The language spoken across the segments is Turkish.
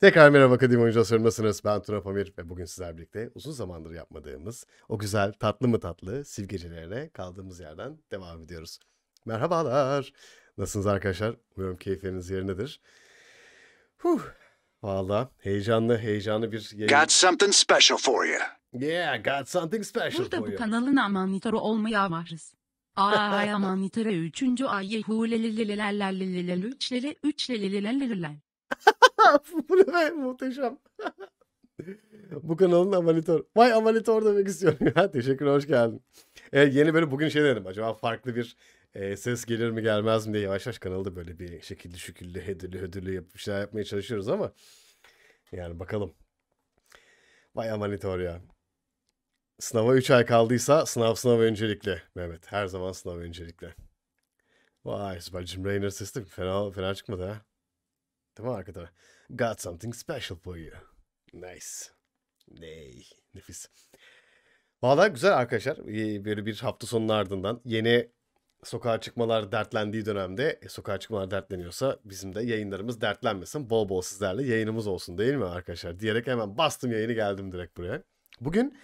Tekrar merhaba Kadim Oyuncu Asırım Ben Tuna Pamir ve bugün sizler birlikte uzun zamandır yapmadığımız o güzel tatlı mı tatlı silgecelerine kaldığımız yerden devam ediyoruz. Merhabalar. Nasılsınız arkadaşlar? umuyorum keyifleriniz yerindedir. Huh, Valla heyecanlı heyecanlı bir yayın. Got something special for you. Yeah, got something special Burada for you. Burada bu kanalın amanitörü olmaya varız. Ay amanitöre üçüncü ay yehu lelelelelelelelelel üçlere üçlelelelelelelel. bu ne muhteşem. bu kanalın amanitör. Vay amanitör demek istiyorum Teşekkürler hoş geldin. yeni böyle bugün şey dedim. Acaba farklı bir e, ses gelir mi gelmez mi diye yavaş yavaş kanalda böyle bir şekilde şüküllü hedülü hedülü yapıp şeyler yapmaya çalışıyoruz ama yani bakalım. Vay amanitör ya. Sınava 3 ay kaldıysa sınav sınav öncelikle Mehmet. Her zaman sınav öncelikle Vay süper Jim Raynor sesi de fena, fena çıkmadı ha. Değil mi arkada? Got something special for you. Nice. Ney. Nefis. Valla güzel arkadaşlar. Böyle bir hafta sonunun ardından yeni sokağa çıkmalar dertlendiği dönemde e, sokağa çıkmalar dertleniyorsa bizim de yayınlarımız dertlenmesin. Bol bol sizlerle yayınımız olsun değil mi arkadaşlar? Diyerek hemen bastım yayını geldim direkt buraya. Bugün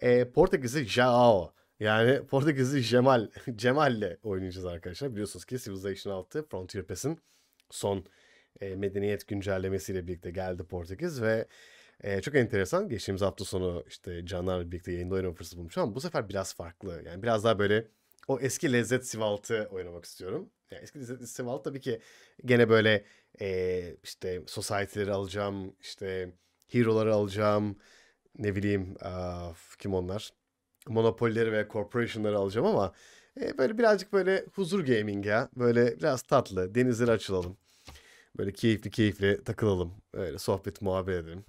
e, Portekizli Jao yani Portekizli Cemal Cemal'le oynayacağız arkadaşlar. Biliyorsunuz ki Civilization 6 Frontier Pass'in son e, medeniyet güncellemesiyle birlikte geldi Portekiz ve e, çok enteresan. Geçtiğimiz hafta sonu işte Canlar birlikte yayında oynama fırsatı bulmuş ama bu sefer biraz farklı. Yani biraz daha böyle o eski lezzet Sivalt'ı oynamak istiyorum. Yani eski lezzet sivaltı tabii ki gene böyle e, işte Society'leri alacağım, işte Hero'ları alacağım, ne bileyim af, kim onlar? Monopoly'leri ve Corporation'ları alacağım ama e, böyle birazcık böyle huzur gaming ya. Böyle biraz tatlı, denizlere açılalım. Böyle keyifli keyifli takılalım. böyle sohbet, muhabbet edelim.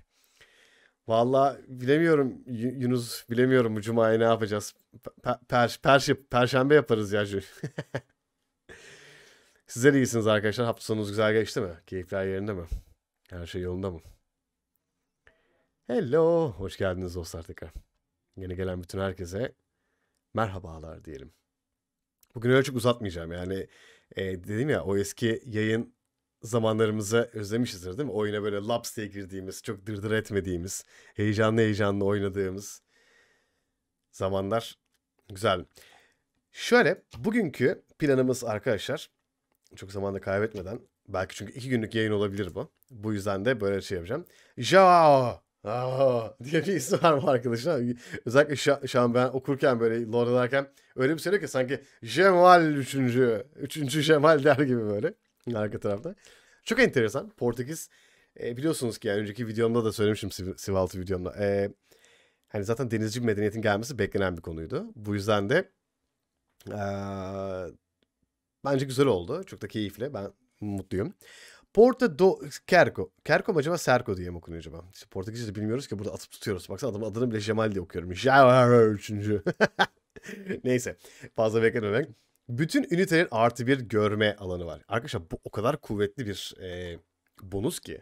Valla bilemiyorum Yunus bilemiyorum bu cumaya ne yapacağız per, per, per, perşembe yaparız ya. Sizler iyisiniz arkadaşlar. Hafta sonunuz güzel geçti mi? Keyifler yerinde mi? Her şey yolunda mı? Hello. Hoş geldiniz dostlar tekrar. Yeni gelen bütün herkese merhabalar diyelim. Bugün öyle çok uzatmayacağım. Yani e, dedim ya o eski yayın zamanlarımızı özlemişizdir değil mi? Oyuna böyle laps diye girdiğimiz, çok dırdır etmediğimiz, heyecanlı heyecanlı oynadığımız zamanlar Güzel. Şöyle bugünkü planımız arkadaşlar çok zamanda kaybetmeden belki çünkü iki günlük yayın olabilir bu. Bu yüzden de böyle şey yapacağım. Jao Aa, diye bir isim var mı arkadaşlar? Özellikle şu, şu an ben okurken böyle lore ederken öyle bir söylüyor şey ki sanki Cemal 3. 3. Cemal der gibi böyle arka tarafta. Çok enteresan. Portekiz e, biliyorsunuz ki yani önceki videomda da söylemiştim Sivaltı videomda. E, hani zaten denizci bir medeniyetin gelmesi beklenen bir konuydu. Bu yüzden de e, bence güzel oldu. Çok da keyifli. Ben mutluyum. Porta do Kerko. Kerko mu acaba Serko diye mi okunuyor acaba? İşte Portekizce de bilmiyoruz ki burada atıp tutuyoruz. Baksana adamın adını bile Cemal diye okuyorum. Cemal üçüncü. Neyse fazla beklememek. Bütün ünitelerin artı bir görme alanı var. Arkadaşlar bu o kadar kuvvetli bir e, bonus ki.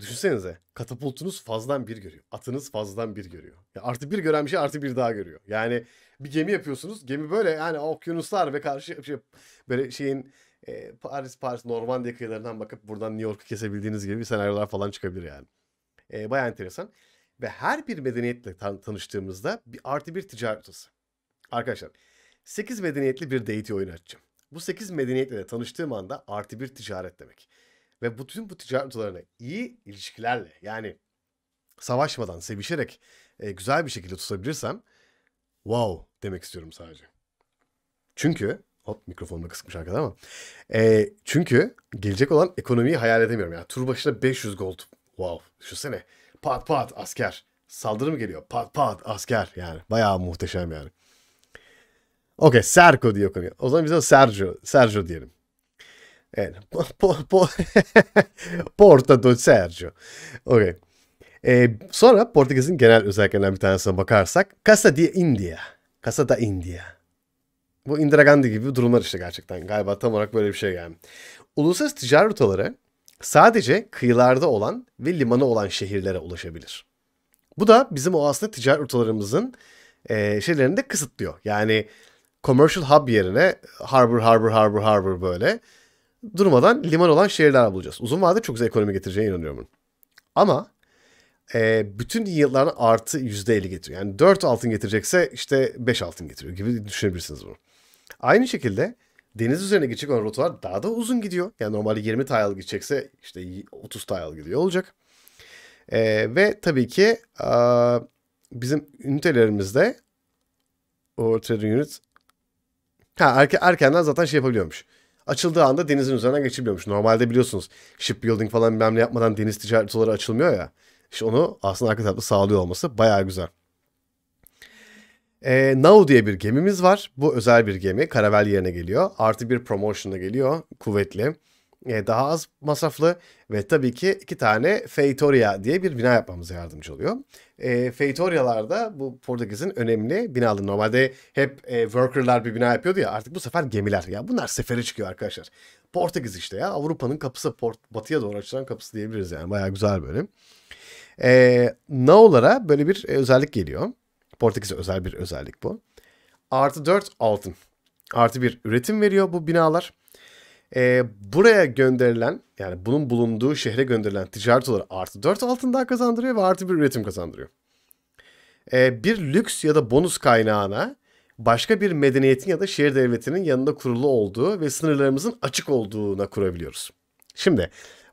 Düşünsenize katapultunuz fazladan bir görüyor. Atınız fazladan bir görüyor. Ya artı bir gören bir şey artı bir daha görüyor. Yani bir gemi yapıyorsunuz. Gemi böyle yani okyanuslar ve karşı şey, böyle şeyin e, Paris Paris Normandiya kıyılarından bakıp buradan New York'u kesebildiğiniz gibi bir senaryolar falan çıkabilir yani. E, bayağı enteresan. Ve her bir medeniyetle tan- tanıştığımızda bir artı bir ticaret odası. Arkadaşlar 8 medeniyetli bir deity oyunu açacağım. Bu 8 medeniyetle de tanıştığım anda artı bir ticaret demek. Ve bütün bu ticaret odalarını iyi ilişkilerle yani savaşmadan, sevişerek e, güzel bir şekilde tutabilirsem wow demek istiyorum sadece. Çünkü hop mikrofonunu kısmış arkada ama e, çünkü gelecek olan ekonomiyi hayal edemiyorum. Yani tur başına 500 gold wow düşünsene pat pat asker saldırı mı geliyor pat pat asker yani bayağı muhteşem yani. Okey Serco diyor konuya O zaman bize Sergio, Sergio diyelim. Eh, po, po, po Porto Sergio. Okay. Ee, sonra Portekiz'in genel özelliklerinden bir tanesine bakarsak Casa de India. Casa da India. Bu Indira Gandhi gibi durumlar işte gerçekten. Galiba tam olarak böyle bir şey yani. Uluslararası ticaret rotaları sadece kıyılarda olan ve limanı olan şehirlere ulaşabilir. Bu da bizim o aslında ticaret rotalarımızın e, eh, şeylerini de kısıtlıyor. Yani commercial hub yerine harbor harbor harbor harbor böyle durmadan liman olan şehirler bulacağız. Uzun vadede çok güzel ekonomi getireceğine inanıyorum. Bunun. Ama e, bütün yılların artı yüzde %50 getiriyor. Yani 4 altın getirecekse işte 5 altın getiriyor gibi düşünebilirsiniz bunu. Aynı şekilde deniz üzerine gidecek olan rotalar daha da uzun gidiyor. Yani normalde 20 tile gidecekse işte 30 tile gidiyor olacak. E, ve tabii ki e, bizim ünitelerimizde o trading unit ha, erke, erkenden zaten şey yapabiliyormuş açıldığı anda denizin üzerine geçilmiyormuş. Normalde biliyorsunuz shipbuilding falan bilmem ne yapmadan deniz ticareti olarak açılmıyor ya. İşte onu aslında arka tarafta sağlıyor olması bayağı güzel. E, ee, Now diye bir gemimiz var. Bu özel bir gemi. Karavel yerine geliyor. Artı bir promotion'la geliyor. Kuvvetli. E, daha az masraflı ve tabii ki iki tane Feitoria diye bir bina yapmamıza yardımcı oluyor. E, Feitoria'lar da bu Portekiz'in önemli binaları. Normalde hep e, workerlar bir bina yapıyordu ya artık bu sefer gemiler. Ya bunlar sefere çıkıyor arkadaşlar. Portekiz işte ya Avrupa'nın kapısı port, batıya doğru açılan kapısı diyebiliriz yani bayağı güzel böyle. E, Naolara böyle bir e, özellik geliyor. Portekiz'e özel bir özellik bu. Artı 4 altın. Artı bir üretim veriyor bu binalar. E, buraya gönderilen yani bunun bulunduğu şehre gönderilen ticaret olarak artı 4 altın daha kazandırıyor ve artı bir üretim kazandırıyor. E, bir lüks ya da bonus kaynağına başka bir medeniyetin ya da şehir devletinin yanında kurulu olduğu ve sınırlarımızın açık olduğuna kurabiliyoruz. Şimdi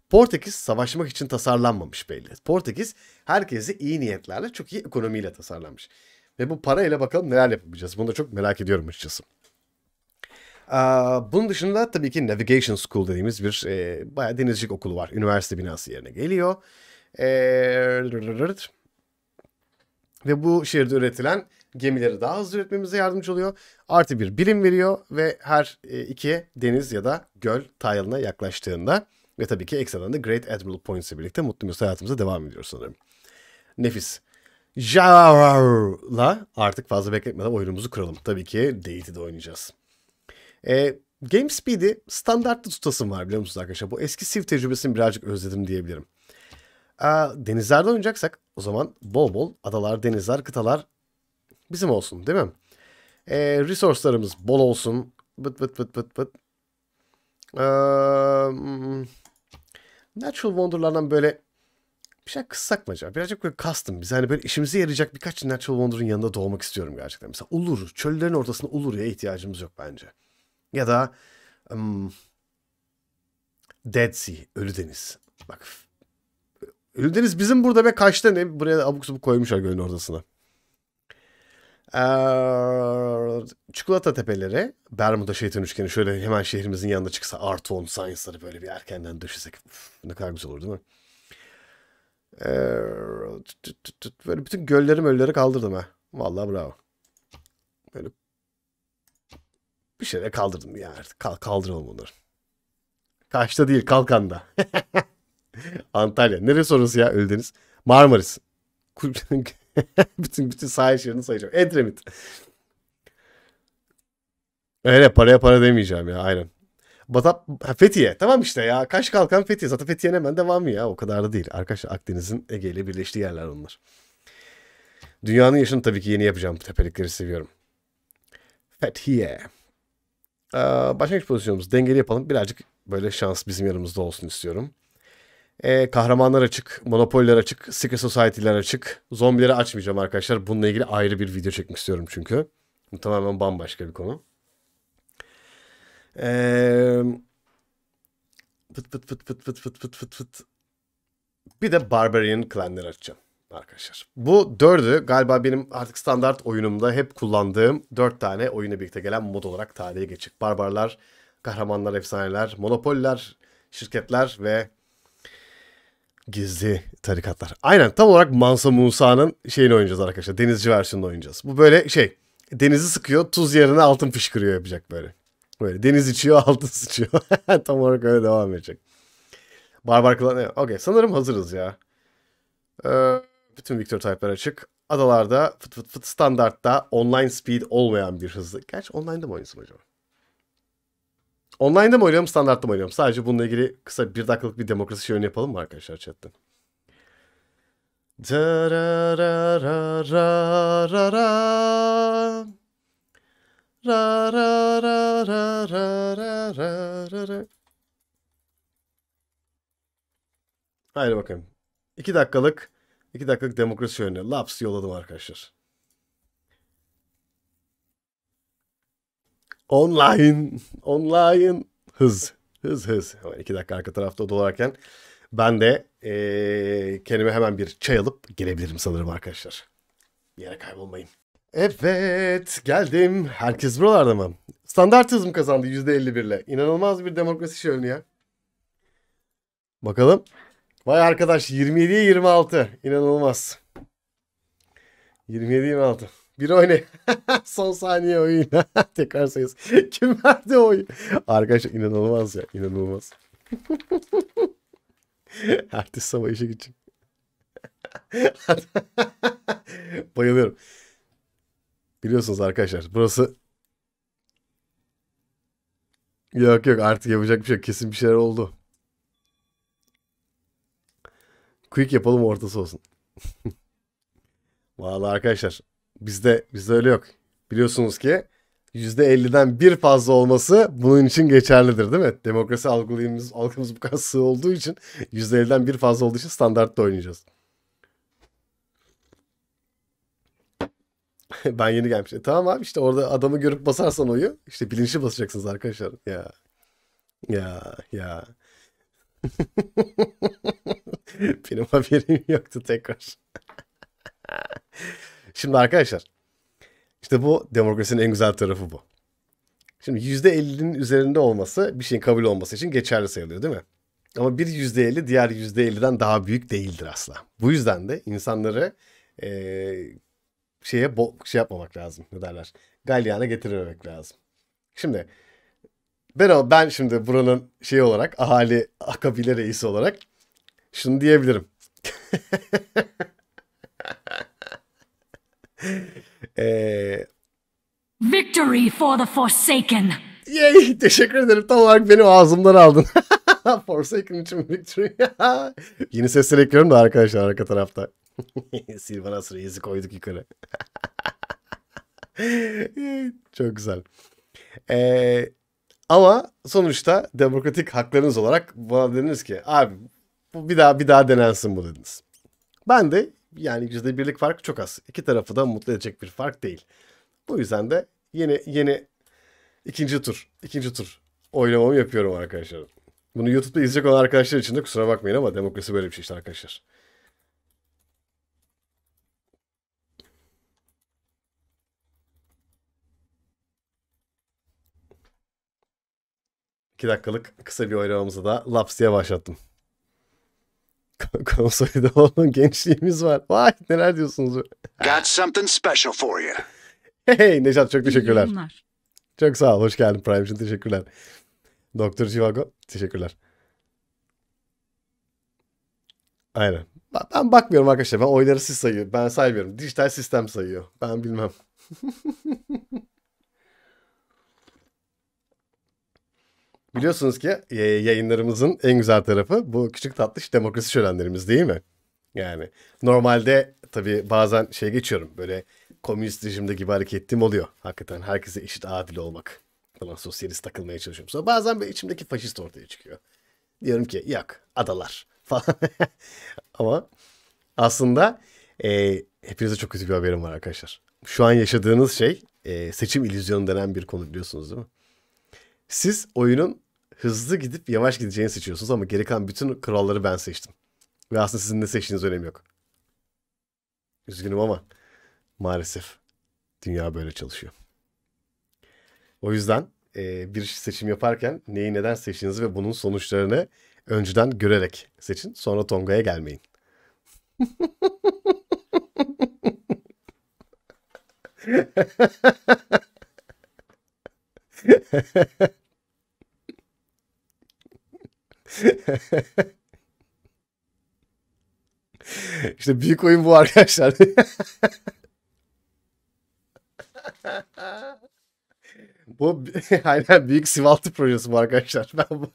Portekiz savaşmak için tasarlanmamış belli. Portekiz herkesi iyi niyetlerle çok iyi ekonomiyle tasarlanmış. Ve bu parayla bakalım neler yapabileceğiz. Bunu da çok merak ediyorum açıkçası. Bunun dışında tabii ki Navigation School dediğimiz bir e, bayağı denizcilik okulu var. Üniversite binası yerine geliyor. E, ve bu şehirde üretilen gemileri daha hızlı üretmemize yardımcı oluyor. Artı bir bilim veriyor ve her e, iki deniz ya da göl tayalına yaklaştığında ve tabii ki ekstradan da Great Admiral Points birlikte mutlu mesut hayatımıza devam ediyoruz sanırım. Nefis. Jar'la artık fazla bekletmeden oyunumuzu kuralım. Tabii ki Deity'de oynayacağız. E, Game Speed'i standartta tutasım var biliyor musunuz arkadaşlar? Bu eski Civ tecrübesini birazcık özledim diyebilirim. E, denizlerde oynayacaksak o zaman bol bol adalar, denizler, kıtalar bizim olsun değil mi? E, resource'larımız bol olsun. Bıt bıt bıt bıt bıt. E, Natural Wonder'lardan böyle bir şey kıssak mı acaba? Birazcık böyle custom. Biz hani böyle işimize yarayacak birkaç Natural Wonder'ın yanında doğmak istiyorum gerçekten. Mesela Ulur. Çöllerin ortasında Ulur'ya ihtiyacımız yok bence. Ya da um, Dead Sea, Ölü Deniz. Bak Ölü Deniz bizim burada be kaçta ne? Buraya abuk subuk koymuşlar gölün ortasına. Ee, çikolata tepeleri Bermuda şeytan üçgeni şöyle hemen şehrimizin yanında çıksa artı 10 science'ları böyle bir erkenden döşesek ne kadar güzel olur değil mi? Ee, tüt tüt tüt, böyle bütün göllerim ölüleri kaldırdım ha. Vallahi bravo. Böyle bir şeyler kaldırdım ya artık. Kal kaldıralım onları. Kaş'ta değil Kalkan'da. Antalya. Neresi orası ya öldünüz. Marmaris. bütün bütün sahil şeridini sayacağım. Edremit. Öyle paraya para demeyeceğim ya aynen. Batap Fethiye tamam işte ya kaç Kalkan Fethiye zaten Fethiye'nin hemen devamı ya o kadar da değil. Arkadaşlar Akdeniz'in Ege ile birleştiği yerler onlar. Dünyanın yaşını tabii ki yeni yapacağım tepelikleri seviyorum. Fethiye. Ee, başka bir pozisyonumuz dengeli yapalım. Birazcık böyle şans bizim yanımızda olsun istiyorum. Ee, kahramanlar açık, monopoller açık, secret society'ler açık. Zombileri açmayacağım arkadaşlar. Bununla ilgili ayrı bir video çekmek istiyorum çünkü. Bu tamamen bambaşka bir konu. Ee, fıt fıt fıt fıt fıt fıt fıt fıt fıt. Bir de Barbarian Clan'leri açacağım arkadaşlar. Bu dördü galiba benim artık standart oyunumda hep kullandığım dört tane oyuna birlikte gelen mod olarak tarihe geçecek. Barbarlar, kahramanlar, efsaneler, monopoller, şirketler ve gizli tarikatlar. Aynen tam olarak Mansa Musa'nın şeyini oynayacağız arkadaşlar. Denizci versiyonunu oynayacağız. Bu böyle şey denizi sıkıyor tuz yerine altın fışkırıyor yapacak böyle. Böyle deniz içiyor altın sıçıyor. tam olarak öyle devam edecek. Barbar klan. Okey sanırım hazırız ya. Ee, bütün Victor Type'ler açık. Adalarda fıt fıt fıt standartta online speed olmayan bir hızlı. Gerçi online'da mı oynasın acaba? Online'da mı oynuyorum standartta mı oynuyorum? Sadece bununla ilgili kısa bir dakikalık bir demokrasi şöyle yapalım mı arkadaşlar chatten? Da ra ra ra ra ra ra ra ra ra ra ra ra ra ra Haydi bakayım. 2 dakikalık 2 dakikalık demokrasi yönüne laps yolladım arkadaşlar. Online, online hız, hız hız. Hemen 2 dakika arka tarafta dolarken ben de ee, kendime hemen bir çay alıp girebilirim sanırım arkadaşlar. Bir yere kaybolmayın. Evet geldim. Herkes buralarda mı? Standart hızım kazandı %51 ile. İnanılmaz bir demokrasi şöleni ya. Bakalım. Vay arkadaş 27 26. inanılmaz 27 26. Bir oyna. Son saniye oyun. Tekrar sayısı. Kim verdi oyu? Arkadaşlar inanılmaz ya. inanılmaz Ertesi sabah işe gideceğim. Bayılıyorum. Biliyorsunuz arkadaşlar burası Yok yok artık yapacak bir şey yok. Kesin bir şeyler oldu. Quick yapalım ortası olsun. Vallahi arkadaşlar bizde bizde öyle yok. Biliyorsunuz ki %50'den bir fazla olması bunun için geçerlidir değil mi? Demokrasi algılayımız, algımız bu kadar sığ olduğu için %50'den bir fazla olduğu için standartta oynayacağız. ben yeni gelmiş. E, tamam abi işte orada adamı görüp basarsan oyu işte bilinçli basacaksınız arkadaşlar. Ya. Ya ya. Benim haberim yoktu tekrar. Şimdi arkadaşlar işte bu demokrasinin en güzel tarafı bu. Şimdi %50'nin üzerinde olması bir şeyin kabul olması için geçerli sayılıyor değil mi? Ama bir %50 diğer %50'den daha büyük değildir asla. Bu yüzden de insanları e, şeye şey yapmamak lazım ne derler. Galyana getirmemek lazım. Şimdi ben ben şimdi buranın şey olarak ahali akabile reisi olarak şunu diyebilirim. ee... Victory for the Forsaken. Yay, teşekkür ederim. Tam olarak benim ağzımdan aldın. Forsaken için victory. Yeni sesler ekliyorum da arkadaşlar arka tarafta. Silvan Asra'yı koyduk yukarı. Çok güzel. Ee, ama sonuçta demokratik haklarınız olarak bana dediniz ki abi bu bir daha bir daha denensin bu dediniz. Ben de yani yüzde birlik fark çok az. İki tarafı da mutlu edecek bir fark değil. Bu yüzden de yeni yeni ikinci tur ikinci tur oylamamı yapıyorum arkadaşlar. Bunu YouTube'da izleyecek olan arkadaşlar için de kusura bakmayın ama demokrasi böyle bir şey işte arkadaşlar. İki dakikalık kısa bir oylamamızı da laps diye başlattım. Konsolide olan gençliğimiz var. Vay neler diyorsunuz. Got something special for you. Hey Neşat çok teşekkürler. Çok sağ ol. Hoş geldin Prime için teşekkürler. Doktor Chivago teşekkürler. Aynen. Ben bakmıyorum arkadaşlar. Ben oyları siz sayıyor. Ben saymıyorum. Dijital sistem sayıyor. Ben bilmem. Biliyorsunuz ki e, yayınlarımızın en güzel tarafı bu küçük tatlış demokrasi şölenlerimiz değil mi? Yani normalde tabii bazen şey geçiyorum böyle komünist rejimde gibi hareketim oluyor. Hakikaten herkese eşit adil olmak falan sosyalist takılmaya çalışıyorum. Sonra bazen böyle içimdeki faşist ortaya çıkıyor. Diyorum ki yok adalar falan. Ama aslında e, hepinize çok kötü bir haberim var arkadaşlar. Şu an yaşadığınız şey e, seçim illüzyonu denen bir konu biliyorsunuz değil mi? Siz oyunun hızlı gidip yavaş gideceğini seçiyorsunuz ama geri kalan bütün kralları ben seçtim. Ve aslında sizin ne seçtiğiniz önemi yok. Üzgünüm ama maalesef dünya böyle çalışıyor. O yüzden e, bir seçim yaparken neyi neden seçtiğinizi ve bunun sonuçlarını önceden görerek seçin. Sonra Tonga'ya gelmeyin. İşte büyük oyun bu arkadaşlar. bu aynen büyük Sivaltı projesi bu arkadaşlar. Ben bu...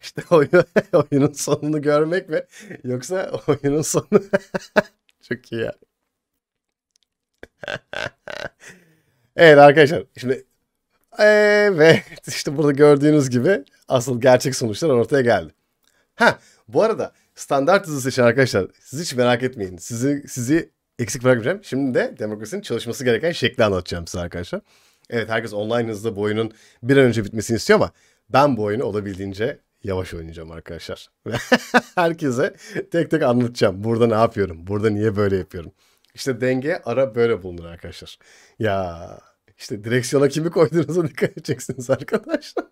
işte oyun, oyunun sonunu görmek mi? Yoksa oyunun sonu çok iyi ya. evet arkadaşlar şimdi Evet işte burada gördüğünüz gibi asıl gerçek sonuçlar ortaya geldi. Ha bu arada standart hızı seçen arkadaşlar siz hiç merak etmeyin. Sizi sizi eksik bırakmayacağım. Şimdi de demokrasinin çalışması gereken şekli anlatacağım size arkadaşlar. Evet herkes online hızda bu oyunun bir an önce bitmesini istiyor ama ben bu oyunu olabildiğince yavaş oynayacağım arkadaşlar. Herkese tek tek anlatacağım. Burada ne yapıyorum? Burada niye böyle yapıyorum? İşte denge ara böyle bulunur arkadaşlar. Ya işte direksiyona kimi koyduğunuza dikkat edeceksiniz arkadaşlar.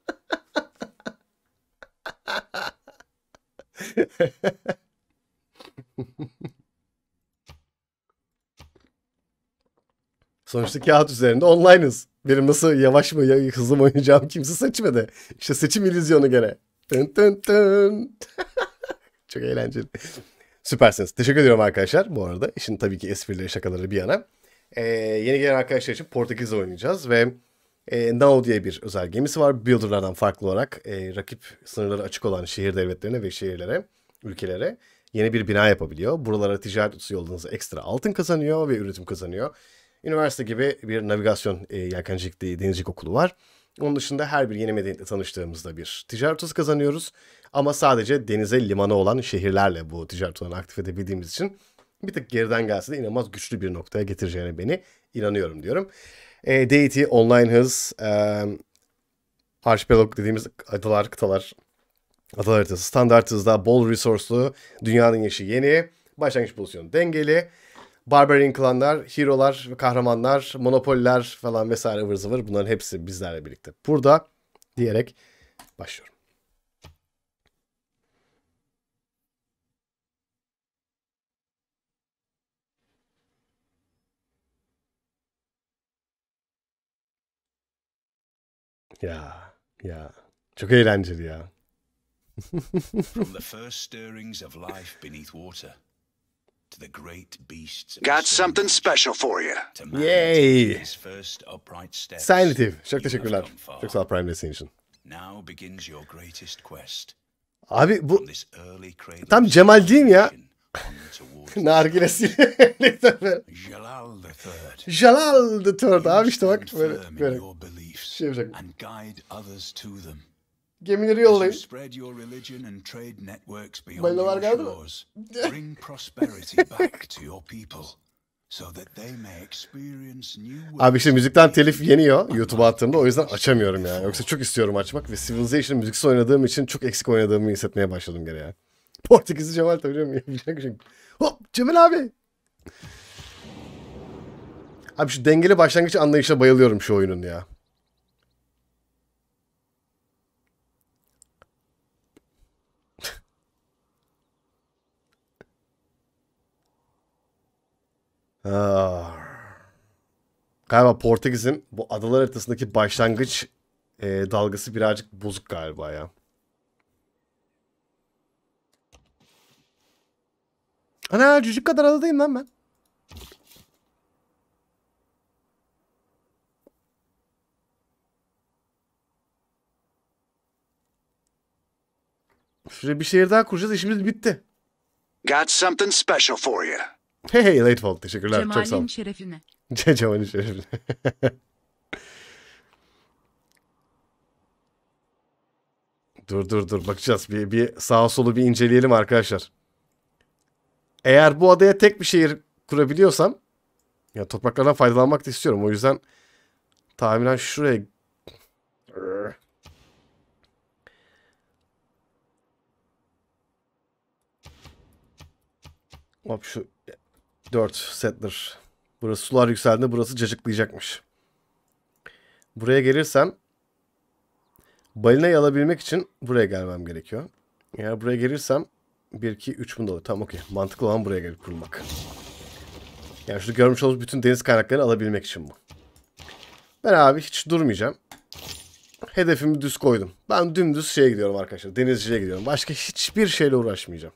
Sonuçta kağıt üzerinde online'ız. Benim nasıl yavaş mı hızlı mı oynayacağım kimse seçmedi. İşte seçim illüzyonu gene. Tın tın tın. Çok eğlenceli. Süpersiniz. Teşekkür ediyorum arkadaşlar. Bu arada işin tabii ki esprileri şakaları bir yana e, yeni gelen arkadaşlar için Portekiz oynayacağız ve e, Nao diye bir özel gemisi var. Builder'lardan farklı olarak e, rakip sınırları açık olan şehir devletlerine ve şehirlere, ülkelere yeni bir bina yapabiliyor. Buralara ticaret üssü yoldanızda ekstra altın kazanıyor ve üretim kazanıyor. Üniversite gibi bir navigasyon e, yelkencilik denizcilik okulu var. Onun dışında her bir yeni medeniyetle tanıştığımızda bir ticaret hızı kazanıyoruz. Ama sadece denize limanı olan şehirlerle bu ticaret alanı aktif edebildiğimiz için bir tık geriden gelse de inanılmaz güçlü bir noktaya getireceğine beni inanıyorum diyorum. E, Deity, Online Hız, e, Archipelog dediğimiz adalar, kıtalar, adalar haritası standart hızda, bol resource'lu, dünyanın yaşı yeni, başlangıç pozisyonu dengeli, Barbarian klanlar, hero'lar, kahramanlar, monopoller falan vesaire ıvır zıvır bunların hepsi bizlerle birlikte burada diyerek başlıyorum. Yeah, yeah. Çok eğlenceli ya. From the first stirrings of life beneath water to the great beasts. Got something special for you. Yay! His first upright steps. Signative. Çok teşekkürler. Çok sağ ol Prime destination. Now begins your greatest quest. Abi bu tam Cemal değil mi ya? Nargilesiyle Jalal the Third. Jalal the Third. Abi işte bak böyle. böyle. beliefs şey and guide others to them. Gemileri yollayın. Spread your religion and trade networks beyond your shores. Bring prosperity back to your people. Abi işte müzikten telif yeniyor YouTube'a attığımda o yüzden açamıyorum yani. Yoksa çok istiyorum açmak ve Civilization müziksi oynadığım için çok eksik oynadığımı hissetmeye başladım gene yani. Portekizli Cemal tabii canım yapacak şey Hop Cemal abi. Abi şu dengeli başlangıç anlayışına bayılıyorum şu oyunun ya. Ah. Galiba Portekiz'in bu adalar haritasındaki başlangıç e, dalgası birazcık bozuk galiba ya. Ana cücük kadar adadayım lan ben. Şuraya bir şehir daha kuracağız işimiz bitti. Got something special for you. Hey hey Lightfall teşekkürler Cemal'in çok sağ ol. Cemal'in şerefine. Cemal'in şerefine. dur dur dur bakacağız bir, bir sağa solu bir inceleyelim arkadaşlar. Eğer bu adaya tek bir şehir kurabiliyorsam ya topraklardan faydalanmak da istiyorum. O yüzden tahminen şuraya Hop şu 4 settler. Burası sular yükseldiğinde burası cacıklayacakmış. Buraya gelirsem balinayı alabilmek için buraya gelmem gerekiyor. Eğer buraya gelirsem 1, 2, 3 bunda olur. Tamam okey. Mantıklı olan buraya gelip kurulmak. Yani şurada görmüş olduğumuz bütün deniz kaynaklarını alabilmek için bu. Ben abi hiç durmayacağım. Hedefimi düz koydum. Ben dümdüz şeye gidiyorum arkadaşlar. Denizciliğe gidiyorum. Başka hiçbir şeyle uğraşmayacağım.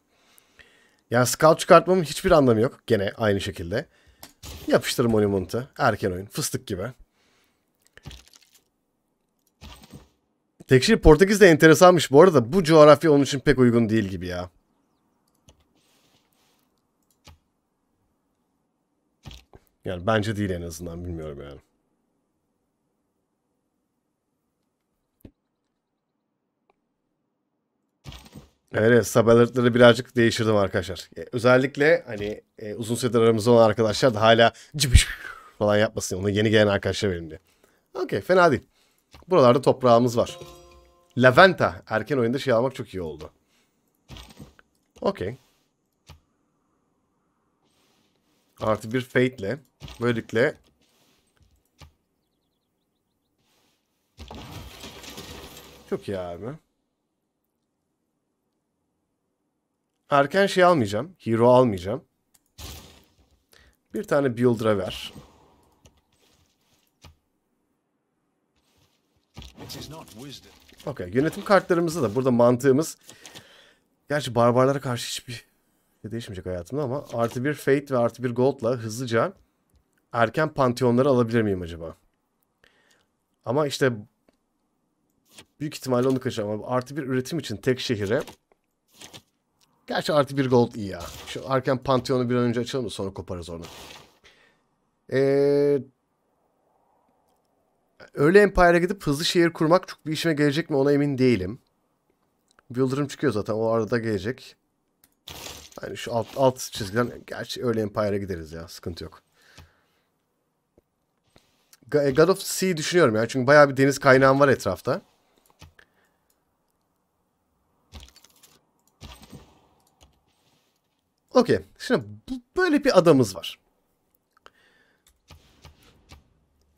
Yani scout çıkartmamın hiçbir anlamı yok. Gene aynı şekilde. Yapıştır monument'ı. Erken oyun. Fıstık gibi. Tekşir şey Portekiz de enteresanmış. Bu arada bu coğrafya onun için pek uygun değil gibi ya. Yani bence değil en azından. Bilmiyorum yani. Evet sabah alertleri birazcık değiştirdim arkadaşlar. E, özellikle hani e, uzun süredir aramızda olan arkadaşlar da hala cıbış falan yapmasın. Onu yeni gelen arkadaşlar verin diye. Okey fena değil. Buralarda toprağımız var. Laventa. Erken oyunda şey almak çok iyi oldu. Okey. Artı bir fate'le. Böylelikle Çok iyi abi. Erken şey almayacağım. Hero almayacağım. Bir tane Builder'a ver. Okey. Yönetim kartlarımızda da burada mantığımız gerçi barbarlara karşı hiçbir şey değişmeyecek hayatımda ama artı bir Fate ve artı bir Gold'la hızlıca erken panteonları alabilir miyim acaba? Ama işte büyük ihtimalle onu kaçıracağım. Artı bir üretim için tek şehire Gerçi artı bir gold iyi ya. Şu Arken Pantheon'u bir an önce açalım da sonra koparız onu. Ee, öyle Empire'a gidip hızlı şehir kurmak çok bir işime gelecek mi ona emin değilim. Builder'ım çıkıyor zaten o arada gelecek. Yani şu alt, alt çizgiden gerçi öyle Empire'a gideriz ya sıkıntı yok. God of Sea düşünüyorum ya çünkü bayağı bir deniz kaynağım var etrafta. Okey. Şimdi böyle bir adamız var.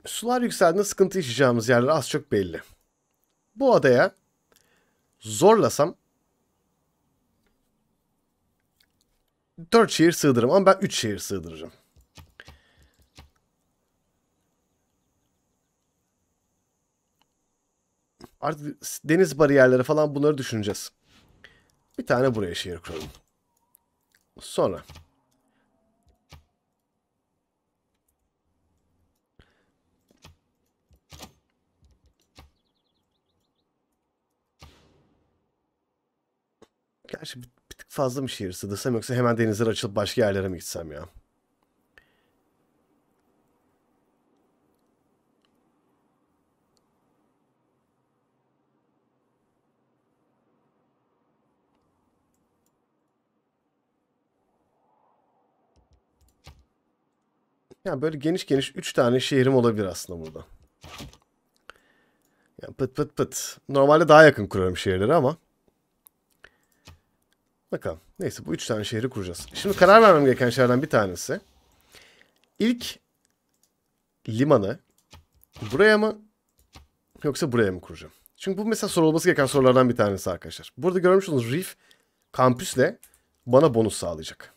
Sular yükseldiğinde sıkıntı yaşayacağımız yerler az çok belli. Bu adaya zorlasam 4 şehir sığdırırım ama ben 3 şehir sığdıracağım. Artık deniz bariyerleri falan bunları düşüneceğiz. Bir tane buraya şehir kuralım. Sonra. Gerçi bir, bir tık fazla mı şehir sığdırsam yoksa hemen denizler açılıp başka yerlere mi gitsem ya? Yani böyle geniş geniş 3 tane şehrim olabilir aslında burada. Yani pıt pıt pıt. Normalde daha yakın kurarım şehirleri ama. Bakalım. Neyse bu 3 tane şehri kuracağız. Şimdi karar vermem gereken şeylerden bir tanesi. İlk limanı buraya mı yoksa buraya mı kuracağım? Çünkü bu mesela sorulması gereken sorulardan bir tanesi arkadaşlar. Burada görmüş olduğunuz Reef kampüsle bana bonus sağlayacak.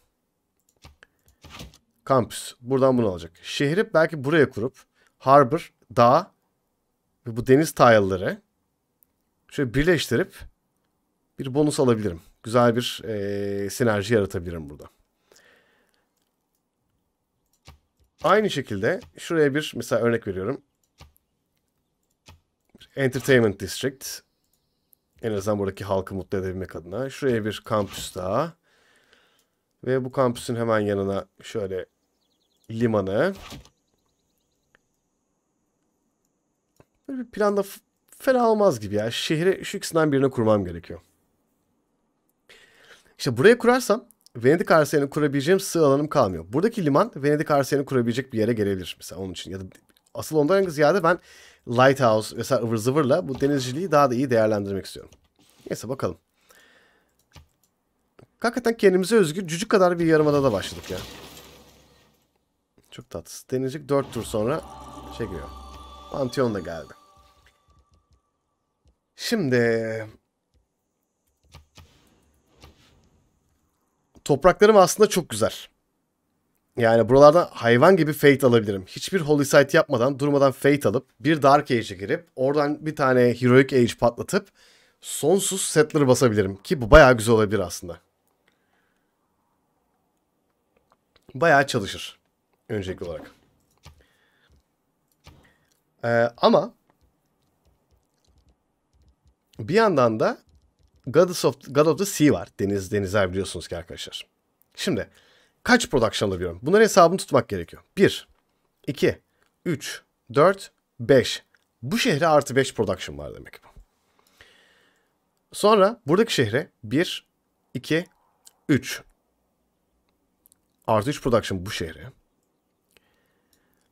Kampüs. Buradan bunu alacak. Şehri belki buraya kurup harbor, dağ ve bu deniz tayalları şöyle birleştirip bir bonus alabilirim. Güzel bir e, sinerji yaratabilirim burada. Aynı şekilde şuraya bir mesela örnek veriyorum. Entertainment District. En azından buradaki halkı mutlu edebilmek adına. Şuraya bir kampüs daha. Ve bu kampüsün hemen yanına şöyle limanı. Böyle bir planda fena olmaz gibi ya. Şehri şu ikisinden birini kurmam gerekiyor. İşte buraya kurarsam Venedik arsenalini kurabileceğim sığ alanım kalmıyor. Buradaki liman Venedik arsenalini kurabilecek bir yere gelebilir mesela onun için. Ya da asıl ondan ziyade ben Lighthouse vesaire ıvır zıvırla bu denizciliği daha da iyi değerlendirmek istiyorum. Neyse bakalım. Hakikaten kendimize özgü cücük kadar bir yarımada da başladık ya. Çok tatlı. Denizlik 4 tur sonra çekiyor. giriyor. Pantheon da geldi. Şimdi topraklarım aslında çok güzel. Yani buralarda hayvan gibi Fate alabilirim. Hiçbir Holy Site yapmadan durmadan Fate alıp bir Dark Age'e girip oradan bir tane Heroic Age patlatıp sonsuz Settler basabilirim. Ki bu bayağı güzel olabilir aslında. bayağı çalışır. Öncelikli olarak. Ee, ama bir yandan da God of, God of the Sea var. Deniz, denizler biliyorsunuz ki arkadaşlar. Şimdi kaç production alabiliyorum? Bunların hesabını tutmak gerekiyor. 1, 2, 3, 4, 5. Bu şehre artı 5 production var demek bu. Sonra buradaki şehre 1, 2, 3 artı 3 production bu şehri.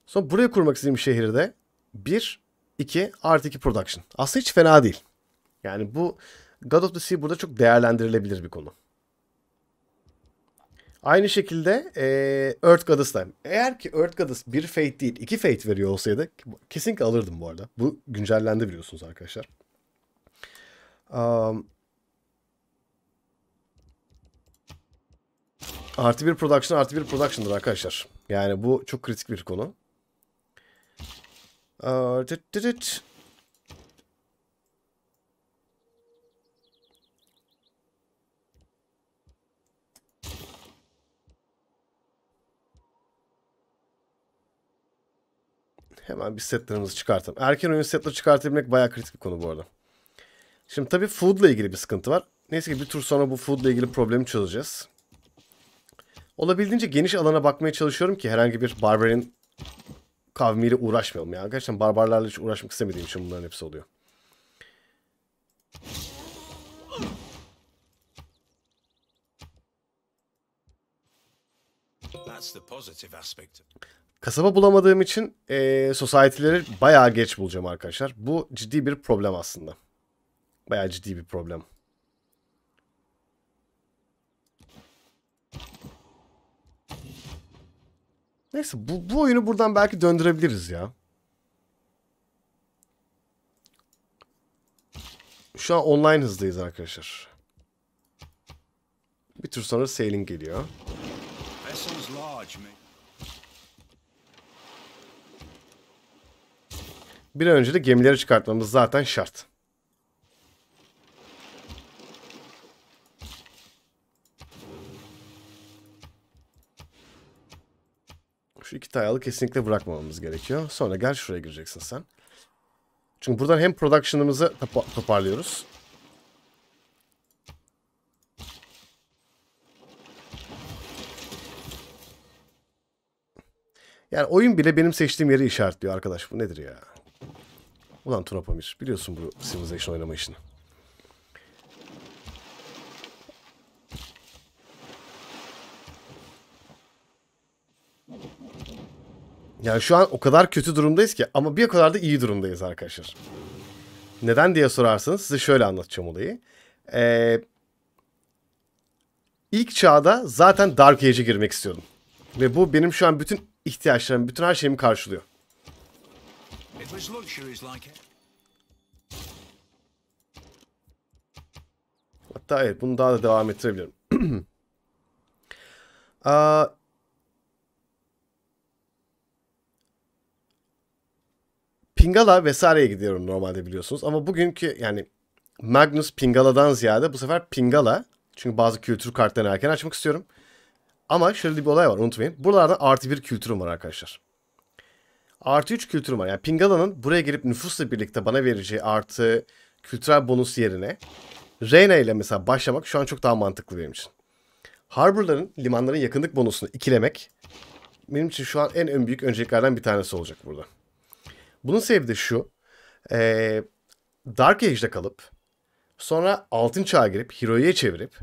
Sonra buraya kurmak istediğim şehirde de 1, 2, artı 2 production. Aslında hiç fena değil. Yani bu God of the Sea burada çok değerlendirilebilir bir konu. Aynı şekilde e, Earth Goddess da. Eğer ki Earth Goddess bir Fate değil iki Fate veriyor olsaydı kesinlikle alırdım bu arada. Bu güncellendi biliyorsunuz arkadaşlar. Um, Artı bir production artı bir production'dır arkadaşlar. Yani bu çok kritik bir konu. Hemen bir setlerimizi çıkartalım. Erken oyun setleri çıkartabilmek bayağı kritik bir konu bu arada. Şimdi tabii food ile ilgili bir sıkıntı var. Neyse ki bir tur sonra bu food ile ilgili problemi çözeceğiz. Olabildiğince geniş alana bakmaya çalışıyorum ki herhangi bir barbarin kavmiyle uğraşmayalım ya. Gerçekten barbarlarla hiç uğraşmak istemediğim için bunların hepsi oluyor. Kasaba bulamadığım için e, society'leri bayağı geç bulacağım arkadaşlar. Bu ciddi bir problem aslında. Bayağı ciddi bir problem. Neyse bu, bu oyunu buradan belki döndürebiliriz ya. Şu an online hızdayız arkadaşlar. Bir tür sonra sailing geliyor. Bir an önce de gemileri çıkartmamız zaten şart. Şu iki tile'ı kesinlikle bırakmamamız gerekiyor. Sonra gel şuraya gireceksin sen. Çünkü buradan hem production'ımızı toparlıyoruz. Yani oyun bile benim seçtiğim yeri işaretliyor arkadaş. Bu nedir ya? Ulan Tunapamir biliyorsun bu Civilization oynama işini. Yani şu an o kadar kötü durumdayız ki ama bir o kadar da iyi durumdayız arkadaşlar. Neden diye sorarsanız size şöyle anlatacağım olayı. Ee, ilk çağda zaten Dark Age'e girmek istiyordum. Ve bu benim şu an bütün ihtiyaçlarım, bütün her şeyimi karşılıyor. Hatta evet bunu daha da devam ettirebilirim. Aa, Pingala vesaireye gidiyorum normalde biliyorsunuz. Ama bugünkü yani Magnus Pingala'dan ziyade bu sefer Pingala. Çünkü bazı kültür kartlarını erken açmak istiyorum. Ama şöyle bir olay var unutmayın. Buralarda artı bir kültürüm var arkadaşlar. Artı üç kültürüm var. Yani Pingala'nın buraya gelip nüfusla birlikte bana vereceği artı kültürel bonus yerine Reyna ile mesela başlamak şu an çok daha mantıklı benim için. Harborların, limanların yakınlık bonusunu ikilemek benim için şu an en ön büyük önceliklerden bir tanesi olacak burada. Bunun sebebi de şu. E, Dark Age'de kalıp sonra altın çağa girip Hero'ya çevirip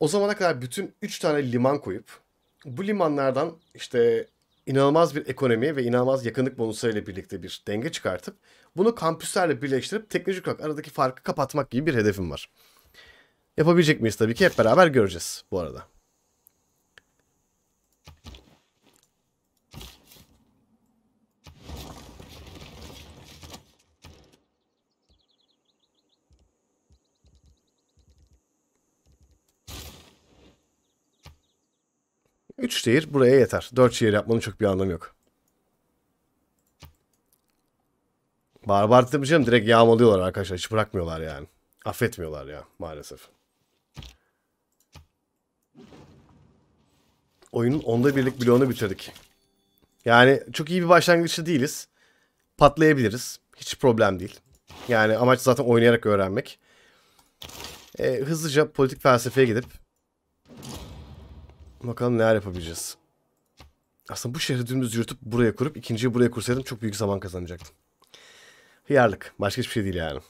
o zamana kadar bütün 3 tane liman koyup bu limanlardan işte inanılmaz bir ekonomi ve inanılmaz yakınlık bonuslarıyla birlikte bir denge çıkartıp bunu kampüslerle birleştirip teknolojik olarak aradaki farkı kapatmak gibi bir hedefim var. Yapabilecek miyiz tabii ki hep beraber göreceğiz bu arada. 3 şehir buraya yeter. 4 şehir yapmanın çok bir anlamı yok. Barbar tabii direkt yağmalıyorlar arkadaşlar. Hiç bırakmıyorlar yani. Affetmiyorlar ya maalesef. Oyunun onda birlik bloğunu bitirdik. Yani çok iyi bir başlangıçta değiliz. Patlayabiliriz. Hiç problem değil. Yani amaç zaten oynayarak öğrenmek. Ee, hızlıca politik felsefeye gidip Bakalım neler yapabileceğiz. Aslında bu şehri dümdüz yürütüp buraya kurup ikinciyi buraya kursaydım çok büyük zaman kazanacaktım. Hıyarlık. Başka hiçbir şey değil yani.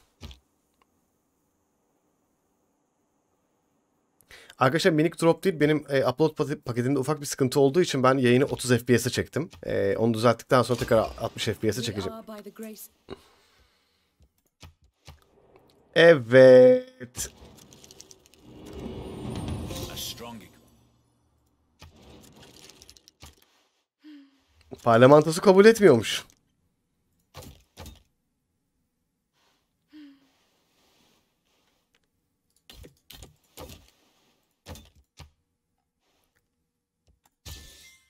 Arkadaşlar minik drop değil benim e, upload paketimde ufak bir sıkıntı olduğu için ben yayını 30 FPS'e çektim. E, onu düzelttikten sonra tekrar 60 FPS'e çekeceğim. Evet. Parlamentosu kabul etmiyormuş.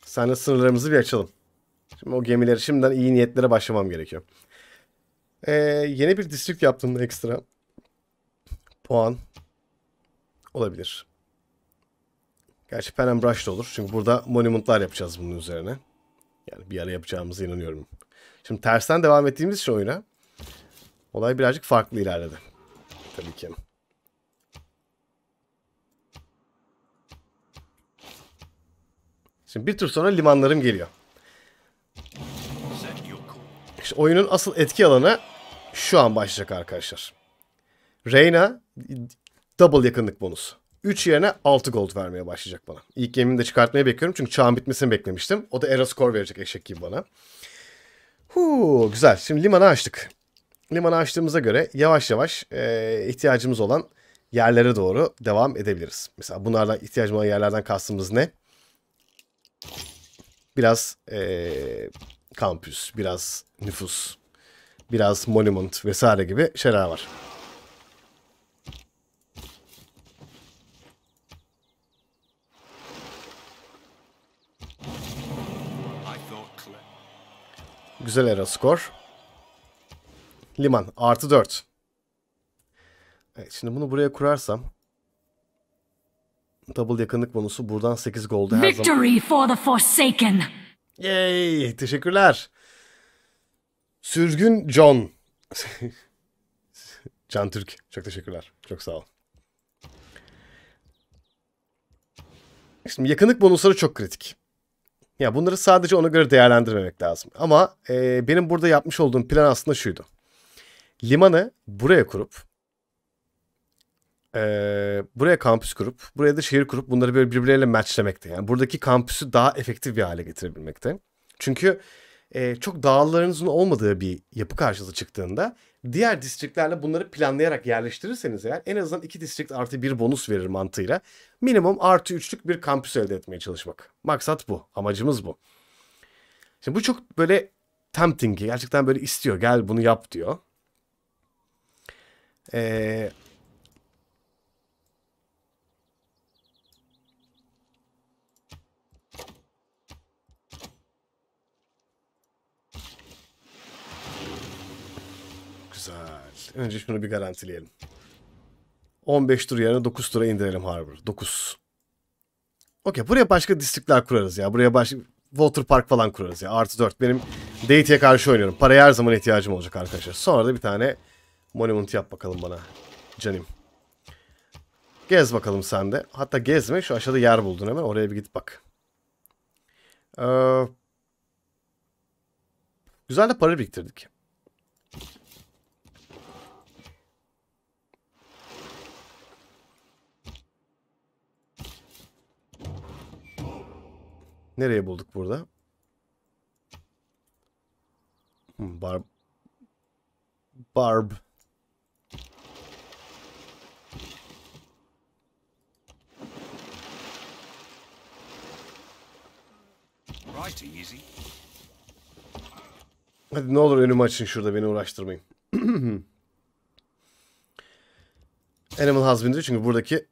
Sen de sınırlarımızı bir açalım. Şimdi o gemileri şimdiden iyi niyetlere başlamam gerekiyor. Ee, yeni bir district yaptığımda ekstra puan olabilir. Gerçi Pen and Brush da olur. Çünkü burada monumentlar yapacağız bunun üzerine. Yani bir ara yapacağımıza inanıyorum. Şimdi tersten devam ettiğimiz için oyuna olay birazcık farklı ilerledi. Tabii ki. Şimdi bir tur sonra limanlarım geliyor. İşte oyunun asıl etki alanı şu an başlayacak arkadaşlar. Reyna double yakınlık bonusu. 3 yerine 6 gold vermeye başlayacak bana. İlk gemimi de çıkartmaya bekliyorum çünkü çağın bitmesini beklemiştim. O da era skor verecek eşek gibi bana. Huu, güzel. Şimdi limanı açtık. Limanı açtığımıza göre yavaş yavaş e, ihtiyacımız olan yerlere doğru devam edebiliriz. Mesela bunlardan ihtiyacımız olan yerlerden kastımız ne? Biraz e, kampüs, biraz nüfus, biraz monument vesaire gibi şeyler var. Güzel era skor. Liman artı 4. Evet şimdi bunu buraya kurarsam. Double yakınlık bonusu buradan 8 golde her Victory zaman. for the Forsaken. Yay teşekkürler. Sürgün John. Can Türk. Çok teşekkürler. Çok sağ ol. Şimdi yakınlık bonusları çok kritik. Ya bunları sadece ona göre değerlendirmemek lazım. Ama e, benim burada yapmış olduğum plan aslında şuydu. Limanı buraya kurup e, buraya kampüs kurup buraya da şehir kurup bunları böyle birbirleriyle matchlemekti. Yani buradaki kampüsü daha efektif bir hale getirebilmekte. Çünkü e, çok dağlarınızın olmadığı bir yapı karşınıza çıktığında diğer distriklerle bunları planlayarak yerleştirirseniz eğer en azından iki distrikt artı bir bonus verir mantığıyla minimum artı 3'lük bir kampüs elde etmeye çalışmak. Maksat bu. Amacımız bu. Şimdi bu çok böyle tempting. Gerçekten böyle istiyor. Gel bunu yap diyor. Ee, önce şunu bir garantileyelim. 15 tur yerine 9 tura indirelim Harbor. 9. Okey buraya başka distrikler kurarız ya. Buraya başka water park falan kurarız ya. Artı 4. Benim Deity'e karşı oynuyorum. Paraya her zaman ihtiyacım olacak arkadaşlar. Sonra da bir tane monument yap bakalım bana. Canım. Gez bakalım sen de. Hatta gezme. Şu aşağıda yer buldun hemen. Oraya bir git bak. Ee, güzel de para biriktirdik. Nereye bulduk burada? Hmm, barb. Barb. Hadi ne olur önümü açın şurada beni uğraştırmayın. Animal Husbandry çünkü buradaki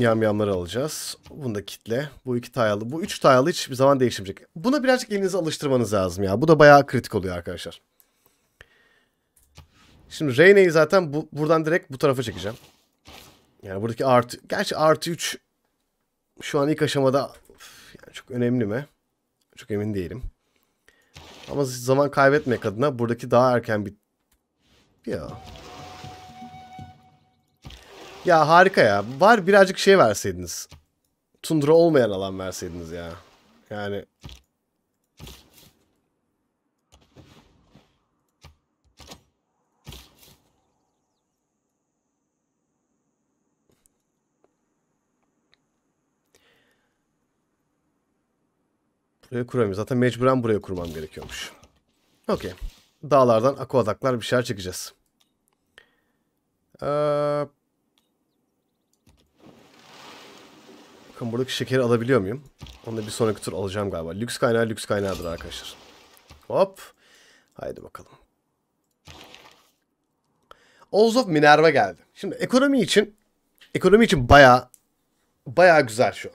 yamyamları alacağız. Bunda kitle. Bu iki tayalı. Bu üç tayalı hiçbir zaman değişmeyecek. Buna birazcık elinizi alıştırmanız lazım ya. Bu da bayağı kritik oluyor arkadaşlar. Şimdi Reyne'yi zaten bu, buradan direkt bu tarafa çekeceğim. Yani buradaki artı... Gerçi artı 3 şu an ilk aşamada üf, yani çok önemli mi? Çok emin değilim. Ama zaman kaybetmek adına buradaki daha erken bir... Ya... Ya harika ya. Var birazcık şey verseydiniz. Tundra olmayan alan verseydiniz ya. Yani Buraya kuramıyorum. Zaten mecburen buraya kurmam gerekiyormuş. Okey. Dağlardan akvadaklar bir şeyler çekeceğiz. Ee, Bakın buradaki şekeri alabiliyor muyum? Onu da bir sonraki tur alacağım galiba. Lüks kaynağı lüks kaynağıdır arkadaşlar. Hop. Haydi bakalım. Oğuz of Minerva geldi. Şimdi ekonomi için ekonomi için baya baya güzel şu an.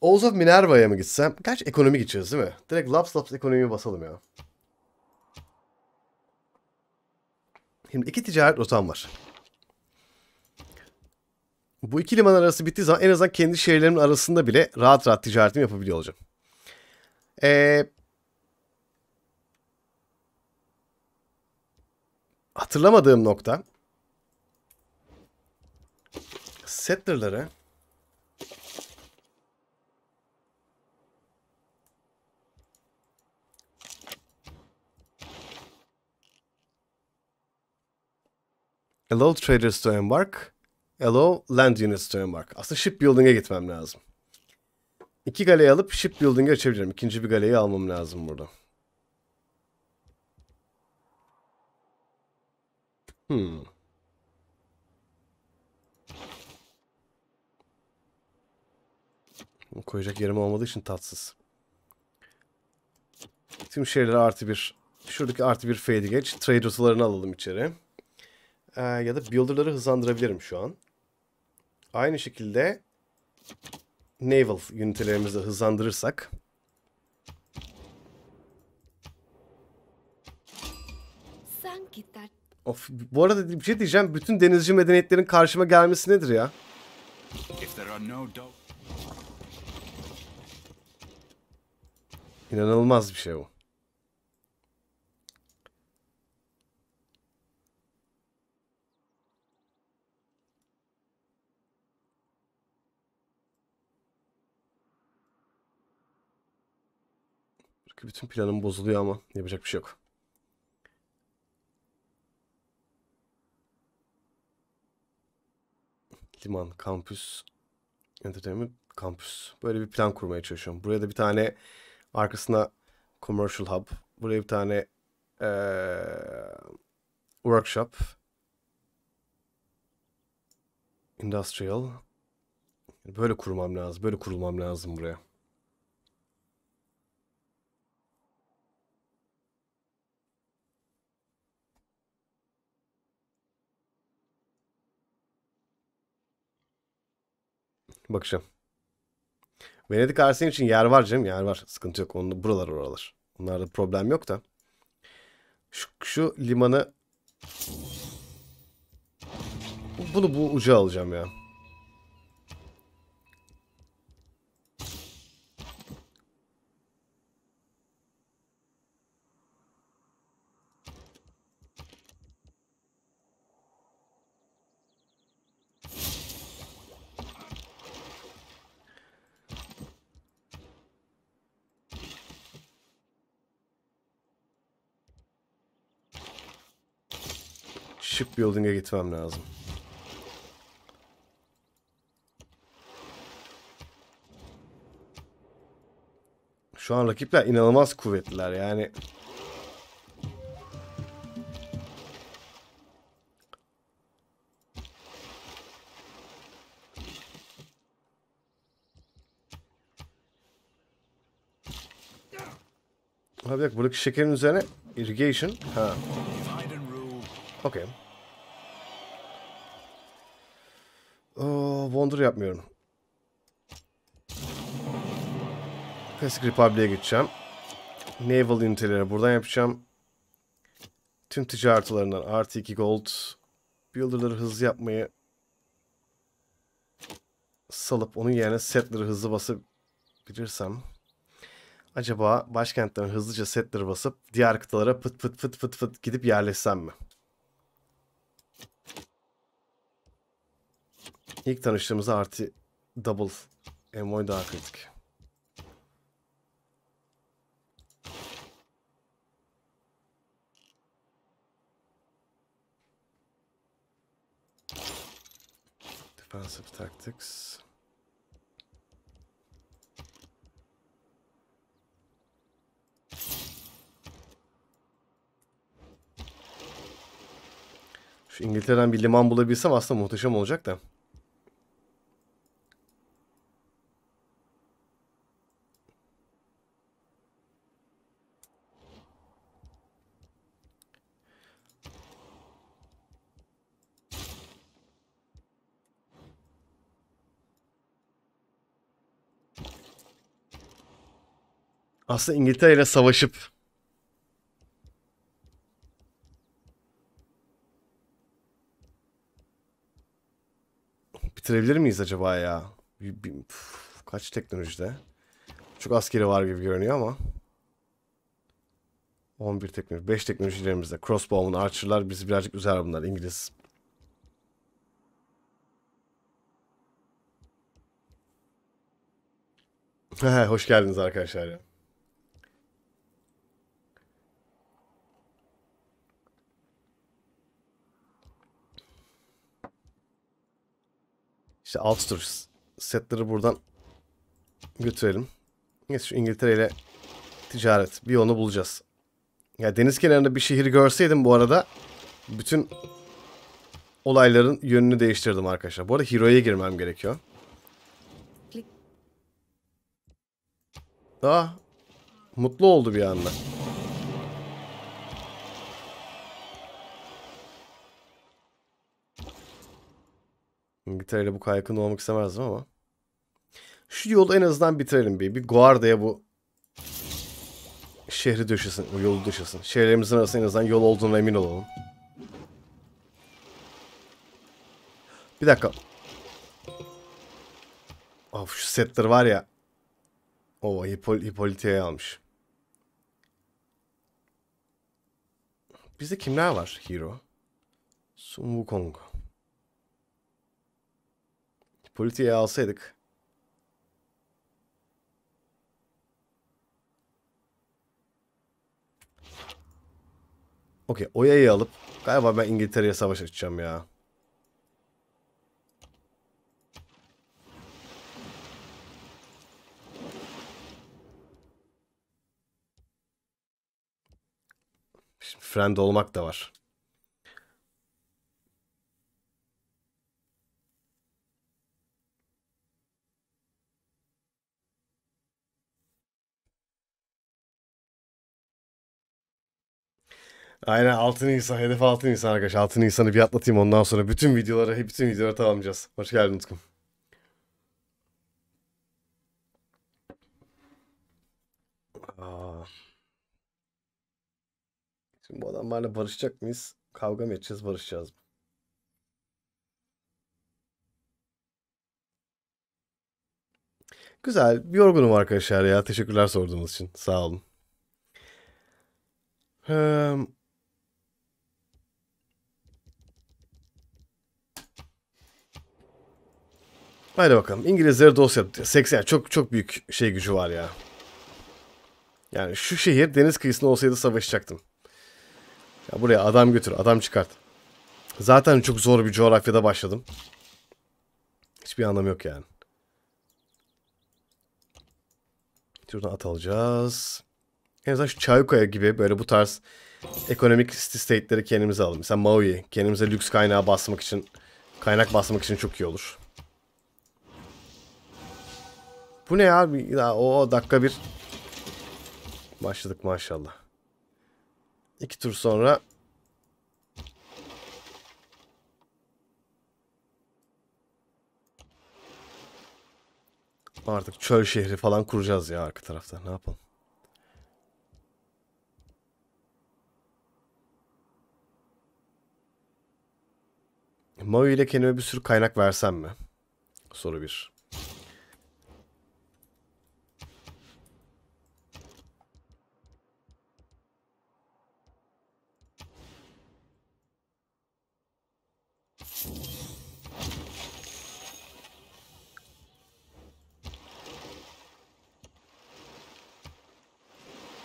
Oğuz of Minerva'ya mı gitsem? Gerçi ekonomi gideceğiz değil mi? Direkt laps laps ekonomiyi basalım ya. Şimdi iki ticaret rotam var. Bu iki liman arası bittiği zaman en azından kendi şehirlerimin arasında bile rahat rahat ticaretimi yapabiliyor olacağım. Ee, hatırlamadığım nokta settler'ları Allow traders to embark Allow land units to embark. Aslında shipbuilding'e gitmem lazım. İki galeyi alıp shipbuilding'e açabilirim. İkinci bir galeyi almam lazım burada. Hmm. Koyacak yerim olmadığı için tatsız. Tüm şeyleri artı bir. Şuradaki artı bir fade geç. Trade rotalarını alalım içeri. Ee, ya da builder'ları hızlandırabilirim şu an. Aynı şekilde naval ünitelerimizi hızlandırırsak Of, bu arada bir şey diyeceğim. Bütün denizci medeniyetlerin karşıma gelmesi nedir ya? İnanılmaz bir şey bu. bütün planım bozuluyor ama yapacak bir şey yok. Liman, kampüs, entertainment, kampüs. Böyle bir plan kurmaya çalışıyorum. Buraya da bir tane arkasına commercial hub. Buraya bir tane ee, workshop. Industrial. Böyle kurmam lazım. Böyle kurulmam lazım buraya. Bakacağım. Venedik Arsenal için yer var canım. Yer var. Sıkıntı yok. Onu, buralar oralar. Onlarda problem yok da. Şu, şu limanı bunu bu uca alacağım ya. Shipbuilding'e gitmem lazım. Şu an rakipler inanılmaz kuvvetliler yani. Ha bir dakika buradaki şekerin üzerine irrigation. Ha. Okay. Wonder yapmıyorum. Classic Republic'e geçeceğim. Naval üniteleri buradan yapacağım. Tüm ticaretlerinden artı 2 gold. Builder'ları hızlı yapmayı salıp onun yerine setleri hızlı basıp bilirsem acaba başkentten hızlıca setleri basıp diğer kıtalara pıt pıt pıt pıt pıt gidip yerleşsem mi? İlk tanıştığımızda artı double envoy daha kritik. Defensive tactics. Şu İngiltere'den bir liman bulabilsem aslında muhteşem olacak da. Aslında İngiltere ile savaşıp bitirebilir miyiz acaba ya? kaç teknolojide? Çok askeri var gibi görünüyor ama. 11 teknoloji, 5 teknolojilerimizde. Crossbow'un, Archer'lar bizi birazcık üzer bunlar İngiliz. Hoş geldiniz arkadaşlar İşte Ulster setleri buradan götürelim. Neyse şu İngiltere ile ticaret. Bir onu bulacağız. Ya deniz kenarında bir şehir görseydim bu arada bütün olayların yönünü değiştirdim arkadaşlar. Bu arada Hero'ya girmem gerekiyor. Aa, mutlu oldu bir anda. İngiltere'yle bu kadar yakın olmak istemezdim ama. Şu yolu en azından bitirelim bir. Bir Guarda'ya bu şehri döşesin. bu yolu döşesin. Şehirlerimizin arasında en azından yol olduğuna emin olalım. Bir dakika. Of şu setler var ya. O Hipol Hipolite'ye almış. Bizde kimler var hero? Sun Wukong. Politiği alsaydık. Okey. Oya'yı alıp galiba ben İngiltere'ye savaş açacağım ya. Şimdi friend olmak da var. Aynen 6 Nisan. Hedef 6 Nisan arkadaşlar. 6 Nisan'ı bir atlatayım ondan sonra bütün videoları, bütün videoları tamamlayacağız. Hoş geldin Utkum. Aa. Şimdi bu adamlarla barışacak mıyız? Kavga mı edeceğiz, barışacağız mı? Güzel. Yorgunum arkadaşlar ya. Teşekkürler sorduğunuz için. Sağ olun. Um, Haydi bakalım. İngilizlere dosya yaptı. 80 çok çok büyük şey gücü var ya. Yani şu şehir deniz kıyısında olsaydı savaşacaktım. Ya buraya adam götür, adam çıkart. Zaten çok zor bir coğrafyada başladım. Hiçbir anlamı yok yani. Şuradan at alacağız. En azından şu Çayukaya gibi böyle bu tarz ekonomik state'leri kendimize alalım. Mesela Maui kendimize lüks kaynağı basmak için, kaynak basmak için çok iyi olur. Bu ne ya? ya o dakika bir. Başladık maşallah. İki tur sonra. Artık çöl şehri falan kuracağız ya arka tarafta. Ne yapalım? Mavi ile kendime bir sürü kaynak versem mi? Soru 1.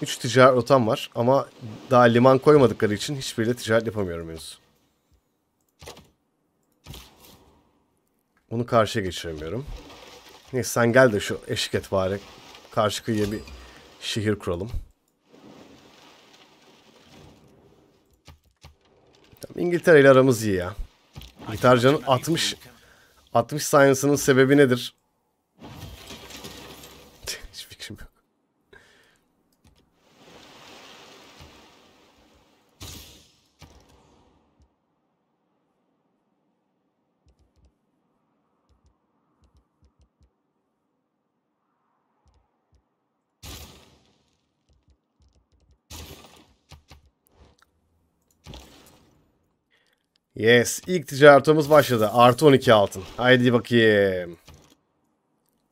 3 ticaret rotam var ama daha liman koymadıkları için hiçbiriyle ticaret yapamıyorum henüz. Onu karşıya geçiremiyorum. Neyse sen gel de şu eşlik et bari. Karşı kıyıya bir şehir kuralım. Tamam, İngiltere ile aramız iyi ya. İngiltere'nin 60 60 sayısının sebebi nedir? Yes. ilk ticaretimiz başladı. Artı 12 altın. Haydi bakayım.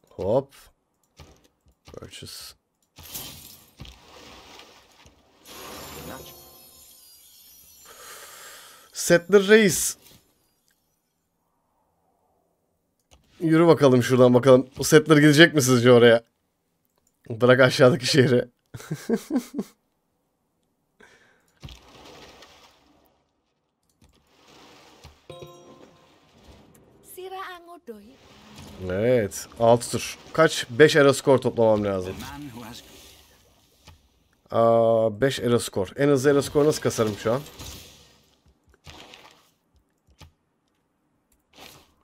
Hop. Purchase. Settler Reis. Yürü bakalım şuradan bakalım. O Settler gidecek mi sizce oraya? Bırak aşağıdaki şehri. Evet. 6 tur. Kaç? 5 era skor toplamam lazım. Aa, 5 era skor. En hızlı era skor nasıl kasarım şu an?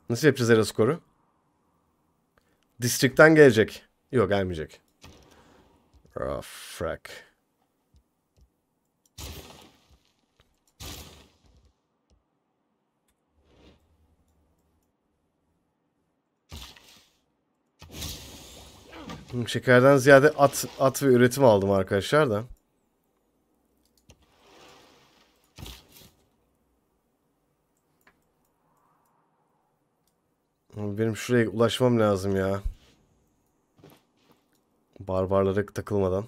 Nasıl yapacağız era skoru? District'ten gelecek. Yok gelmeyecek. Oh, frack. Şekerden ziyade at, at ve üretim aldım arkadaşlar da. Benim şuraya ulaşmam lazım ya. Barbarlara takılmadan.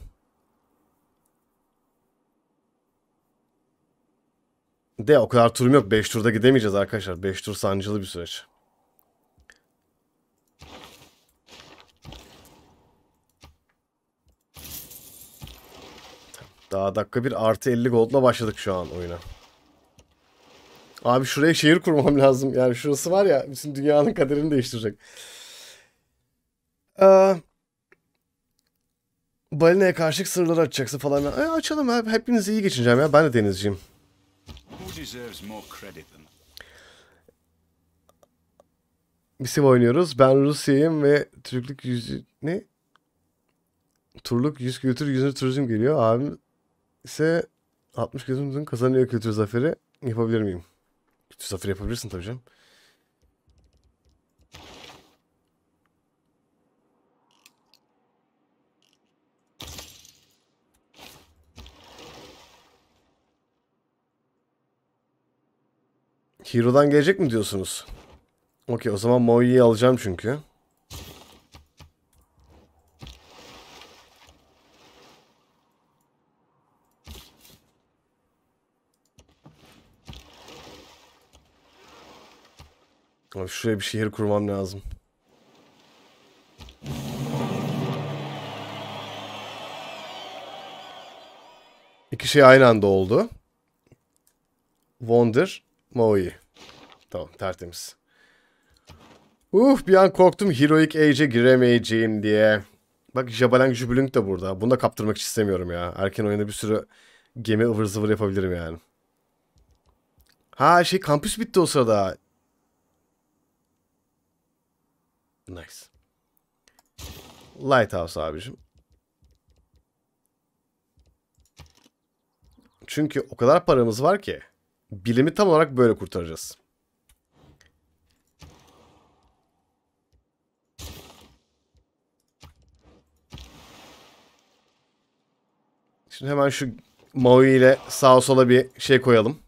De o kadar turum yok. 5 turda gidemeyeceğiz arkadaşlar. 5 tur sancılı bir süreç. Daha dakika bir artı 50 goldla başladık şu an oyuna. Abi şuraya şehir kurmam lazım. Yani şurası var ya bütün dünyanın kaderini değiştirecek. Ee, balinaya karşı sırları açacaksın falan. E, açalım abi. Hepiniz iyi geçineceğim ya. Ben de denizciyim. Misim oynuyoruz. Ben Rusya'yım ve Türklük yüzü... Ne? Turluk yüz kültür yüzü turizm geliyor. abi ise 60 gözümüzün kazanıyor kültür zaferi. Yapabilir miyim? Kültür zaferi yapabilirsin tabii canım. Hero'dan gelecek mi diyorsunuz? Okey o zaman Maui'yi alacağım çünkü. Abi şuraya bir şehir kurmam lazım. İki şey aynı anda oldu. Wonder, Maui. Tamam tertemiz. Uf bir an korktum Heroic Age'e giremeyeceğim diye. Bak Jabalang Jubilink de burada. Bunu da kaptırmak istemiyorum ya. Erken oyunda bir sürü gemi ıvır zıvır yapabilirim yani. Ha şey kampüs bitti o sırada. Nice. Lighthouse abicim. Çünkü o kadar paramız var ki bilimi tam olarak böyle kurtaracağız. Şimdi hemen şu Maui ile sağa sola bir şey koyalım.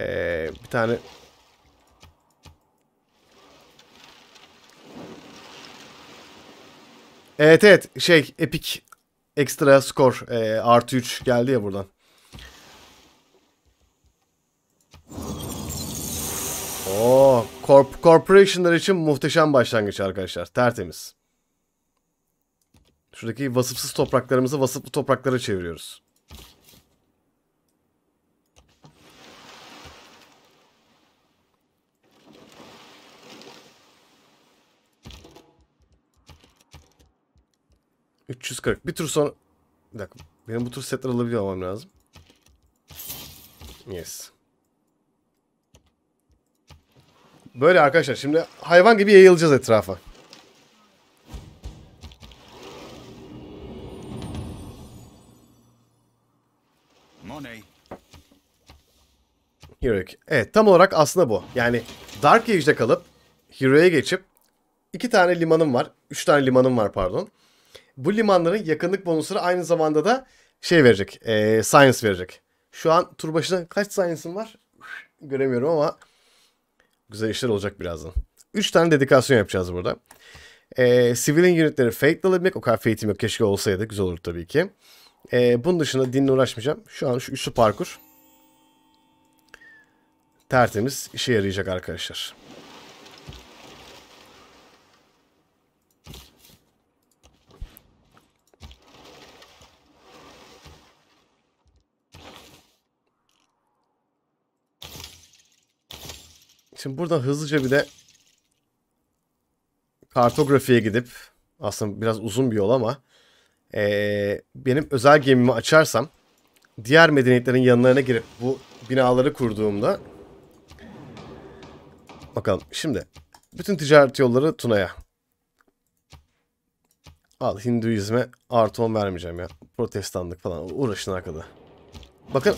Ee, bir tane Evet evet şey Epic ekstra skor e, artı 3 geldi ya buradan. Oo, corp corporationlar için muhteşem başlangıç arkadaşlar. Tertemiz. Şuradaki vasıfsız topraklarımızı vasıflı topraklara çeviriyoruz. 340. Bir tur sonra... Bir dakika. Benim bu tur setler alabiliyor olmam lazım. Yes. Böyle arkadaşlar. Şimdi hayvan gibi yayılacağız etrafa. Money. Heroic. Evet tam olarak aslında bu. Yani Dark Age'de kalıp Hero'ya geçip iki tane limanım var. Üç tane limanım var pardon. Bu limanların yakınlık bonusları aynı zamanda da şey verecek. E, science verecek. Şu an tur başına kaç science'ım var? Göremiyorum ama güzel işler olacak birazdan. 3 tane dedikasyon yapacağız burada. E, sivilin unitleri fate alabilmek. O kadar fate'im yok. Keşke olsaydı. Güzel olur tabii ki. E, bunun dışında dinle uğraşmayacağım. Şu an şu üstü parkur tertemiz işe yarayacak arkadaşlar. Şimdi buradan hızlıca bir de kartografiye gidip aslında biraz uzun bir yol ama ee, benim özel gemimi açarsam diğer medeniyetlerin yanlarına girip bu binaları kurduğumda bakalım şimdi bütün ticaret yolları Tuna'ya al Hinduizme artı 10 vermeyeceğim ya protestanlık falan uğraşın arkada bakın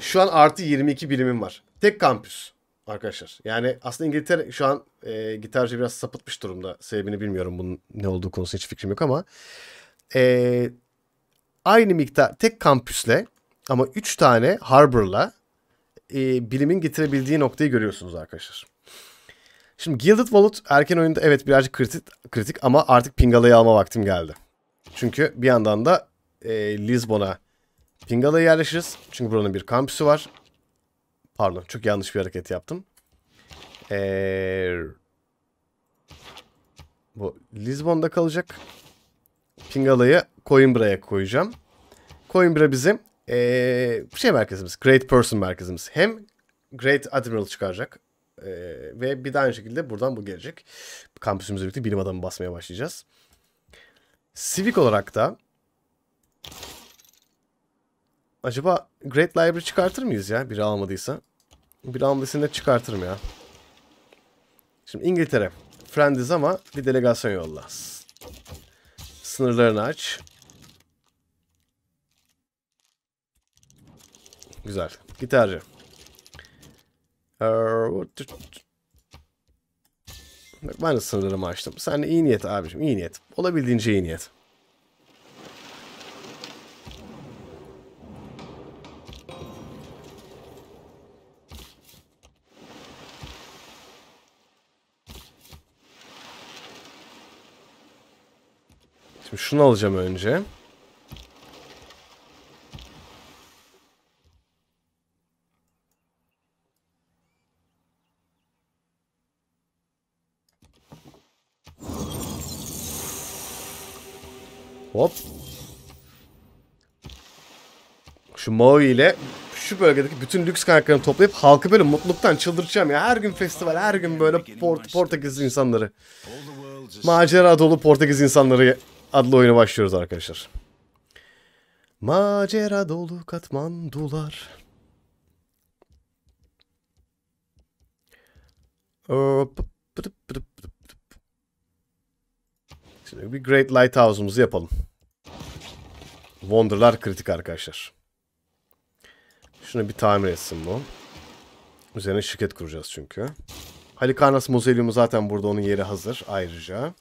şu an artı 22 birimim var tek kampüs arkadaşlar. Yani aslında İngiltere şu an e, gitarcı biraz sapıtmış durumda. Sebebini bilmiyorum bunun ne olduğu konusunda hiç fikrim yok ama e, aynı miktar tek kampüsle ama 3 tane harbor'la e, bilimin getirebildiği noktayı görüyorsunuz arkadaşlar. Şimdi Gilded Wallet erken oyunda evet birazcık kritik, kritik ama artık Pingala'yı alma vaktim geldi. Çünkü bir yandan da e, Lisbon'a Pingala'ya yerleşiriz. Çünkü buranın bir kampüsü var. Pardon çok yanlış bir hareket yaptım. Ee, bu Lisbon'da kalacak. Pingala'yı Coimbra'ya koyacağım. Coimbra bizim ee, şey merkezimiz. Great Person merkezimiz. Hem Great Admiral çıkaracak. Ee, ve bir daha aynı şekilde buradan bu gelecek. Kampüsümüzle birlikte bilim adamı basmaya başlayacağız. Sivik olarak da Acaba Great Library çıkartır mıyız ya? Biri almadıysa. Biri almadıysa ne çıkartırım ya. Şimdi İngiltere. Friendiz ama bir delegasyon yolla. Sınırlarını aç. Güzel. Gitarcı. Bak ben de sınırlarımı açtım. Sen iyi niyet abicim. iyi niyet. Olabildiğince iyi niyet. Şimdi şunu alacağım önce. Hop. Şu Maui ile şu bölgedeki bütün lüks kaynaklarını toplayıp halkı böyle mutluluktan çıldıracağım ya. Her gün festival, her gün böyle Port Portekizli insanları. Macera dolu Portekiz insanları adlı oyunu başlıyoruz arkadaşlar. Macera dolu katmandular. Şimdi bir Great Lighthouse'umuzu yapalım. Wonder'lar kritik arkadaşlar. Şunu bir tamir etsin bu. Üzerine şirket kuracağız çünkü. Halikarnas Mozelyumu zaten burada onun yeri hazır ayrıca.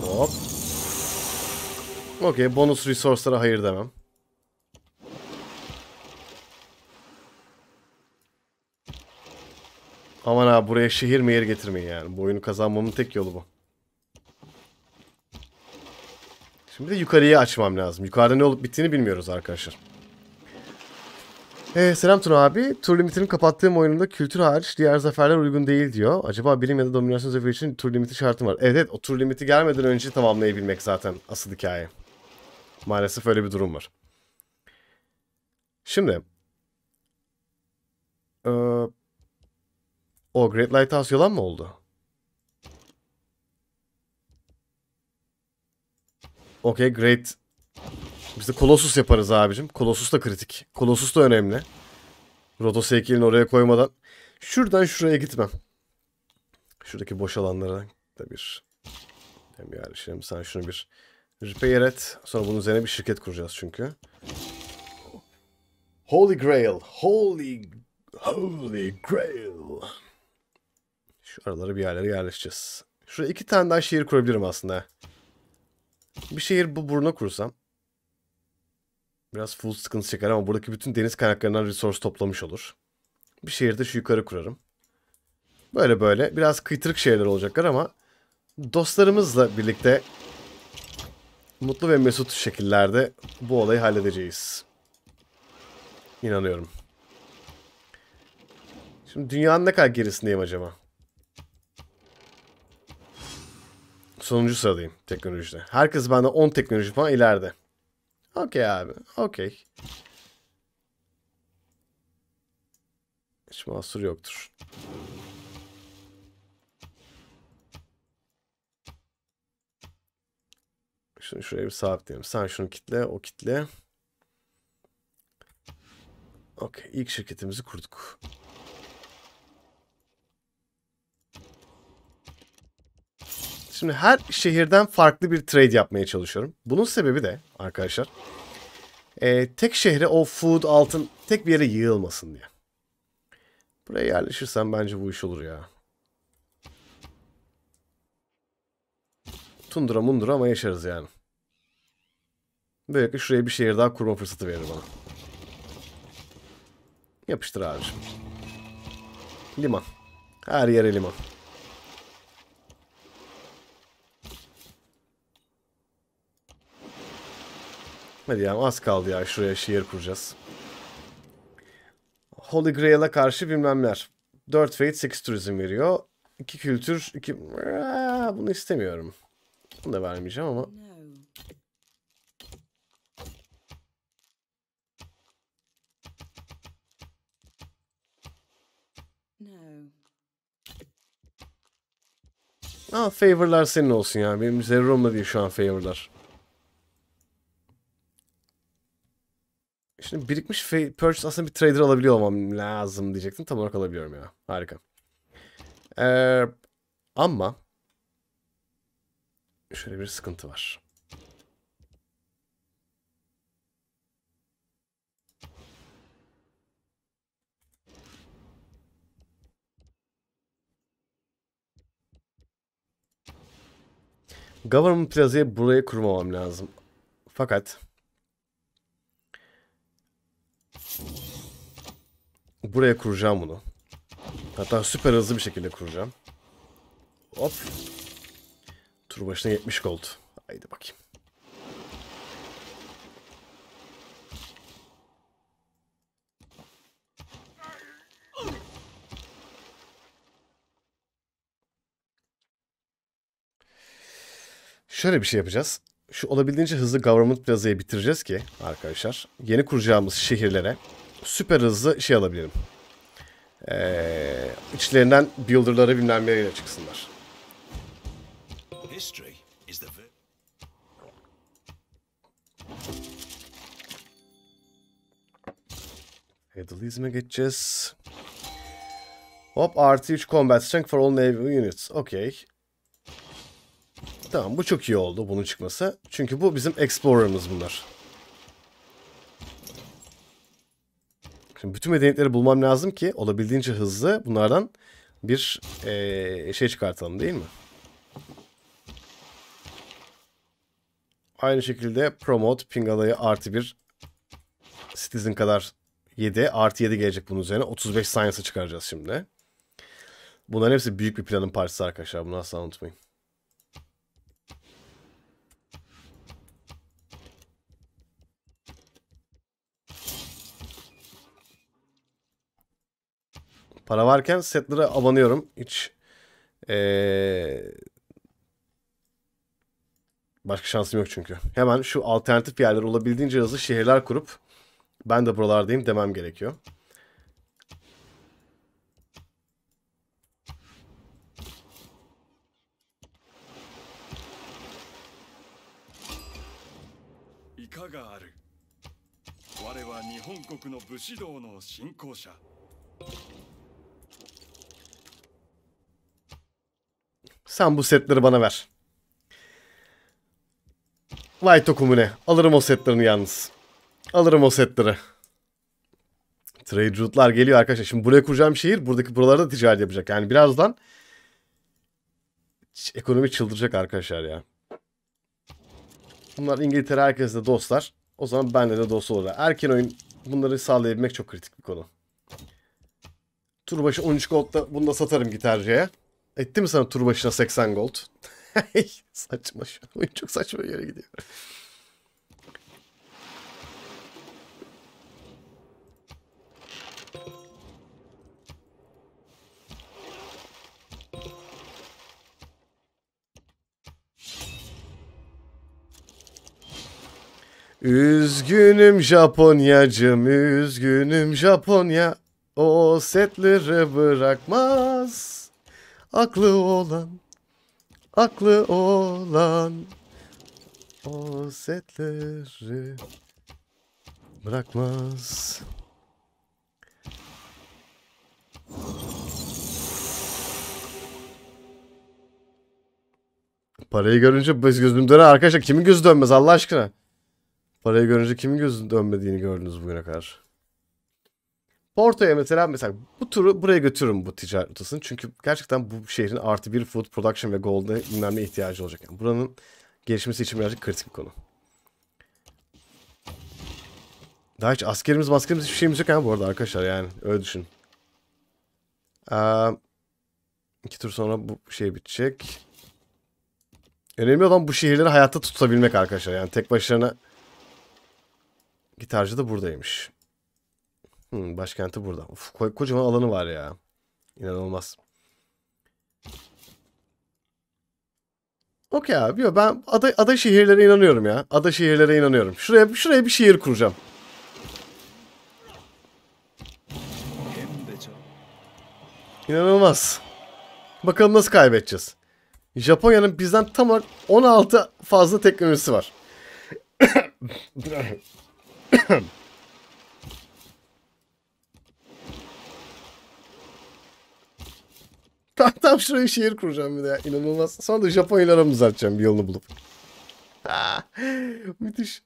Hop. Okey bonus resource'lara hayır demem. Aman abi buraya şehir mehir getirmeyin yani. Bu oyunu kazanmamın tek yolu bu. Şimdi de yukarıyı açmam lazım. Yukarıda ne olup bittiğini bilmiyoruz arkadaşlar. Ee, selam Tuna abi. Tur limitini kapattığım oyununda kültür hariç diğer zaferler uygun değil diyor. Acaba bilim ya da dominasyon zaferi için tur limiti şartım var. Evet evet o tur limiti gelmeden önce tamamlayabilmek zaten asıl hikaye. Maalesef öyle bir durum var. Şimdi ee, o Great Lighthouse yalan mı oldu? Okey Great biz de Colossus yaparız abicim. Colossus da kritik. Colossus da önemli. Rotos heykelini oraya koymadan. Şuradan şuraya gitmem. Şuradaki boş alanlara da bir. Yani sen şunu bir Repair et. Sonra bunun üzerine bir şirket kuracağız çünkü. Holy Grail. Holy Holy Grail. Şu aralara bir yerlere yerleşeceğiz. Şuraya iki tane daha şehir kurabilirim aslında. Bir şehir bu buruna kursam. Biraz full sıkıntı çeker ama buradaki bütün deniz kaynaklarından resource toplamış olur. Bir şehirde şu yukarı kurarım. Böyle böyle biraz kıtırık şehirler olacaklar ama dostlarımızla birlikte mutlu ve mesut şekillerde bu olayı halledeceğiz. İnanıyorum. Şimdi dünyanın ne kadar gerisindeyim acaba? Sonuncu sıradayım teknolojide. Herkes bende 10 teknoloji falan ileride. Okey abi. Okey. Hiç mahsur yoktur. Şunu şuraya bir sabitleyelim. Sen şunu kitle, o kitle. Okey, ilk şirketimizi kurduk. Şimdi her şehirden farklı bir trade yapmaya çalışıyorum. Bunun sebebi de arkadaşlar e, tek şehre o food altın tek bir yere yığılmasın diye. Buraya yerleşirsem bence bu iş olur ya. Tundura mundura ama yaşarız yani ki şuraya bir şehir daha kurma fırsatı verir bana. Yapıştır abicim. Liman. Her yere liman. Hadi ya az kaldı ya şuraya şehir kuracağız. Holy Grail'a karşı bilmemler. 4 Fate 8 Turizm veriyor. 2 kültür 2... Bunu istemiyorum. Bunu da vermeyeceğim ama... Ama favorlar senin olsun ya. Benim zerromla değil şu an favorlar. Şimdi birikmiş purchase aslında bir trader alabiliyor olmam lazım diyecektim. Tam olarak alabiliyorum ya. Harika. Ee, ama şöyle bir sıkıntı var. Government Plaza'yı buraya kurmamam lazım. Fakat buraya kuracağım bunu. Hatta süper hızlı bir şekilde kuracağım. Hop. Tur başına 70 gold. Haydi bakayım. Şöyle bir şey yapacağız. Şu olabildiğince hızlı Government Plaza'yı bitireceğiz ki arkadaşlar yeni kuracağımız şehirlere süper hızlı şey alabilirim. Ee, içlerinden builder'lara bilmem nereye çıksınlar. Feudalizm'e geçeceğiz. Hop artı 3 combat strength for all naval units. Okey. Tamam bu çok iyi oldu bunun çıkması. Çünkü bu bizim explorer'ımız bunlar. Şimdi bütün medeniyetleri bulmam lazım ki olabildiğince hızlı bunlardan bir ee, şey çıkartalım değil mi? Aynı şekilde promote pingalayı artı bir citizen kadar 7 artı 7 gelecek bunun üzerine 35 science'ı çıkaracağız şimdi. Bunların hepsi büyük bir planın parçası arkadaşlar bunu asla unutmayın. Para varken setlere abanıyorum. Hiç ee, başka şansım yok çünkü. Hemen şu alternatif yerler olabildiğince hızlı şehirler kurup ben de buralardayım demem gerekiyor. no no Bushido Sen bu setleri bana ver. Light okumune. Alırım o setlerini yalnız. Alırım o setleri. Trade route'lar geliyor arkadaşlar. Şimdi buraya kuracağım şehir buradaki buralarda ticaret yapacak. Yani birazdan ekonomi çıldıracak arkadaşlar ya. Bunlar İngiltere herkesle dostlar. O zaman bende de dost olur. Erken oyun bunları sağlayabilmek çok kritik bir konu. Tur başı 13 gold'da bunu da satarım gitarcıya. Etti mi sana tur başına 80 gold? saçma şu an. Oyun çok saçma yere gidiyor. Üzgünüm Japonyacım, üzgünüm Japonya. O setleri bırakmaz. Aklı olan, aklı olan o setleri bırakmaz. Parayı görünce biz gözüm döner arkadaşlar. Kimin gözü dönmez Allah aşkına? Parayı görünce kimin gözü dönmediğini gördünüz bugüne kadar. Porto'ya mesela mesela bu turu buraya götürürüm bu ticaret rotasını. Çünkü gerçekten bu şehrin artı bir food production ve gold'a bilmem ihtiyacı olacak. Yani buranın gelişmesi için birazcık kritik bir konu. Daha hiç askerimiz maskerimiz hiçbir şeyimiz yok ha bu arada arkadaşlar yani öyle düşün. Ee, iki tur sonra bu şey bitecek. Önemli olan bu şehirleri hayatta tutabilmek arkadaşlar yani tek başına gitarcı da buradaymış. Hmm, başkenti burada. Of, kocaman alanı var ya. İnanılmaz. Okey abi. Yo, ben ada, ada şehirlere inanıyorum ya. Ada şehirlere inanıyorum. Şuraya, şuraya bir şehir kuracağım. İnanılmaz. Bakalım nasıl kaybedeceğiz. Japonya'nın bizden tam 16 fazla teknolojisi var. Tam, tam şuraya şehir kuracağım bir de. Ya. İnanılmaz. Sonra da Japonya'yla aramı düzelteceğim bir yolunu bulup. Ah, müthiş.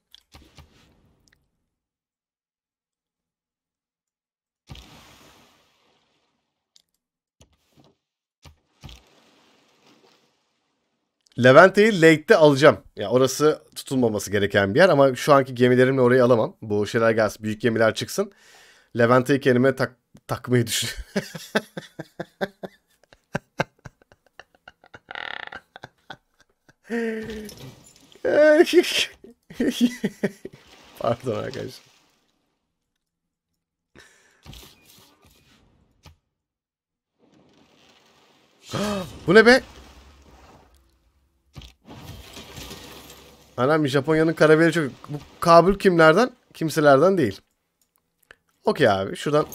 Levent'i late'de alacağım. Ya orası tutulmaması gereken bir yer ama şu anki gemilerimle orayı alamam. Bu şeyler gelsin, büyük gemiler çıksın. Levent'i kendime tak takmayı düşünüyorum. Pardon arkadaşlar. Bu ne be? Anam Japonya'nın karabeli çok... Bu Kabul kimlerden? Kimselerden değil. Okey abi şuradan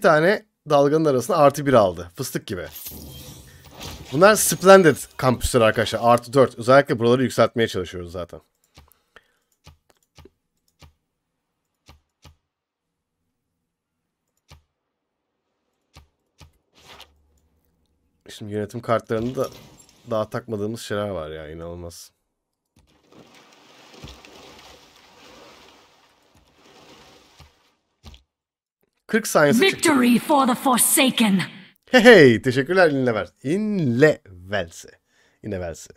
iki tane dalganın arasında artı bir aldı. Fıstık gibi. Bunlar Splendid kampüsler arkadaşlar. Artı 4. Özellikle buraları yükseltmeye çalışıyoruz zaten. Şimdi yönetim kartlarında daha takmadığımız şeyler var ya inanılmaz. 40 saniyesi Victory for the Forsaken. Hey hey. Teşekkürler inlever. Inlevels'e. Inlevels'e.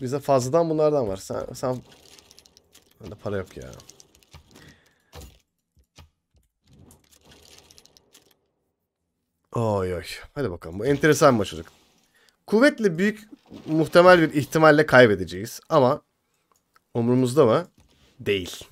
Bize fazladan bunlardan var. Sen, sen... Bende para yok ya. Oy oy. Hadi bakalım. Bu enteresan bir çocuk. Kuvvetli büyük muhtemel bir ihtimalle kaybedeceğiz. Ama umurumuzda mı? Değil.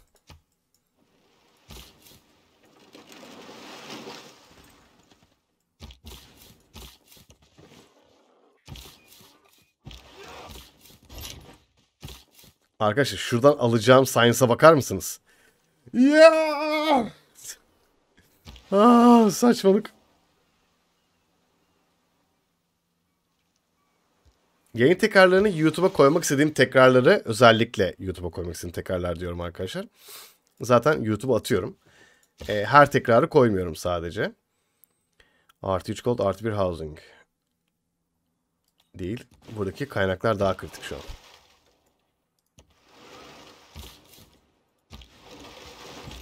Arkadaşlar şuradan alacağım Science'a bakar mısınız? Ya! Aa, ah, saçmalık. Yayın tekrarlarını YouTube'a koymak istediğim tekrarları özellikle YouTube'a koymak istediğim tekrarlar diyorum arkadaşlar. Zaten YouTube'a atıyorum. E, her tekrarı koymuyorum sadece. Artı 3 gold artı 1 housing. Değil. Buradaki kaynaklar daha kritik şu an.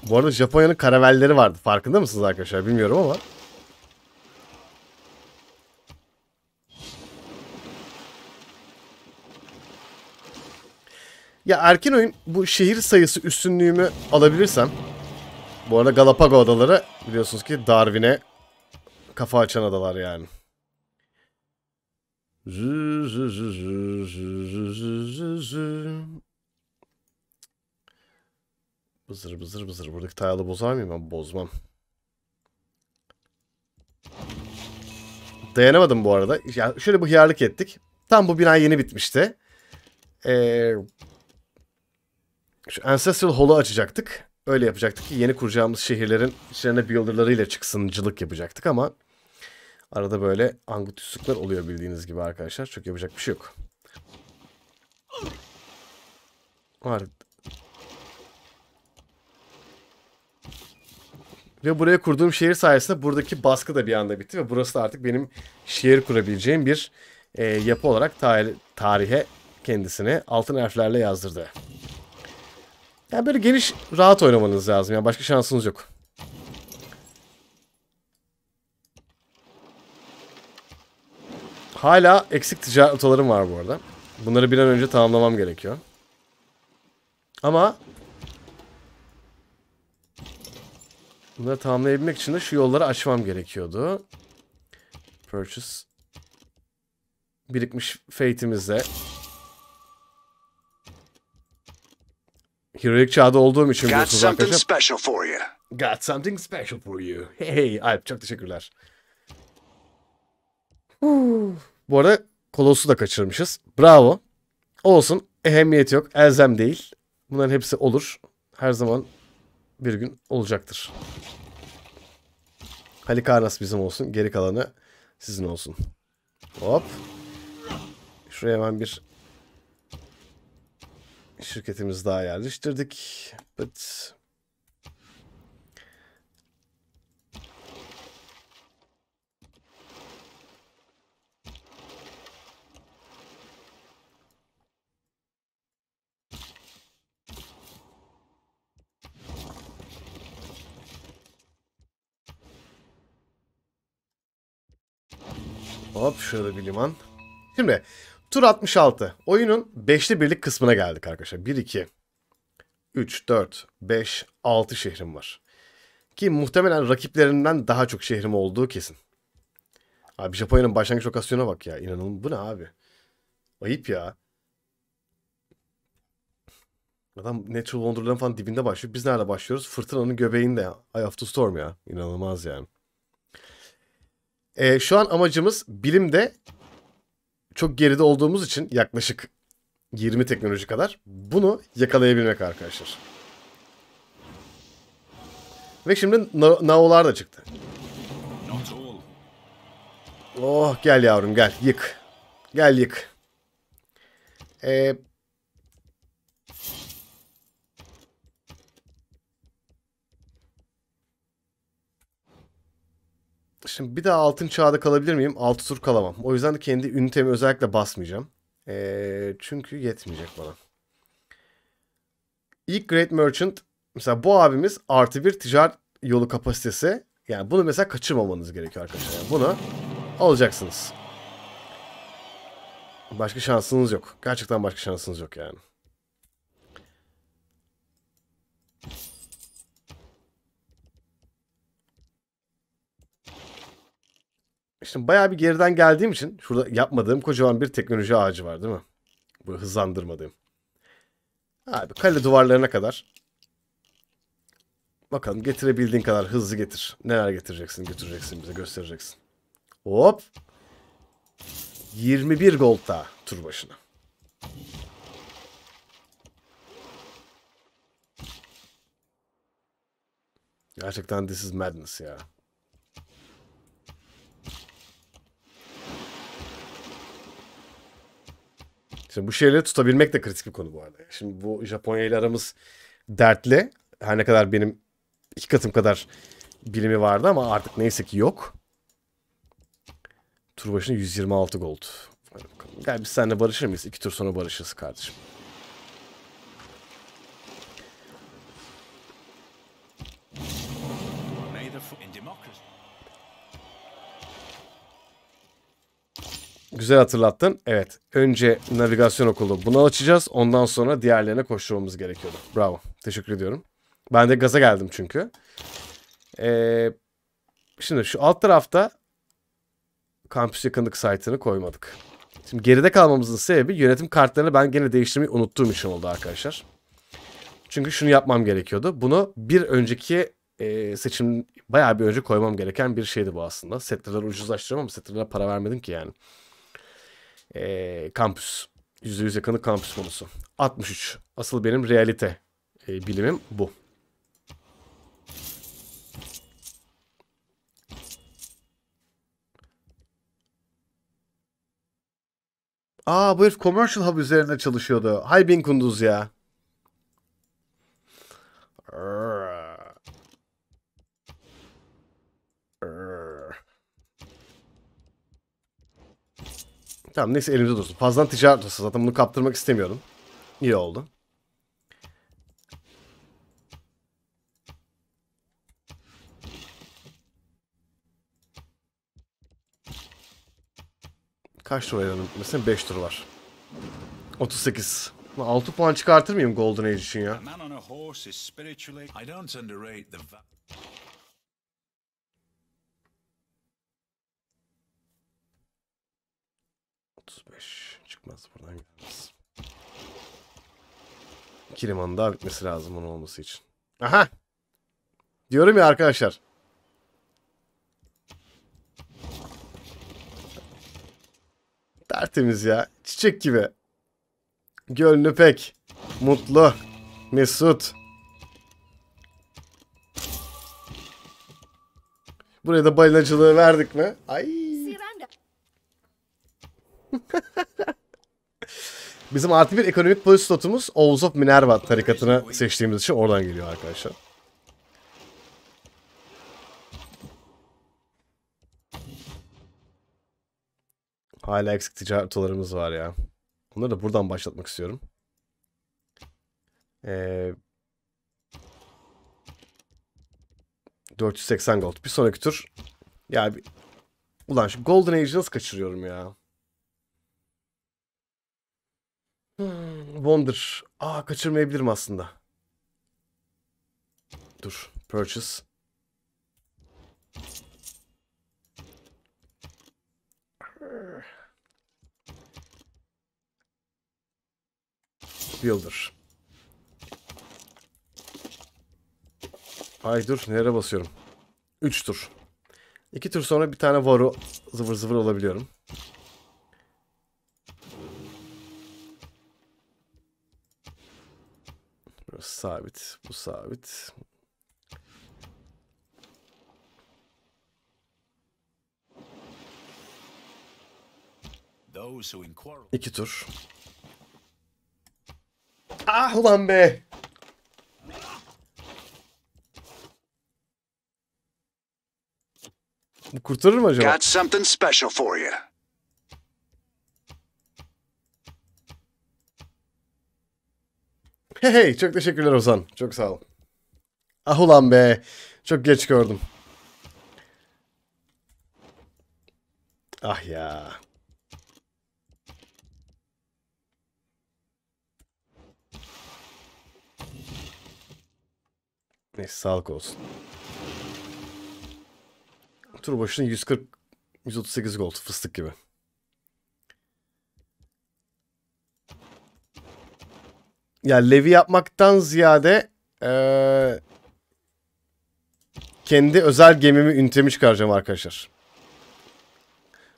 Bu arada Japonya'nın karavelleri vardı. Farkında mısınız arkadaşlar bilmiyorum ama. Ya erken oyun bu şehir sayısı üstünlüğümü alabilirsem. Bu arada Galapago adaları biliyorsunuz ki Darwin'e kafa açan adalar yani. Bızır bızır bızır. Buradaki tile'ı bozar mıyım ben? Bozmam. Dayanamadım bu arada. Ya şöyle bu hıyarlık ettik. Tam bu bina yeni bitmişti. Ee, şu Ancestral Hall'u açacaktık. Öyle yapacaktık ki yeni kuracağımız şehirlerin içlerine builderlarıyla çıksıncılık yapacaktık ama arada böyle angutusluklar oluyor bildiğiniz gibi arkadaşlar. Çok yapacak bir şey yok. Var. Ve buraya kurduğum şehir sayesinde buradaki baskı da bir anda bitti ve burası da artık benim şehir kurabileceğim bir e, yapı olarak tarihe kendisini altın harflerle yazdırdı. Yani böyle geniş rahat oynamanız lazım. Yani başka şansınız yok. Hala eksik ticaret notalarım var bu arada. Bunları bir an önce tamamlamam gerekiyor. Ama bunları tamamlayabilmek için de şu yolları açmam gerekiyordu. Purchase birikmiş fate'imizle Heroic çağda olduğum için Got something arkadaşlar. special for you. Got something special for you. Hey Alp çok teşekkürler. Bu arada Kolos'u da kaçırmışız. Bravo. Olsun. Ehemmiyet yok. Elzem değil. Bunların hepsi olur. Her zaman bir gün olacaktır. Halikarnas bizim olsun. Geri kalanı sizin olsun. Hop. Şuraya hemen bir şirketimiz daha yerleştirdik. But Hop şöyle bir liman. Şimdi Tur 66. Oyunun 5'li birlik kısmına geldik arkadaşlar. 1, 2, 3, 4, 5, 6 şehrim var. Ki muhtemelen rakiplerinden daha çok şehrim olduğu kesin. Abi Japonya'nın başlangıç lokasyonuna bak ya. İnanılmaz. Bu ne abi? Ayıp ya. Adam Natural Wonder'ların falan dibinde başlıyor. Biz nerede başlıyoruz? Fırtınanın göbeğinde. Eye of the Storm ya. İnanılmaz yani. Ee, şu an amacımız bilimde çok geride olduğumuz için yaklaşık 20 teknoloji kadar bunu yakalayabilmek arkadaşlar. Ve şimdi Nao'lar da çıktı. Oh gel yavrum gel yık. Gel yık. Ee, Şimdi bir daha altın çağda kalabilir miyim? Altı tur kalamam. O yüzden de kendi ünitemi özellikle basmayacağım. Ee, çünkü yetmeyecek bana. İlk Great Merchant mesela bu abimiz artı bir ticaret yolu kapasitesi. Yani bunu mesela kaçırmamanız gerekiyor arkadaşlar. Yani bunu alacaksınız. Başka şansınız yok. Gerçekten başka şansınız yok yani. Şimdi bayağı bir geriden geldiğim için şurada yapmadığım kocaman bir teknoloji ağacı var değil mi? Bu hızlandırmadığım. Abi kale duvarlarına kadar. Bakalım getirebildiğin kadar hızlı getir. Neler getireceksin götüreceksin bize göstereceksin. Hop. 21 gold daha tur başına. Gerçekten this is madness ya. Şimdi bu şeyleri tutabilmek de kritik bir konu bu arada. Şimdi bu Japonya ile aramız dertli. Her ne kadar benim iki katım kadar bilimi vardı ama artık neyse ki yok. Tur başına 126 gold. Gel biz seninle barışır mıyız? İki tur sonra barışırız kardeşim. Güzel hatırlattın. Evet. Önce navigasyon okulu bunu açacağız. Ondan sonra diğerlerine koşturmamız gerekiyordu. Bravo. Teşekkür ediyorum. Ben de gaza geldim çünkü. Ee, şimdi şu alt tarafta kampüs yakınlık saytını koymadık. Şimdi geride kalmamızın sebebi yönetim kartlarını ben gene değiştirmeyi unuttuğum için oldu arkadaşlar. Çünkü şunu yapmam gerekiyordu. Bunu bir önceki e, seçim bayağı bir önce koymam gereken bir şeydi bu aslında. Setlerleri ucuzlaştırıyorum ama setlerlere para vermedim ki yani. E, kampüs. yüz yakınlık kampüs konusu. 63. Asıl benim realite e, bilimim bu. Aa bu herif Commercial Hub üzerinde çalışıyordu. Hay bin kunduz ya. Tamam neyse elimde dursun. Fazla ticaret odası zaten bunu kaptırmak istemiyorum. İyi oldu. Kaç tur ayıralım? Mesela 5 tur var. 38. 6 puan çıkartır mıyım Golden Age için ya? 35 çıkmaz buradan gelmez. İki daha bitmesi lazım onun olması için. Aha! Diyorum ya arkadaşlar. Tertemiz ya. Çiçek gibi. Gönlü pek. Mutlu. Mesut. Buraya da balinacılığı verdik mi? Ay Bizim artı bir ekonomik polis slotumuz Oğuz of Minerva tarikatını seçtiğimiz için oradan geliyor arkadaşlar. Hala eksik ticaret dolarımız var ya. Bunları da buradan başlatmak istiyorum. Ee, 480 gold. Bir sonraki tur. Ya bir... Ulan şu Golden Age'i nasıl kaçırıyorum ya? Hmm, Wonder. Aa kaçırmayabilirim aslında. Dur. Purchase. Builder. Ay dur nereye basıyorum? 3 tur. 2 tur sonra bir tane varu zıvır zıvır olabiliyorum. Burası sabit. Bu sabit. İki tur. Ah ulan be. Bu kurtarır mı acaba? Got something special for you. Hey hey çok teşekkürler Ozan. Çok sağ ol. Ah ulan be. Çok geç gördüm. Ah ya. Neyse sağlık olsun. Tur başına 140 138 gold fıstık gibi. Ya Levi yapmaktan ziyade ee, kendi özel gemimi üntemiş çıkaracağım arkadaşlar.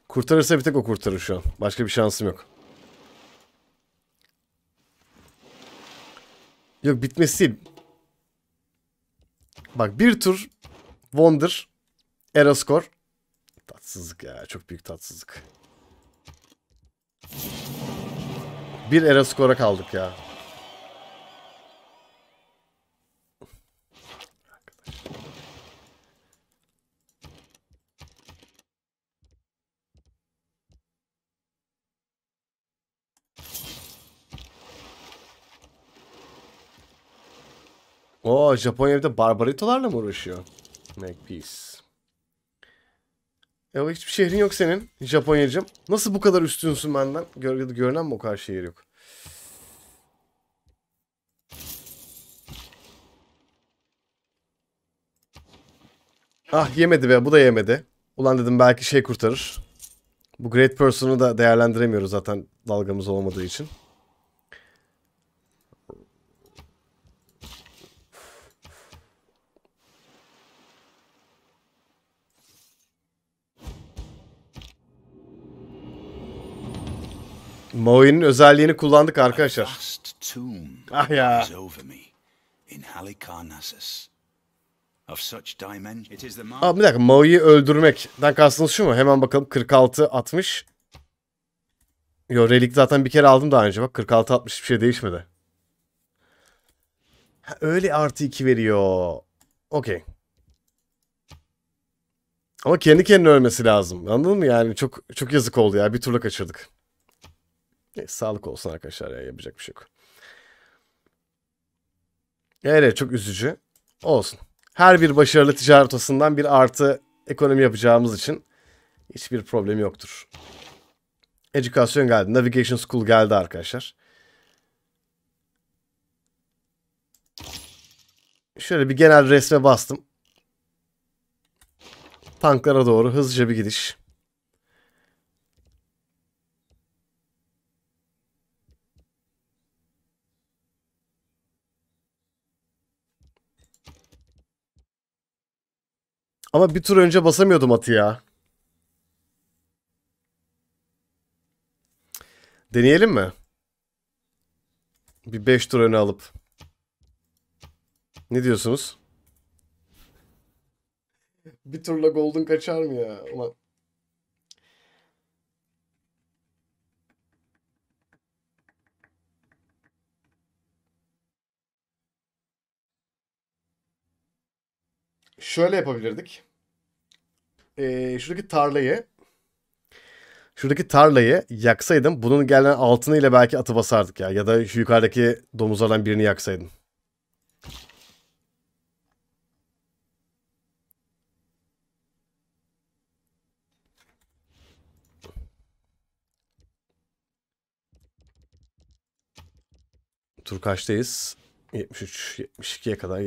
Kurtarırsa bir tek o kurtarır şu an. Başka bir şansım yok. Yok bitmesi değil. Bak bir tur Wonder Eroscore Tatsızlık ya çok büyük tatsızlık. Bir Eroscore'a kaldık ya. O Japonya evde barbaritolarla mı uğraşıyor? peace. Ya e, hiçbir şehrin yok senin Japonyacım. Nasıl bu kadar üstünsün benden? Gör, görünen mi o kadar şehir yok? Ah yemedi be bu da yemedi. Ulan dedim belki şey kurtarır. Bu Great Person'u da değerlendiremiyoruz zaten dalgamız olmadığı için. Maui'nin özelliğini kullandık arkadaşlar. Ah ya. Aa, bir dakika Maui'yi öldürmekten kastınız şu mu? Hemen bakalım 46 60. Yo relik zaten bir kere aldım daha önce bak 46 60 bir şey değişmedi. Ha, öyle artı 2 veriyor. Okey. Ama kendi kendine ölmesi lazım. Anladın mı? Yani çok çok yazık oldu ya. Bir turla kaçırdık. E, sağlık olsun arkadaşlar ya yapacak bir şey yok. Evet çok üzücü. Olsun. Her bir başarılı ticaret odasından bir artı ekonomi yapacağımız için hiçbir problem yoktur. Education geldi. Navigation School geldi arkadaşlar. Şöyle bir genel resme bastım. Tanklara doğru hızlıca bir gidiş. Ama bir tur önce basamıyordum atı ya. Deneyelim mi? Bir 5 tur öne alıp. Ne diyorsunuz? bir turla golden kaçar mı ya? Ulan. şöyle yapabilirdik. Ee, şuradaki tarlayı şuradaki tarlayı yaksaydım bunun gelen altını ile belki atı basardık ya. Ya da şu yukarıdaki domuzlardan birini yaksaydım. Tur kaçtayız? 73, 72'ye kadar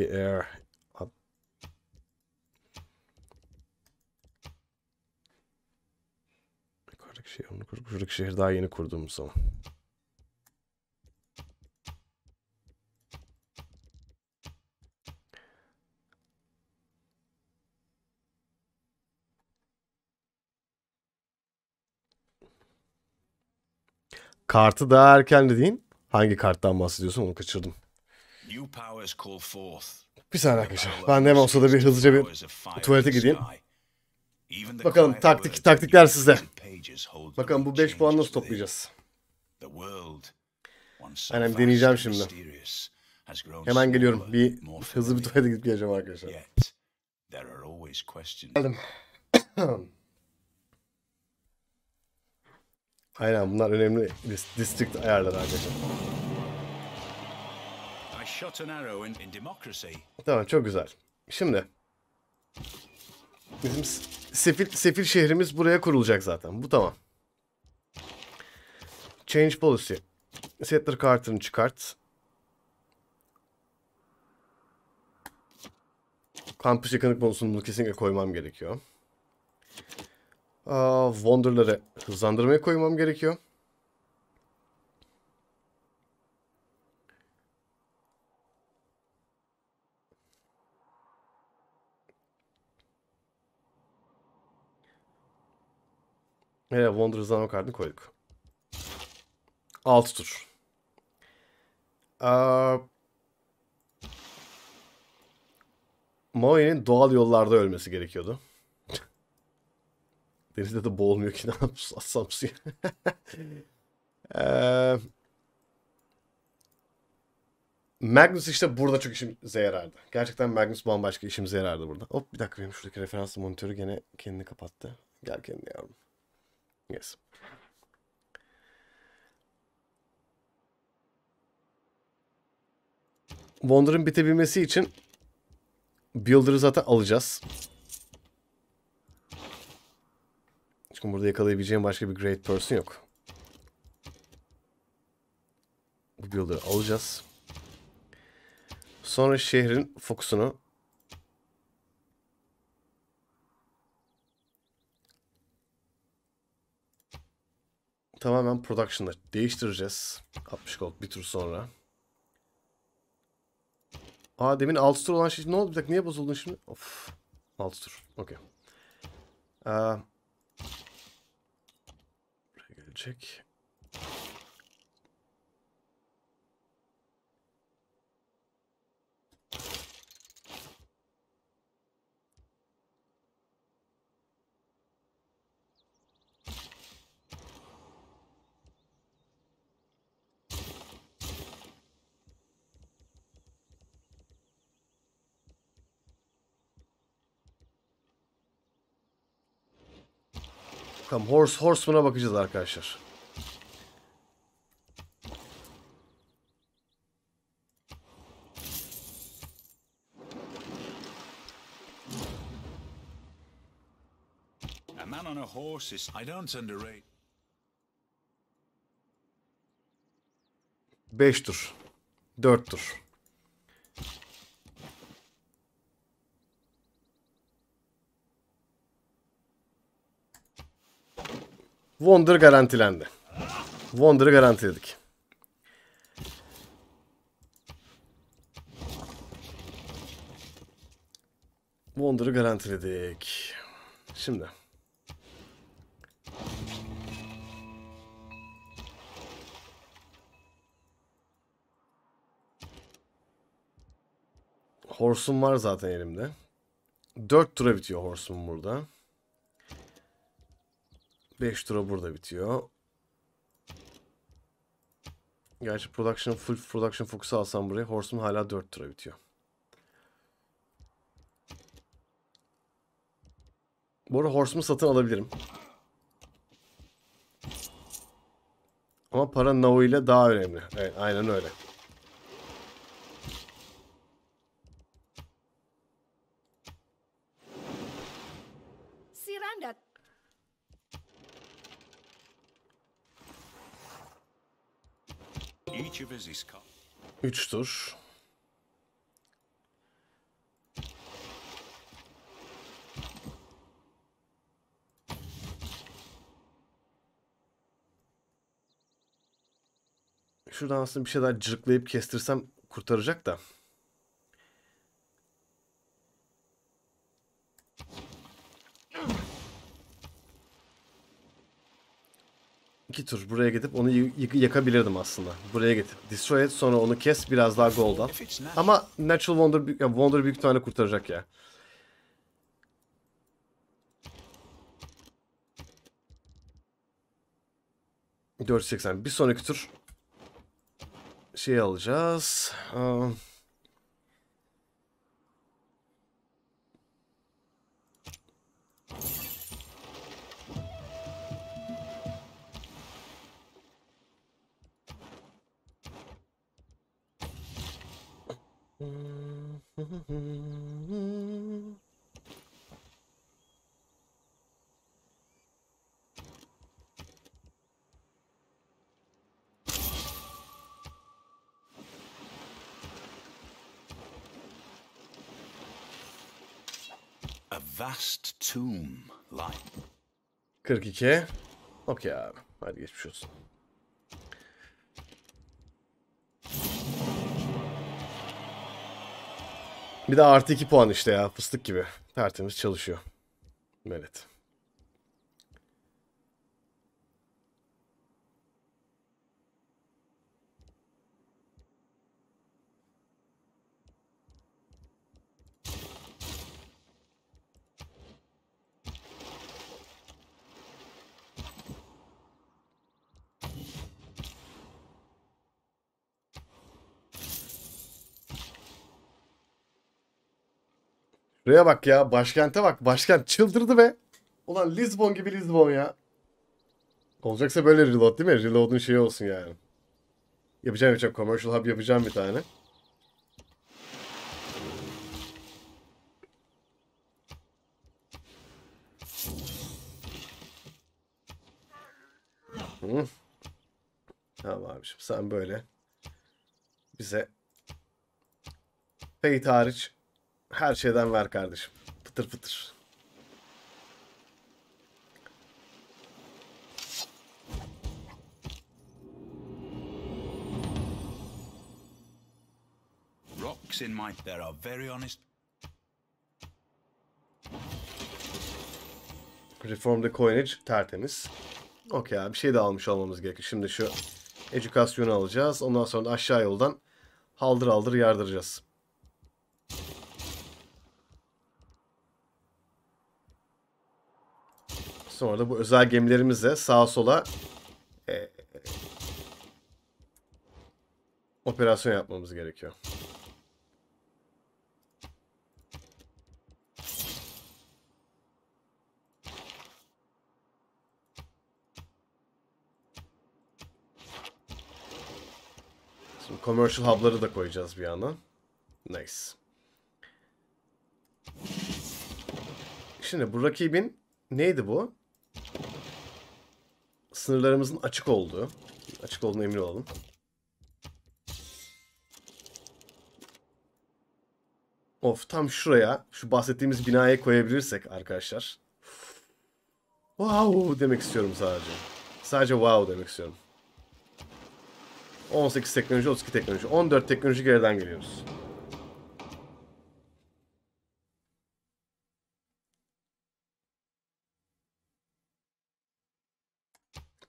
Başakşehir onu kur. Başakşehir daha yeni kurduğumuz zaman. Kartı daha erken dediğin hangi karttan bahsediyorsun onu kaçırdım. Bir saniye arkadaşlar. Ben de hemen olsa da bir hızlıca bir tuvalete gideyim. Bakalım taktik taktikler size. Bakalım bu 5 puan nasıl toplayacağız? Aynen deneyeceğim şimdi. Hemen geliyorum. Bir hızlı bir tuvalete gidip geleceğim arkadaşlar. Geldim. Aynen bunlar önemli district ayarları arkadaşlar. Tamam çok güzel. Şimdi Bizim sefil, sefil şehrimiz buraya kurulacak zaten. Bu tamam. Change policy. Settler kartını çıkart. Kampüs yakınlık bonusunu bunu kesinlikle koymam gerekiyor. Aa, Wonder'ları hızlandırmaya koymam gerekiyor. Ee, Wonder Zano kartını koyduk. 6 tur. Ee, Maui'nin doğal yollarda ölmesi gerekiyordu. Denizde de boğulmuyor ki ne atsam suya. ee, Magnus işte burada çok işimize yarardı. Gerçekten Magnus bambaşka işimize yarardı burada. Hop bir dakika benim şuradaki referans monitörü gene kendini kapattı. Gel kendine yavrum. Yes. Wonder'ın bitebilmesi için Builder'ı zaten alacağız. Çünkü burada yakalayabileceğim başka bir Great Person yok. Bu Builder'ı alacağız. Sonra şehrin fokusunu tamamen production'a değiştireceğiz. 60 gold bir tur sonra. Aa demin 6 tur olan şey ne oldu? Bir dakika niye bozuldun şimdi? Of. 6 tur. Okey. Ee, buraya gelecek. Tamam Horse Horseman'a bakacağız arkadaşlar. A man on a horse is I don't underrate. 5 dur, 4 dur. Wonder garantilendi. Wonder'ı garantiledik. Wonder'ı garantiledik. Şimdi. Horse'um var zaten elimde. 4 tura bitiyor Horse'um burada. 5 tura burada bitiyor. Gerçi production full production fokusu alsam buraya Horseman hala 4 tura bitiyor. Bu arada Horseman satın alabilirim. Ama para Nao ile daha önemli. Evet aynen öyle. Üç tur. Şuradan aslında bir şeyler cırıklayıp kestirsem kurtaracak da. iki tur buraya gidip onu yakabilirdim aslında. Buraya gidip Destroy et sonra onu kes biraz daha goldan. Ama Natural Wonder, Wonder büyük tane kurtaracak ya. ...480. Bir sonraki tur... ...şey alacağız... Um... A vast tomb like. 42. Okey abi. Hadi geçmiş olsun. Bir de artı 2 puan işte ya. Fıstık gibi. Tertemiz çalışıyor. Melet. Evet. Buraya bak ya başkente bak. Başkent çıldırdı be. Ulan Lisbon gibi Lisbon ya. Olacaksa böyle reload değil mi? Reload'un şeyi olsun yani. Yapacağım yapacağım. Commercial Hub yapacağım bir tane. Hı. Tamam abiciğim sen böyle bize Fate hariç her şeyden ver kardeşim. Pıtır pıtır. Rocks in my there are very honest Reform the coinage tertemiz. Okey abi bir şey de almış olmamız gerekiyor. Şimdi şu edukasyonu alacağız. Ondan sonra aşağı yoldan haldır haldır yardıracağız. Sonra da bu özel gemilerimizle sağa sola e, operasyon yapmamız gerekiyor. Şimdi commercial hub'ları da koyacağız bir yandan. Nice. Şimdi bu rakibin neydi bu? sınırlarımızın açık olduğu. Açık olduğuna emin olalım. Of tam şuraya şu bahsettiğimiz binaya koyabilirsek arkadaşlar. Wow demek istiyorum sadece. Sadece wow demek istiyorum. 18 teknoloji, 32 teknoloji. 14 teknoloji geriden geliyoruz.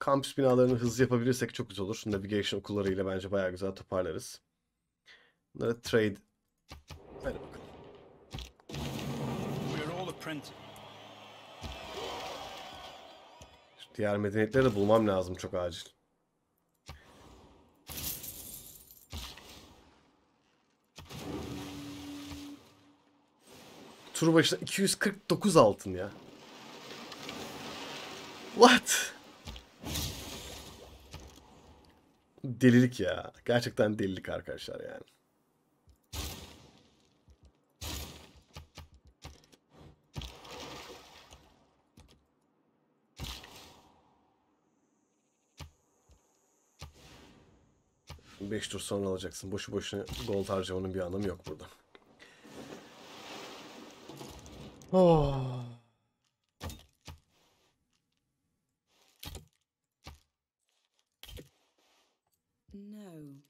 kampüs binalarını hızlı yapabilirsek çok güzel olur. Navigation okullarıyla bence bayağı güzel toparlarız. Bunlara trade. Hadi bakalım. Şu diğer medeniyetleri de bulmam lazım çok acil. Tur başına 249 altın ya. What? delilik ya. Gerçekten delilik arkadaşlar yani. Beş tur sonra alacaksın. Boşu boşuna gold harcamanın bir anlamı yok burada. Oh.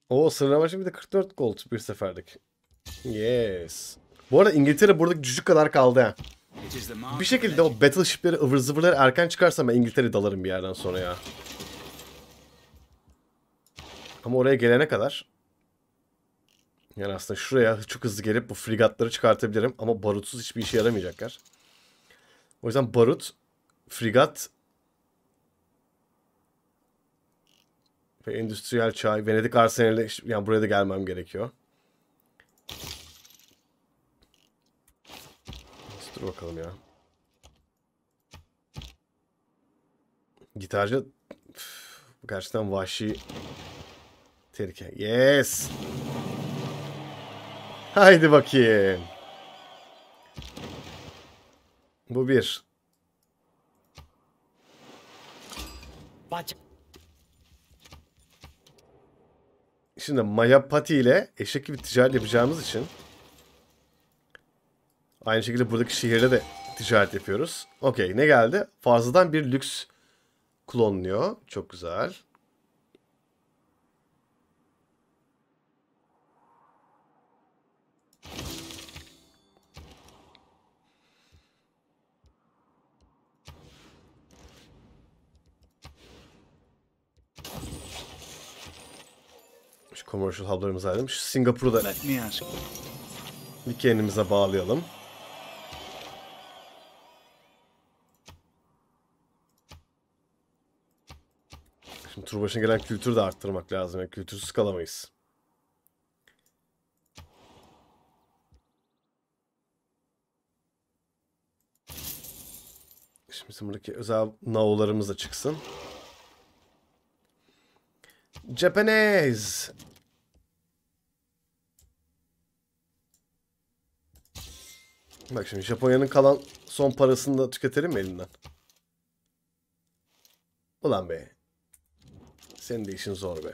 O sınırlı maçta bir de 44 gol bir seferlik. Yes. Bu arada İngiltere buradaki cücük kadar kaldı ya. Bir şekilde o battleship'leri ıvır zıvırları erken çıkarsam ben İngiltere dalarım bir yerden sonra ya. Ama oraya gelene kadar yani aslında şuraya çok hızlı gelip bu frigatları çıkartabilirim ama barutsuz hiçbir işe yaramayacaklar. O yüzden barut, frigat Ve endüstriyel çay. Venedik Arsenal'e yani buraya da gelmem gerekiyor. dur bakalım ya. Gitarcı Üf, gerçekten vahşi tehlike. Yes. Haydi bakayım. Bu bir. Bacak. Şimdi Maya Pati ile eşek gibi ticaret yapacağımız için aynı şekilde buradaki şehirde de ticaret yapıyoruz. Okey ne geldi? Fazladan bir lüks klonluyor. Çok güzel. commercial hub'larımız ayrılmış. Singapur'u da bir kendimize bağlayalım. Şimdi tur başına gelen kültürü de arttırmak lazım. Yani kültürsüz kalamayız. Şimdi bizim buradaki özel navolarımız da çıksın. Japanese. Bak şimdi Japonya'nın kalan son parasını da tüketelim mi elinden? Ulan be. Senin de işin zor be.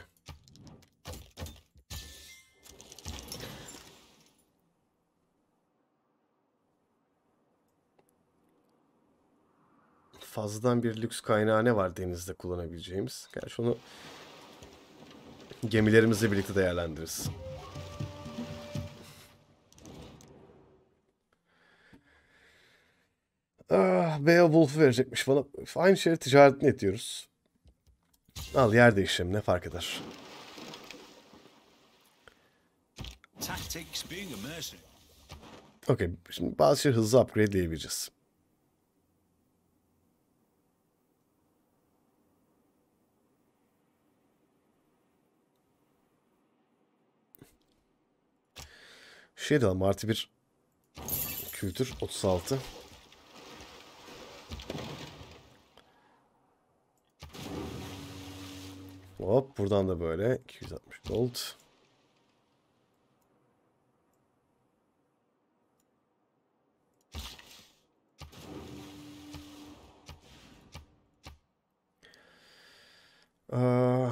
Fazladan bir lüks kaynağı ne var denizde kullanabileceğimiz? Gerçi onu gemilerimizle birlikte değerlendiririz. Ah, Beowulf'u verecekmiş falan Aynı şeyi ticaretini ediyoruz. Al yer değişim ne fark eder. Okey. Şimdi bazı şey hızlı upgradeleyebileceğiz. Şey de alalım artı bir kültür 36. Hop buradan da böyle 260 gold. Ee,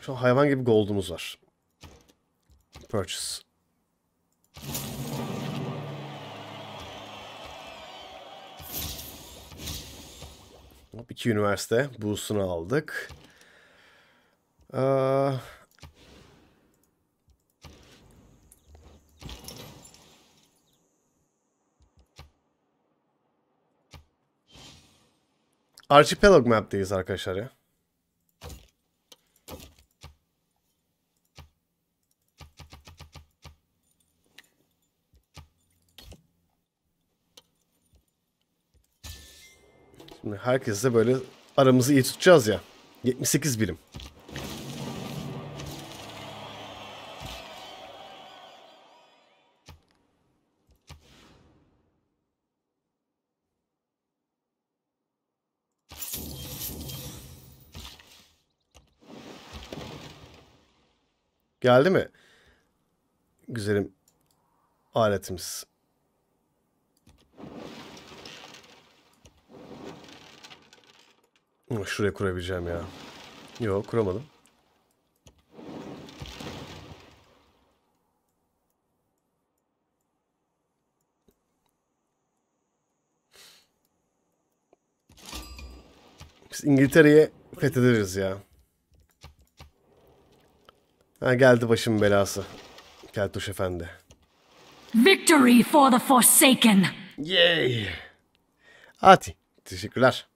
şu hayvan gibi gold'umuz var. Purchase. Hop, iki üniversite boost'unu aldık. Ee, Archipelago Map'teyiz arkadaşlar ya. Şimdi herkesle böyle aramızı iyi tutacağız ya. 78 birim. Geldi mi? Güzelim aletimiz. Şuraya kurabileceğim ya. Yok kuramadım. İngiltere'yi İngiltere'ye fethederiz ya. Ha geldi başım belası. Keltoş efendi. Victory for the Forsaken. Yay. Ati. Teşekkürler.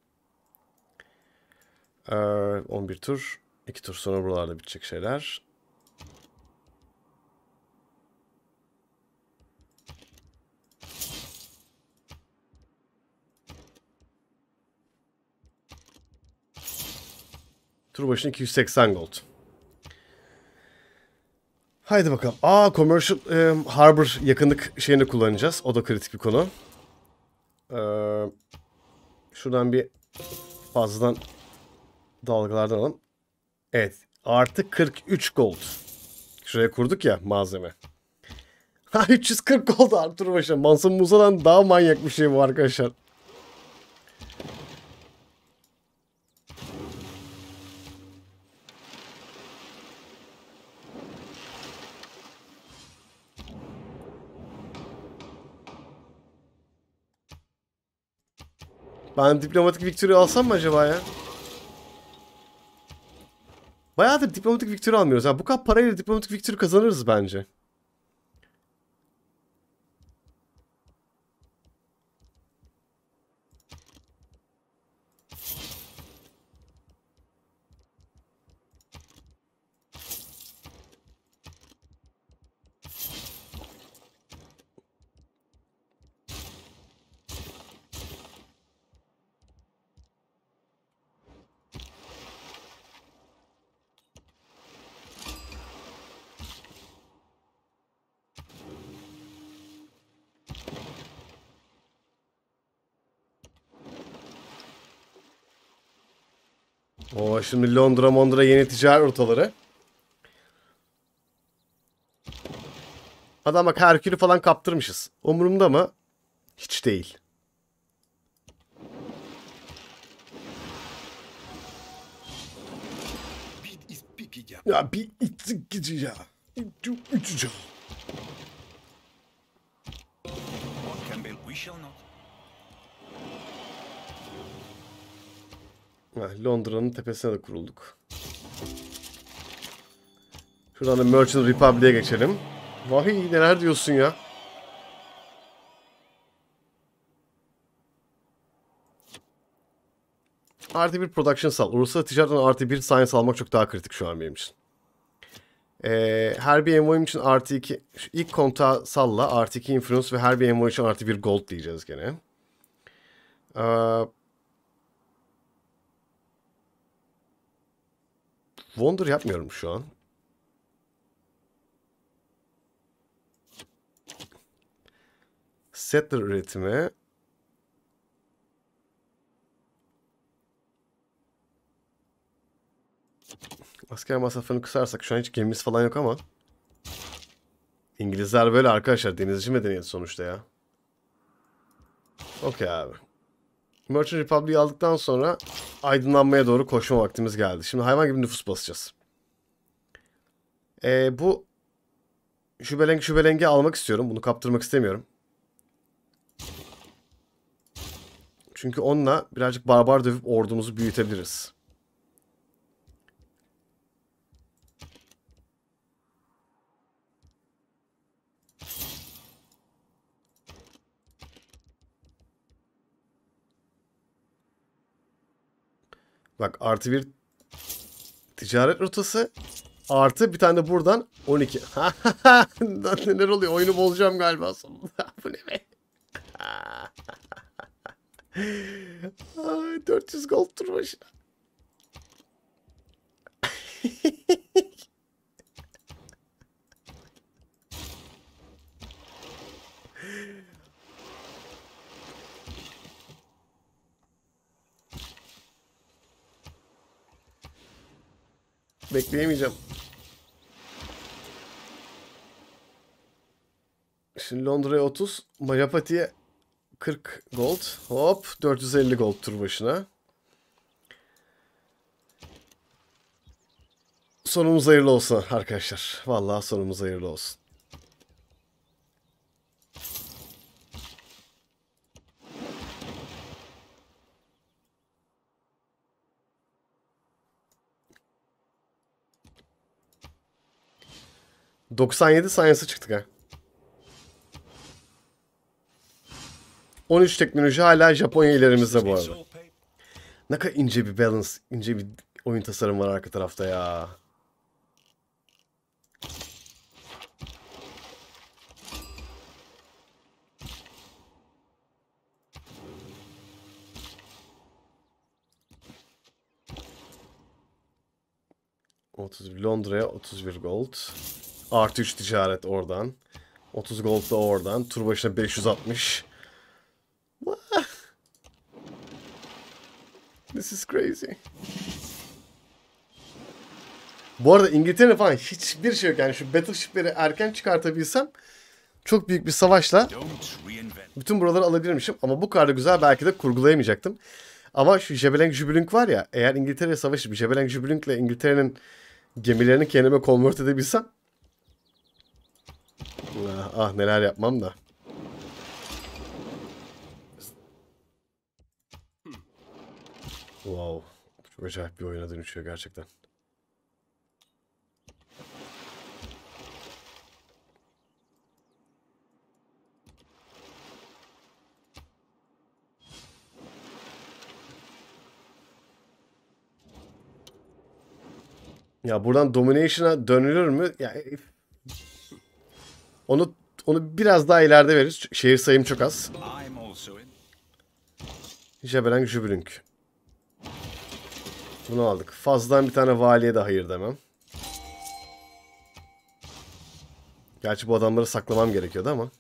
Ee, 11 tur. 2 tur sonra buralarda bitecek şeyler. Tur başına 280 gold. Haydi bakalım. Aa commercial e, harbor yakınlık şeyini kullanacağız. O da kritik bir konu. Ee, şuradan bir fazladan dalgalardan alalım. Evet. Artı 43 gold. Şuraya kurduk ya malzeme. Ha 340 gold Artur Başa. Mansun Musa'dan daha manyak bir şey bu arkadaşlar. Ben diplomatik victory alsam mı acaba ya? Bayağıdır diplomatik victory almıyoruz. Ha, bu kadar parayla diplomatik victory kazanırız bence. şimdi Londra Mondra yeni ticaret rotaları. Adam bak Herkül'ü falan kaptırmışız. Umurumda mı? Hiç değil. Ya bir itzik gideceğim. İtzik uçacağım. Campbell, we shall not Londra'nın tepesine de kurulduk. Şuradan da Merchant Republic'e geçelim. Vahiy neler diyorsun ya. Artı bir production sal. Uluslararası ticaretten artı bir science almak çok daha kritik şu an benim için. Ee, her bir envoyum için artı iki... ilk konta salla artı iki influence ve her bir envoy için artı bir gold diyeceğiz gene. Ee, Wonder yapmıyorum şu an. Settler üretimi. Asker masrafını kısarsak şu an hiç gemimiz falan yok ama. İngilizler böyle arkadaşlar denizci medeniyet sonuçta ya. Okey abi. Merchant Republic'i aldıktan sonra aydınlanmaya doğru koşma vaktimiz geldi. Şimdi hayvan gibi nüfus basacağız. Ee, bu şübelengi şübelengi almak istiyorum. Bunu kaptırmak istemiyorum. Çünkü onunla birazcık barbar dövüp ordumuzu büyütebiliriz. Bak artı bir ticaret rotası. Artı bir tane de buradan 12. Neler oluyor? Oyunu bozacağım galiba sonunda. Bu ne be? 400 gold tur Bekleyemeyeceğim. Şimdi Londra'ya 30. Mayapati'ye 40 gold. Hop 450 gold tur başına. Sonumuz hayırlı olsun arkadaşlar. Vallahi sonumuz hayırlı olsun. 97 science'ı çıktık ha. 13 teknoloji hala Japonya ilerimizde bu arada. Ne kadar ince bir balance, ince bir oyun tasarım var arka tarafta ya. Otuz Londra'ya 31 gold. Artı 3 ticaret oradan. 30 gold da oradan. Tur başına 560. This is crazy. Bu arada İngiltere falan hiçbir şey yok. Yani şu battleship'leri erken çıkartabilsem çok büyük bir savaşla bütün buraları alabilirmişim. Ama bu kadar güzel belki de kurgulayamayacaktım. Ama şu Jebeleng Jübülünk var ya eğer İngiltere savaşı Jebeleng ile İngiltere'nin gemilerini kendime konvert edebilsem Ah neler yapmam da. Wow. Çok acayip bir oyuna dönüşüyor gerçekten. Ya buradan Domination'a dönülür mü? Ya yani onu onu biraz daha ileride verir. Şehir sayım çok az. Jebelen Jübrünk. Bunu aldık. Fazladan bir tane valiye de hayır demem. Gerçi bu adamları saklamam gerekiyordu ama.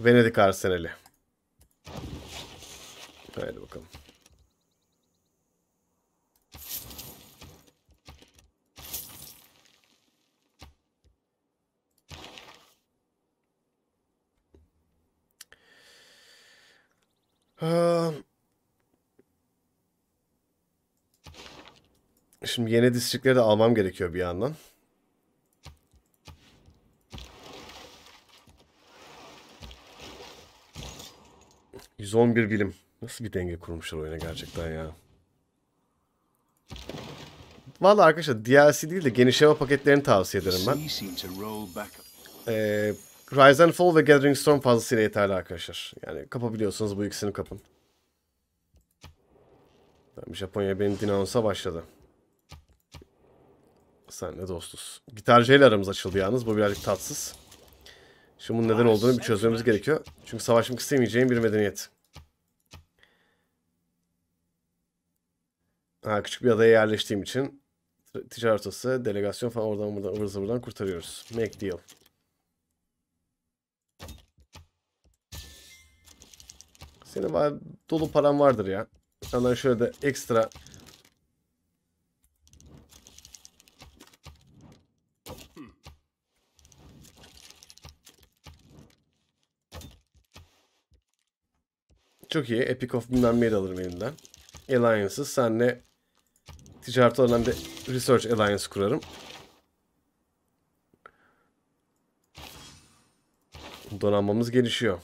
Venedik Arsenali. Haydi bakalım. Şimdi yeni distrikleri de almam gerekiyor bir yandan. ...111 bilim. Nasıl bir denge kurmuşlar oyuna gerçekten ya. Valla arkadaşlar DLC değil de genişleme paketlerini tavsiye ederim ben. Ee, Rise and Fall ve Gathering Storm fazlasıyla yeterli arkadaşlar. Yani kapabiliyorsanız bu ikisini kapın. Tamam, Japonya benim Dinanos'a başladı. Sen Senle dostuz. Gitarcıyla aramız açıldı yalnız. Bu birazcık tatsız. Şimdi bunun neden olduğunu bir çözmemiz gerekiyor. Çünkü savaşmak istemeyeceğim bir medeniyet. Ha, küçük bir adaya yerleştiğim için ticaret odası, delegasyon falan oradan buradan ıvır zıvırdan kurtarıyoruz. Make deal. Senin var, dolu paran vardır ya. Sana şöyle de ekstra Çok iyi. Epic of bilmem neyi alırım elimden. Alliance'ız. Senle ticaret olan bir Research Alliance kurarım. Donanmamız gelişiyor.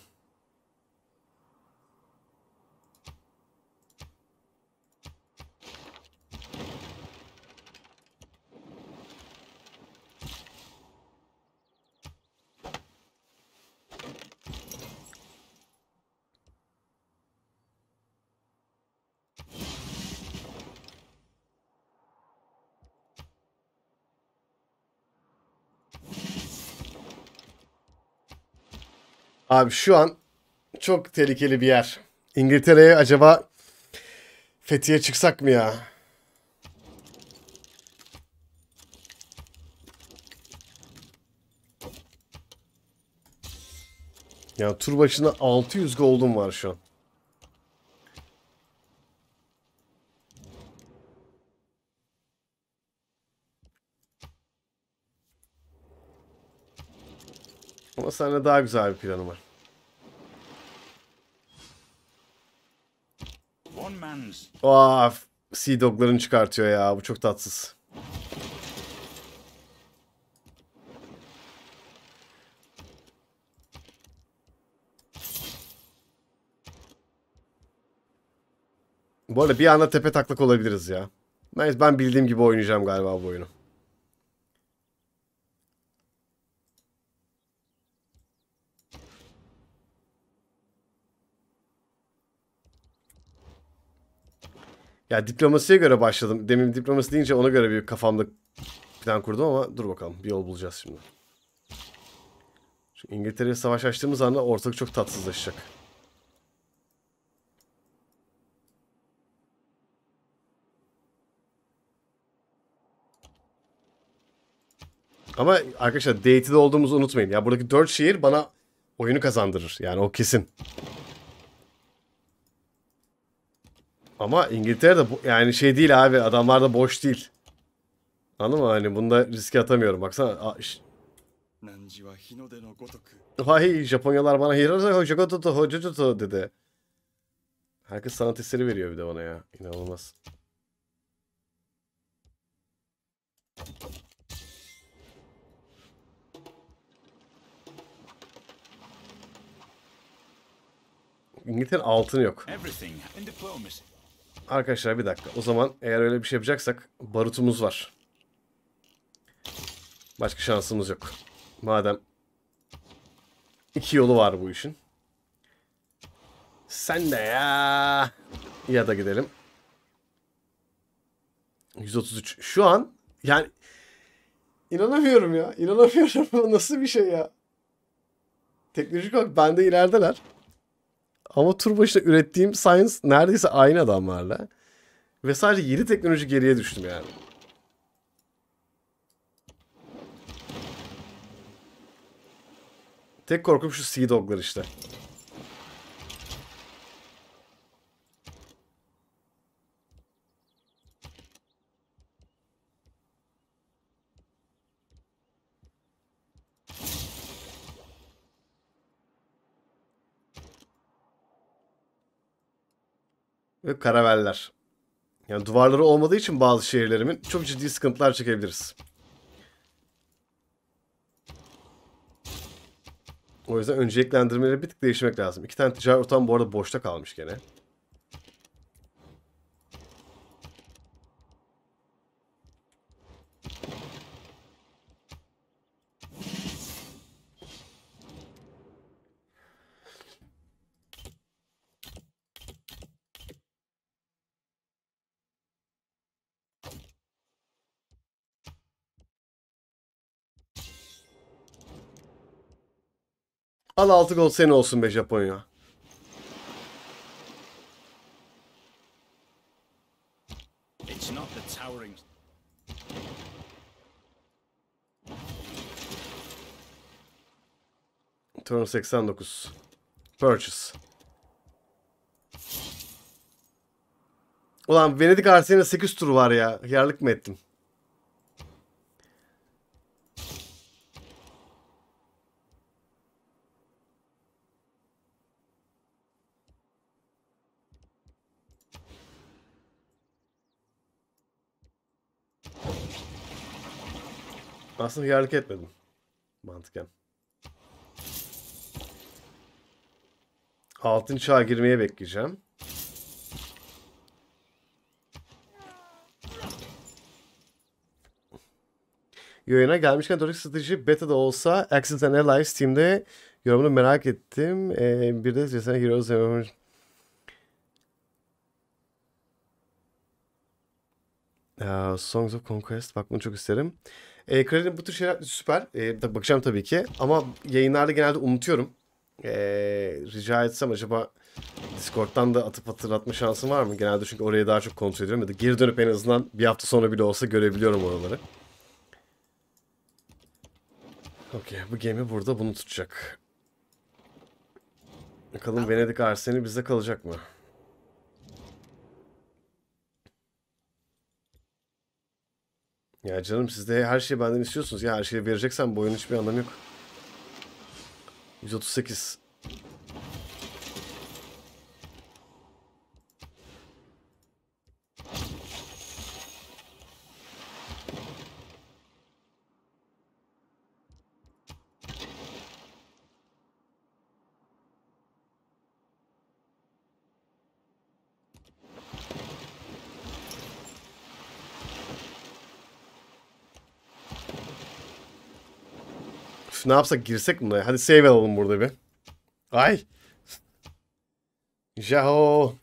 Abi şu an çok tehlikeli bir yer. İngiltere'ye acaba Fethiye çıksak mı ya? Ya tur başına 600 gold'um var şu an. Ama sana daha güzel bir planım var. Of. Sea dogların çıkartıyor ya. Bu çok tatsız. Bu arada bir anda tepe taklak olabiliriz ya. Neyse ben bildiğim gibi oynayacağım galiba bu oyunu. Ya diplomasiye göre başladım. Demin diplomasi deyince ona göre bir kafamda plan kurdum ama dur bakalım bir yol bulacağız şimdi. Çünkü İngiltere'ye savaş açtığımız anda ortalık çok tatsızlaşacak. Ama arkadaşlar date'de olduğumuzu unutmayın. Ya buradaki 4 şehir bana oyunu kazandırır. Yani o kesin. Ama İngiltere de yani şey değil abi adamlar da boş değil. Anladın mı? Hani bunda riske atamıyorum. Baksana. Hay Japonyalar bana Hiroza Hojogototo Hojogototo dedi. Herkes sanat eseri veriyor bir de bana ya. İnanılmaz. İngiltere altın yok. Arkadaşlar bir dakika. O zaman eğer öyle bir şey yapacaksak barutumuz var. Başka şansımız yok. Madem iki yolu var bu işin. Sen de ya. Ya da gidelim. 133. Şu an yani inanamıyorum ya. İnanamıyorum. Nasıl bir şey ya? Teknolojik olarak bende ilerdeler. Ama tur başına ürettiğim science neredeyse aynı adamlarla. Ve sadece yeni teknoloji geriye düştüm yani. Tek korkum şu sea doglar işte. ve karaveller. Yani duvarları olmadığı için bazı şehirlerimin çok ciddi sıkıntılar çekebiliriz. O yüzden önceliklendirmeleri bir tık değişmek lazım. İki tane ticaret ortam bu arada boşta kalmış gene. Al 6 gol sen olsun be Japonya. Turn 89. Purchase. Ulan Venedik Arsenal'e 8 tur var ya. Yarlık mı ettim? Aslında yarlık etmedim. Mantıken. Altın çağa girmeye bekleyeceğim. Yayına gelmişken Toxic Strateji beta'da olsa Accent and Allies Steam'de yorumunu merak ettim. Ee, bir de Cesena Heroes MMO'nun Songs of Conquest. Bak bunu çok isterim. E, ee, Kral'in bu tür şeyler süper. E, bakacağım tabii ki. Ama yayınlarda genelde unutuyorum. E, rica etsem acaba Discord'dan da atıp hatırlatma şansım var mı? Genelde çünkü orayı daha çok kontrol ediyorum. Ya da geri dönüp en azından bir hafta sonra bile olsa görebiliyorum oraları. Okey. Bu gemi burada bunu tutacak. Bakalım Venedik Arseni bizde kalacak mı? Ya canım siz de her şeyi benden istiyorsunuz. Ya her şeyi vereceksen bu oyunun hiçbir anlamı yok. 138. ne yapsak girsek mi? Hadi save alalım burada bir. Ay. Jaho.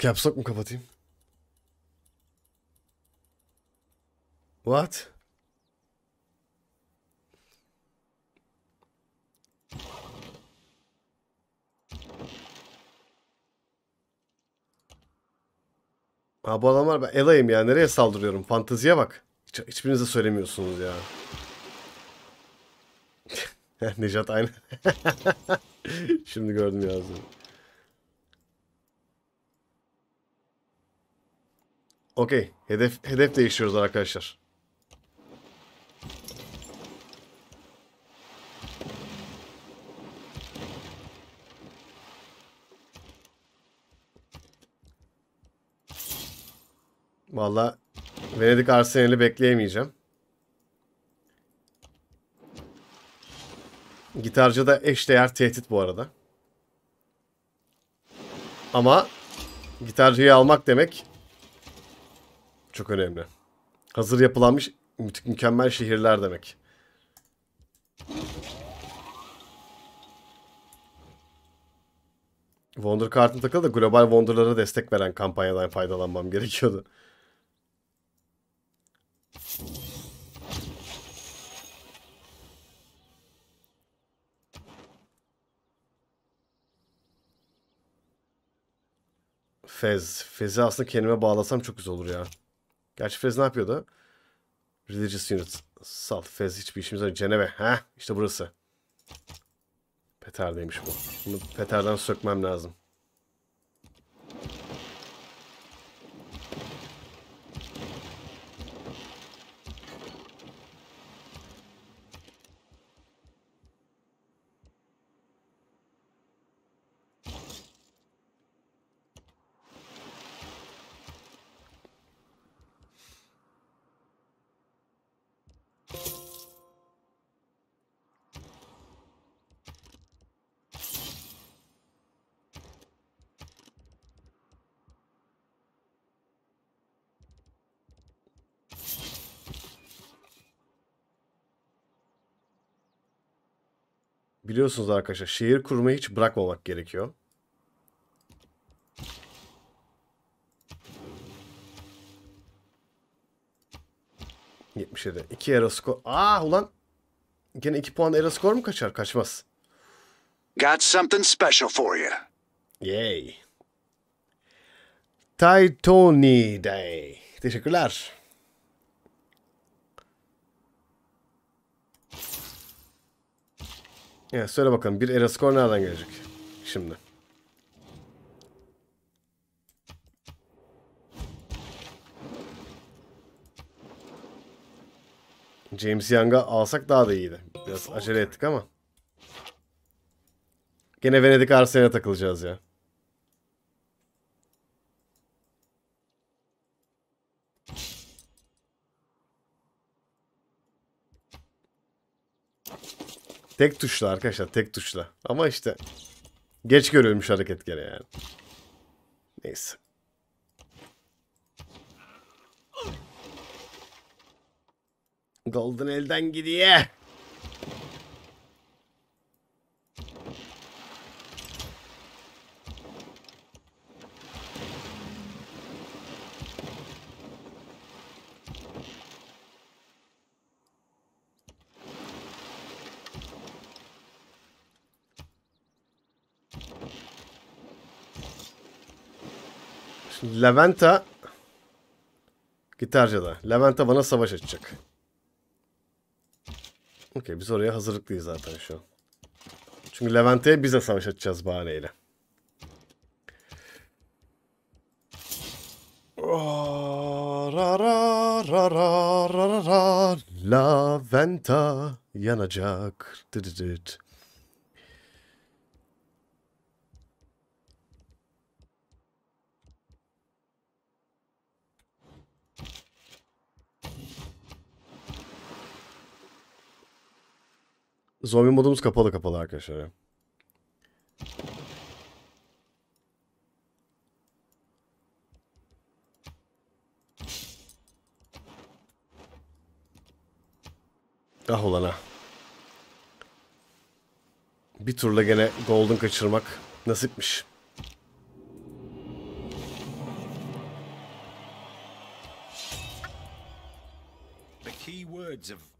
Capsock mu kapatayım? What? Ha bu adamlar ben Ela'yım ya. Nereye saldırıyorum? Fanteziye bak. Hiç, hiçbiriniz de söylemiyorsunuz ya. Nejat aynı. Şimdi gördüm yazdım. Okey. Hedef hedef değişiyoruz arkadaşlar. Valla Venedik Arsenal'i bekleyemeyeceğim. Gitarcı da eşdeğer tehdit bu arada. Ama gitarcıyı almak demek çok önemli. Hazır yapılanmış mü mükemmel şehirler demek. Wonder Kart'ın takıldı. da global Wonder'lara destek veren kampanyadan faydalanmam gerekiyordu. Fez. Fez'i aslında kendime bağlasam çok güzel olur ya. Gerçi Fez ne yapıyordu? Religious Unit. Sal, Fez hiçbir işimiz yok. Ceneve. Heh. İşte burası. Peter'deymiş bu. Bunu Peter'den sökmem lazım. biliyorsunuz arkadaşlar şehir kurmayı hiç bırakmamak gerekiyor. Yetmiş yedi. İki Eraskor. Aa ah ulan. Gene iki puan Eraskor mu kaçar? Kaçmaz. Got something special for you. Yay. Titoni Day. Teşekkürler. Ya söyle bakalım bir era nereden gelecek şimdi? James Young'a alsak daha da iyiydi. Biraz acele ettik ama. Gene Venedik Arsenal'e takılacağız ya. Tek tuşla arkadaşlar tek tuşla. Ama işte geç görülmüş hareket gene yani. Neyse. Golden elden gidiyor. Leventa gitarcıda. Leventa bana savaş açacak. Okey biz oraya hazırlıklıyız zaten şu an. Çünkü Levent'e bize savaş açacağız bahaneyle. Ra ra yanacak. Dı dı dı. Zombi modumuz kapalı kapalı arkadaşlar. Ah ulan Bir turla gene golden kaçırmak nasipmiş. The key words of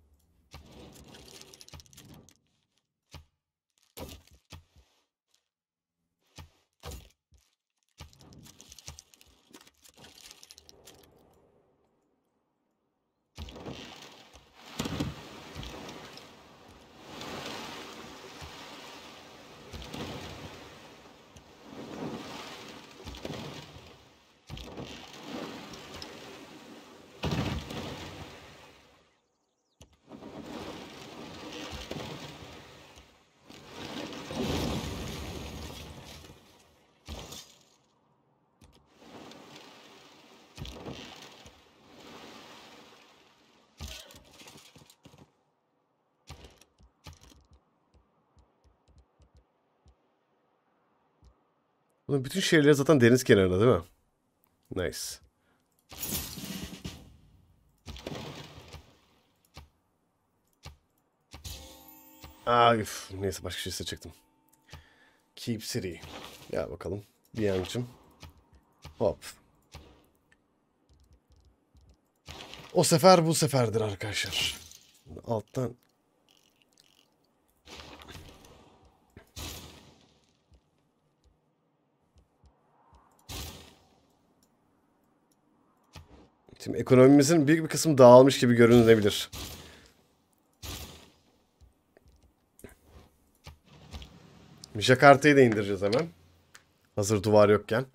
Bunun bütün şehirleri zaten deniz kenarında değil mi? Nice. Aa, üf, neyse başka şey seçecektim. Keep City. Ya bakalım. Bir yancım. Hop. O sefer bu seferdir arkadaşlar. Alttan Şimdi ekonomimizin büyük bir kısmı dağılmış gibi görünebilir. Jakarta'yı da indireceğiz hemen. Hazır duvar yokken.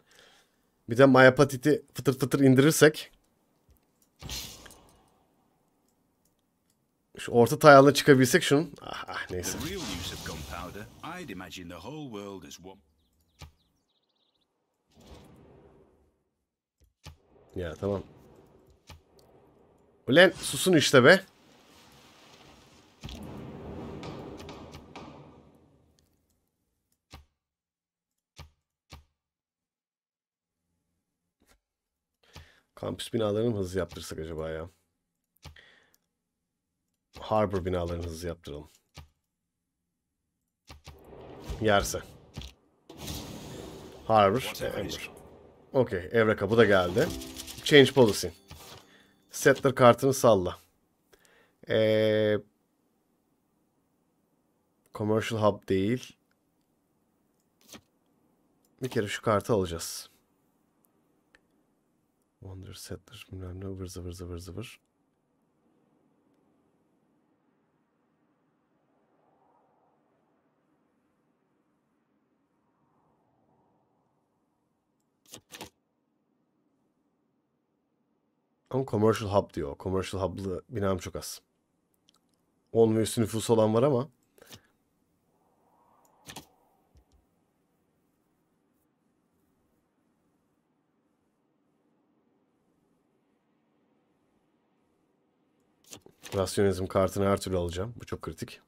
Bir de Mayapatit'i fıtır fıtır indirirsek. Şu orta tayağına çıkabilsek şunun. Ah, ah neyse. Ya tamam. Ulan susun işte be. Kampüs binalarının hızlı yaptırsak acaba ya? Harbor binalarını hızlı yaptıralım. Yerse. Harbor. Emir. Okey. Evre kapı da geldi. Change policy. Settler kartını salla. Ee, commercial Hub değil. Bir kere şu kartı alacağız. Wonder Settler bilmem ne ıvır zıvır zıvır zıvır. Thank you. Ama commercial hub diyor. Commercial hub'lı binam çok az. 10 ve üstü nüfus olan var ama. Rasyonizm kartını her türlü alacağım. Bu çok kritik.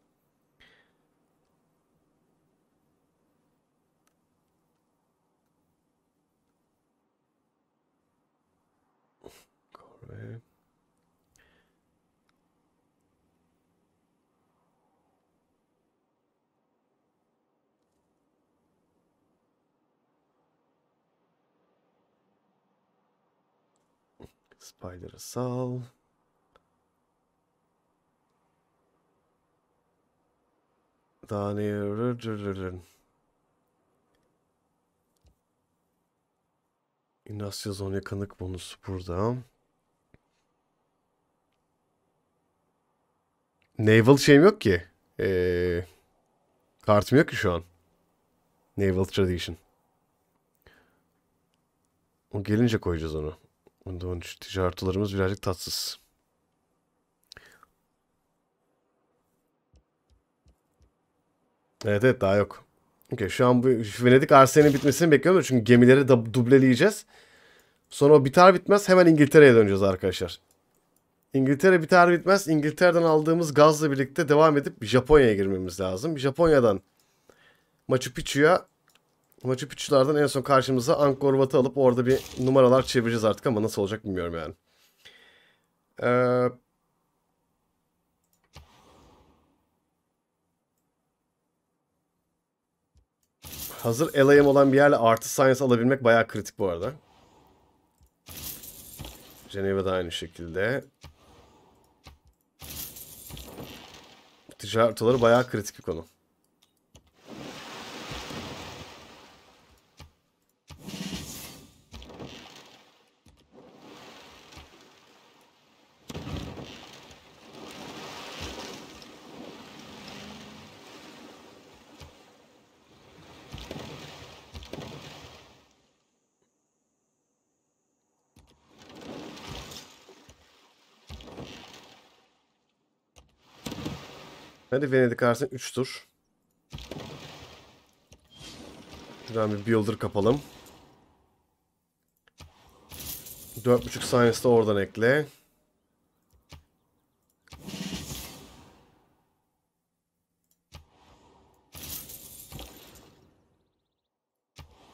Şöyle. Ee, spider'ı sal. Daha ne yararır? İnasyazon yakınlık bonusu burada. Naval şeyim yok ki. Ee, kartım yok ki şu an. Naval Tradition. O gelince koyacağız onu. Onda 13 ticaretlarımız birazcık tatsız. Evet evet daha yok. Okay, şu an bu Venedik Arsene'nin bitmesini bekliyorum çünkü gemileri da dubleleyeceğiz. Sonra o biter bitmez hemen İngiltere'ye döneceğiz arkadaşlar. İngiltere biter bitmez İngiltere'den aldığımız gazla birlikte devam edip Japonya'ya girmemiz lazım. Japonya'dan Machu Picchu'ya Machu Picchu'lardan en son karşımıza Angkor Wat'ı alıp orada bir numaralar çevireceğiz artık ama nasıl olacak bilmiyorum yani. Ee, hazır LA'm olan bir yerle artı science alabilmek bayağı kritik bu arada. Ceneva'da aynı şekilde. ticaret ortaları bayağı kritik bir konu. Hadi Venedik Arsin 3 tur. Şuradan bir Builder kapalım. 4.5 Science'da oradan ekle.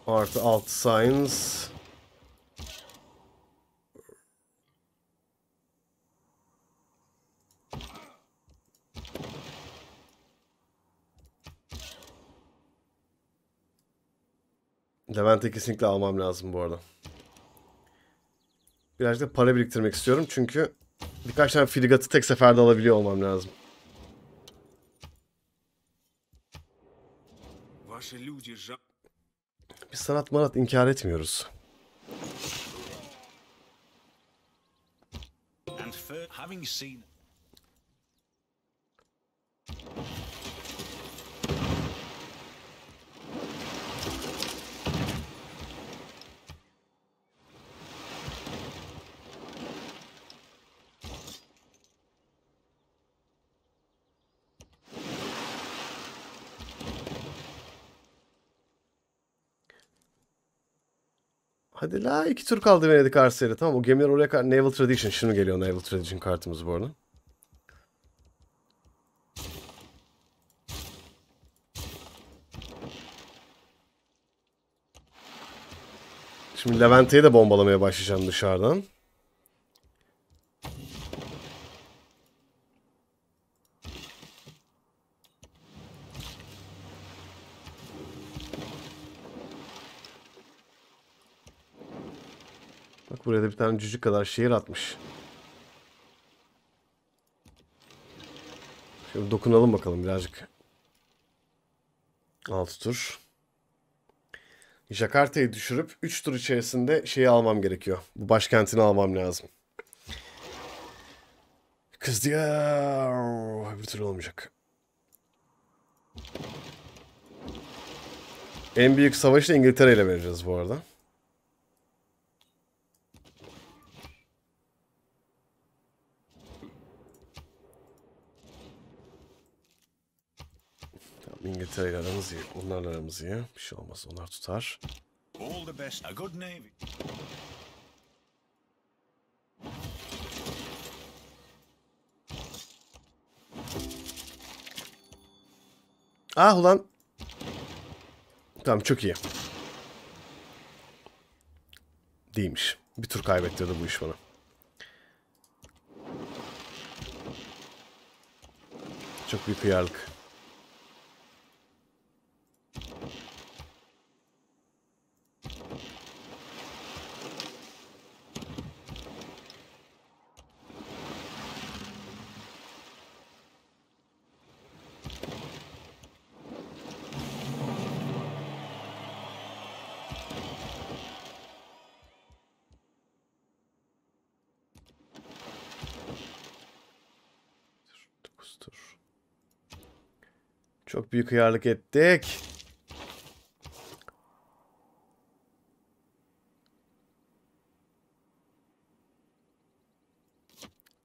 Artı 6 Science. Levent'e kesinlikle almam lazım bu arada. Birazcık da para biriktirmek istiyorum çünkü birkaç tane frigatı tek seferde alabiliyor olmam lazım. Biz sanat manat inkar etmiyoruz. having seen Hadi la iki tur kaldı Venedik Arsiyer'e. Tamam o gemiler oraya kadar. Naval Tradition. şunu geliyor Naval Tradition kartımız bu arada. Şimdi Levente'yi de bombalamaya başlayacağım dışarıdan. buraya da bir tane cücük kadar şehir atmış. Şimdi dokunalım bakalım birazcık. Altı tur. Jakarta'yı düşürüp 3 tur içerisinde şeyi almam gerekiyor. Bu başkentini almam lazım. Kız diye bir türlü olmayacak. En büyük savaşı İngiltere ile vereceğiz bu arada. İngiltere aramız iyi. Onlarla aramız iyi. Bir şey olmaz. Onlar tutar. All the best. A good navy. Ah ulan. Tamam çok iyi. Değilmiş. Bir tur kaybettirdi bu iş bana. Çok büyük hıyarlık. Çok büyük hıyarlık ettik.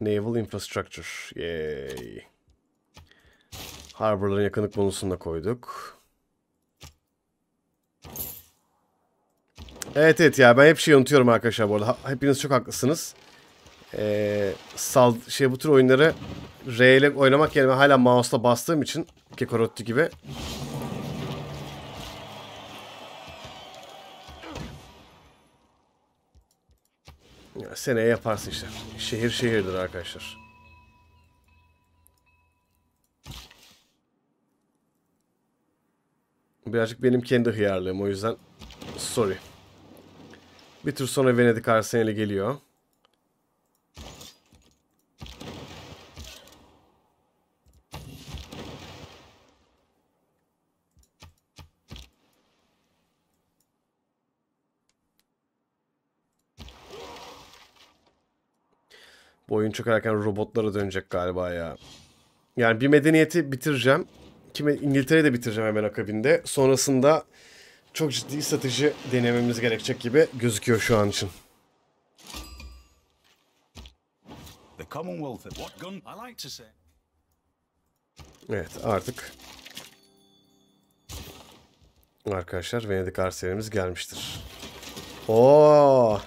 Naval Infrastructure. Yay. Harborların yakınlık bonusunu da koyduk. Evet evet ya ben hep şey unutuyorum arkadaşlar bu arada. Hepiniz çok haklısınız e, sal, şey bu tür oyunları R ile oynamak yerine hala mouse'la bastığım için Kekorotti gibi ya, seneye yaparsın işte. Şehir şehirdir arkadaşlar. Birazcık benim kendi hıyarlığım o yüzden sorry. Bir tur sonra Venedik Arsenal'e geliyor. Bu oyun çökerken robotlara dönecek galiba ya. Yani bir medeniyeti bitireceğim. Kime İngiltere'de bitireceğim hemen akabinde. Sonrasında çok ciddi strateji denememiz gerekecek gibi gözüküyor şu an için. Evet artık arkadaşlar Venedik arsenalimiz gelmiştir. Oo!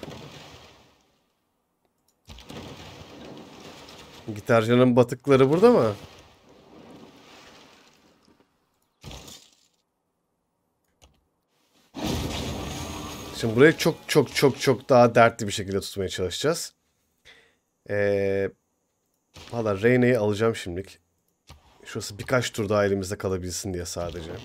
Gitarcının batıkları burada mı? Şimdi burayı çok çok çok çok daha dertli bir şekilde tutmaya çalışacağız. Ee, Valla Reyna'yı alacağım şimdilik. Şurası birkaç tur daha elimizde kalabilsin diye sadece. Sadece.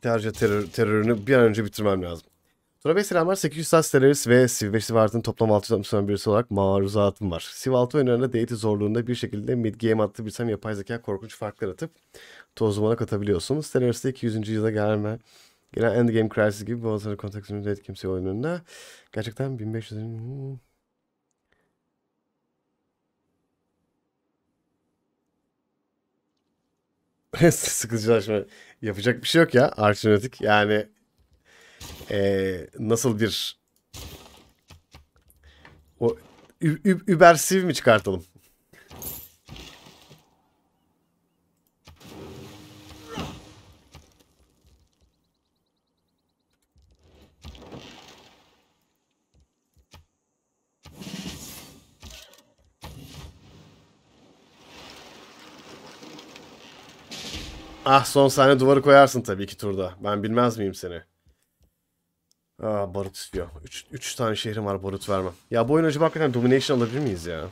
İhtiyarca terör, terörünü bir an önce bitirmem lazım. Tura Bey selamlar. 800 saat Stellaris ve Civ 5 Sivard'ın toplam 660 birisi olarak maruzatım var. Civ 6 oyunlarında deity zorluğunda bir şekilde mid game attı bir tane yapay zeka korkunç farklar atıp tozumana katabiliyorsun. Stellaris'te 200. yıla gelme gelen Endgame Crisis gibi bazıları kontaksiyonu etkilemesi oyununda gerçekten 1500'ün... sıkıcılaşma yapacak bir şey yok ya Archimedik. Yani e, nasıl bir o ü, ü, Uber mi çıkartalım? Ah son sahne duvarı koyarsın tabii ki turda. Ben bilmez miyim seni? Aa ah, barut istiyor. 3 tane şehrim var barut vermem. Ya bu oyun acaba hakikaten domination alabilir miyiz ya?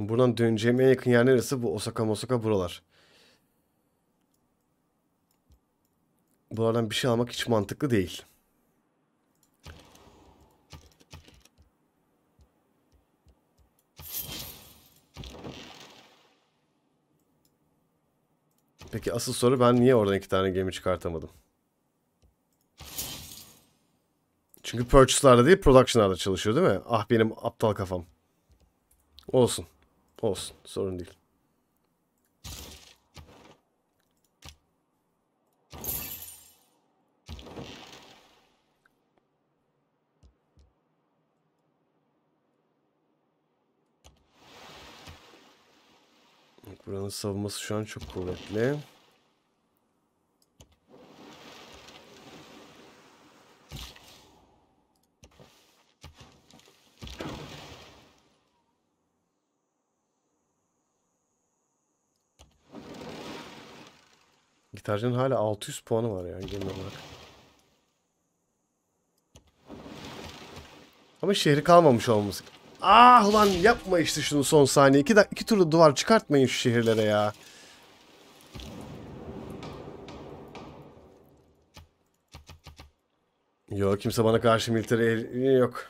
Şimdi buradan döneceğim en yakın yer neresi? Bu Osaka Mosaka buralar. Buralardan bir şey almak hiç mantıklı değil. Peki asıl soru ben niye oradan iki tane gemi çıkartamadım? Çünkü purchase'larda değil production'larda çalışıyor değil mi? Ah benim aptal kafam. Olsun. Olsun sorun değil. Buranın savunması şu an çok kuvvetli. Sercan'ın hala 600 puanı var yani genel olarak. Ama şehri kalmamış olması. Ah ulan yapma işte şunu son saniye. İki, iki turda duvar çıkartmayın şu şehirlere ya. Yok kimse bana karşı militeri yok.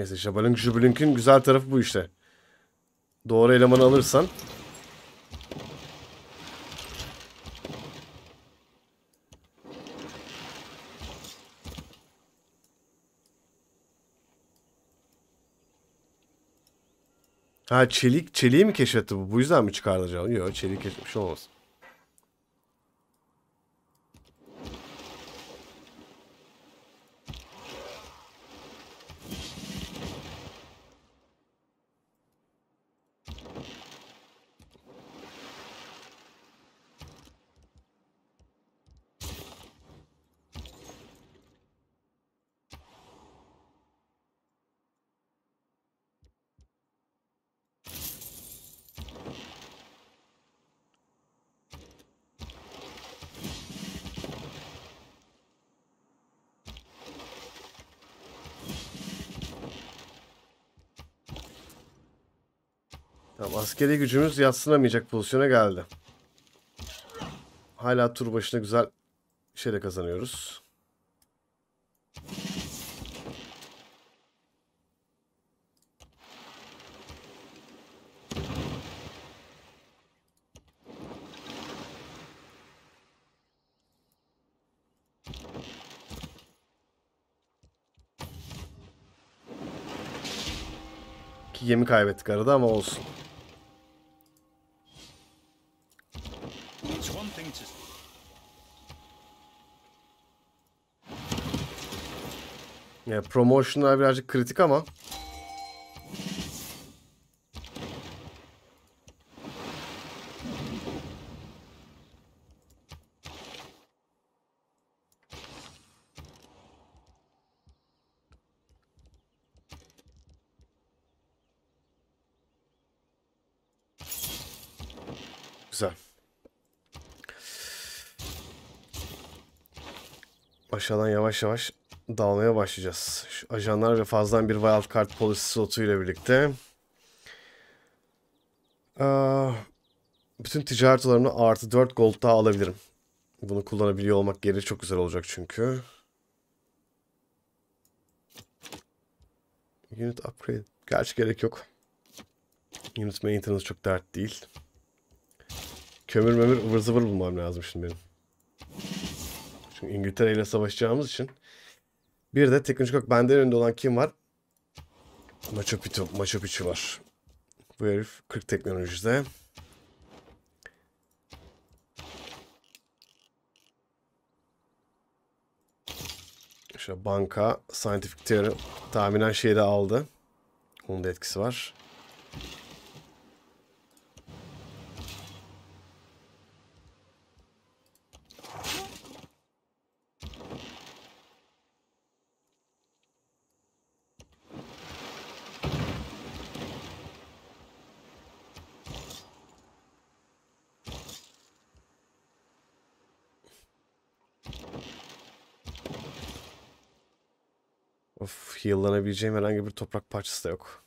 Neyse Jabalink Jubilink'in güzel tarafı bu işte. Doğru elemanı alırsan. Ha çelik, çeliği mi keşfetti bu? Bu yüzden mi çıkardı canım? Yok çeliği keşfetmiş olmasın. askeri gücümüz yatsınamayacak pozisyona geldi. Hala tur başına güzel şeyle kazanıyoruz. Ki gemi kaybettik arada ama olsun. Yani e, promotion'lar birazcık kritik ama. Güzel. Aşağıdan yavaş yavaş Dalmaya başlayacağız. Şu ajanlar ve fazladan bir wild card policy slotu ile birlikte. bütün ticaret odalarımda artı 4 gold daha alabilirim. Bunu kullanabiliyor olmak geri çok güzel olacak çünkü. Unit upgrade. Gerçi gerek yok. Unit maintenance çok dert değil. Kömür memür ıvır zıvır bulmam lazım şimdi benim. Çünkü İngiltere ile savaşacağımız için bir de teknolojik olarak benden önünde olan kim var? Machu Picchu, Machu Picchu var. Bu herif 40 teknolojide. İşte banka, scientific theory tahminen şeyi de aldı. Onun da etkisi var. Yıllanabileceğim herhangi bir toprak parçası da yok.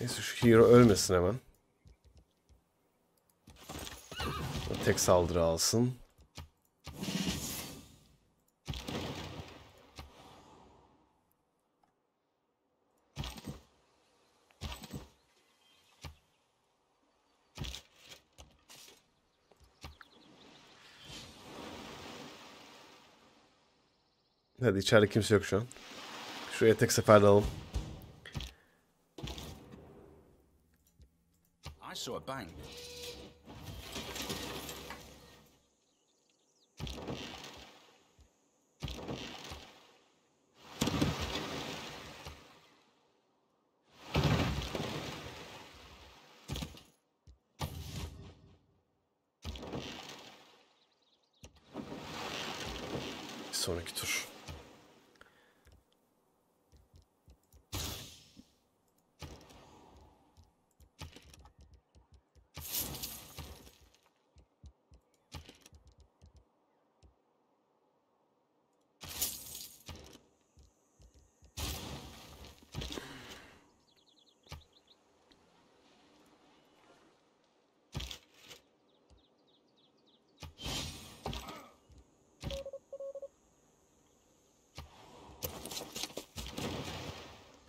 Neyse şu hero ölmesin hemen. Tek saldırı alsın. Hadi içeride kimse yok şu an. Şuraya tek seferde alalım. I saw a bank.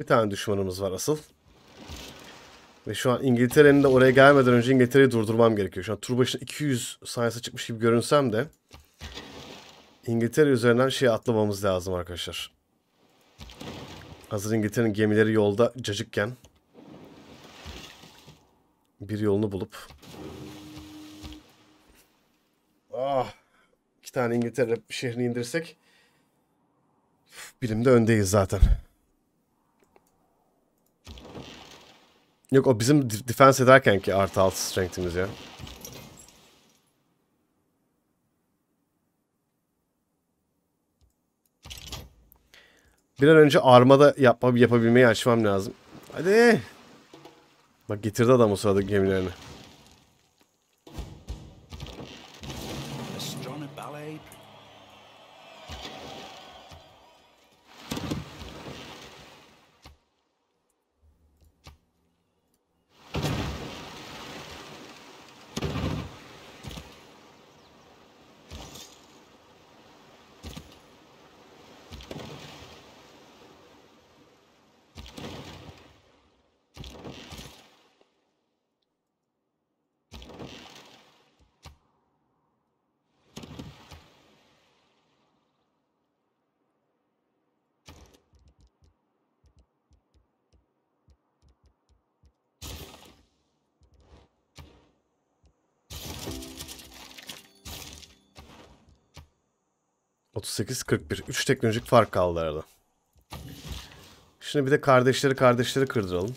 tane düşmanımız var asıl. Ve şu an İngiltere'nin de oraya gelmeden önce İngiltere'yi durdurmam gerekiyor. Şu an tur başına 200 sayısı çıkmış gibi görünsem de İngiltere üzerinden şey atlamamız lazım arkadaşlar. Hazır İngiltere'nin gemileri yolda cacıkken bir yolunu bulup ah, iki tane İngiltere şehrini indirsek bilimde öndeyiz zaten. Yok o bizim defense ederken ki artı 6 strength'imiz ya. Bir an önce armada yap yapabilmeyi açmam lazım. Hadi. Bak getirdi adam o sırada gemilerini. 38, 41. 3 teknolojik fark kaldı arada. Şimdi bir de kardeşleri kardeşleri kırdıralım.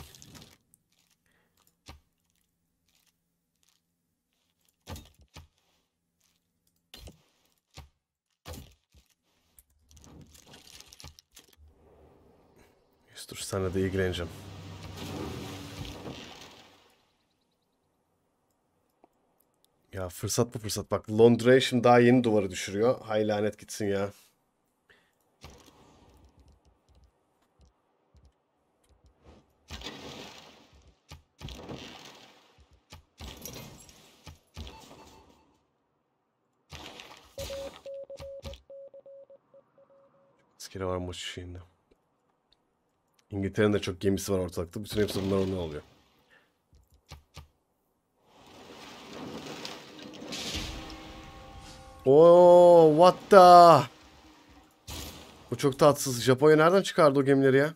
Dur sana da ilgileneceğim. fırsat bu fırsat. Bak Londra'yı şimdi daha yeni duvarı düşürüyor. Hay lanet gitsin ya. Askeri var maçı şimdi. İngiltere'nin de çok gemisi var ortalıkta. Bütün hepsi bunlar ne oluyor. Oo, what the? Bu çok tatsız. Japonya nereden çıkardı o gemileri ya?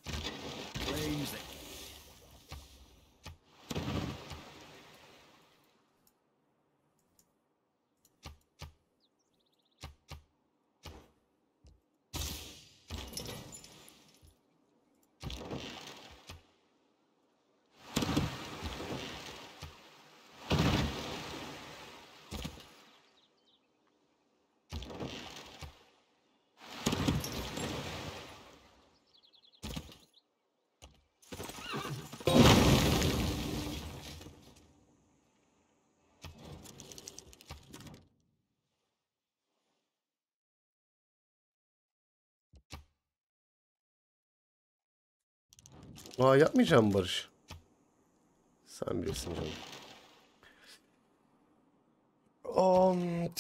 Oha yapmayacağım Barış. Sen bilirsin canım. Um,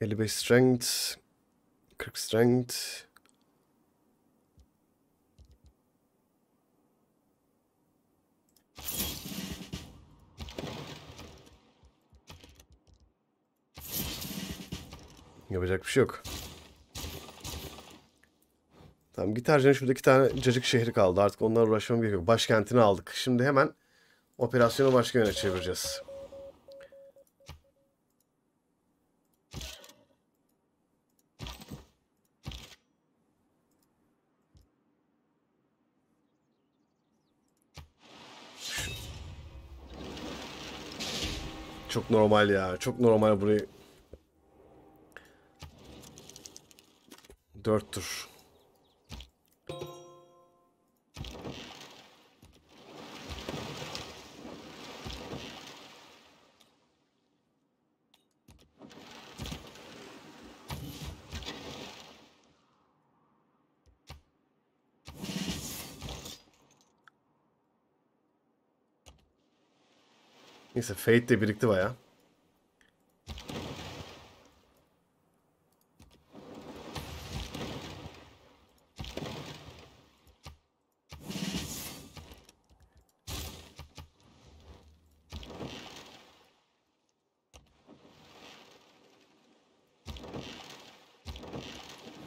55 strength 40 strength Yapacak bir şey yok. Tamam gitarcının şurada iki tane cacık şehri kaldı. Artık onlara uğraşmam gerekiyor. Başkentini aldık. Şimdi hemen operasyonu başka yöne çevireceğiz. Çok normal ya. Çok normal burayı. Dört tur. Neyse Fate de birikti baya.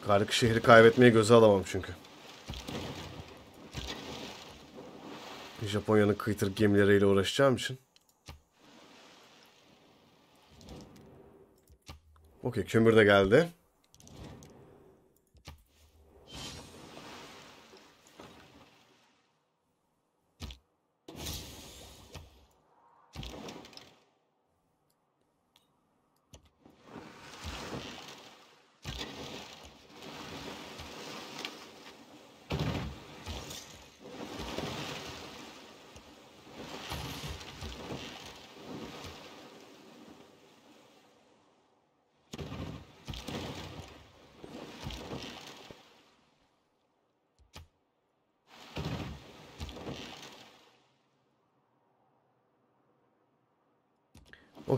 Karlık şehri kaybetmeye göze alamam çünkü. Japonya'nın kıytırık gemileriyle uğraşacağım için. Okey kömür de geldi.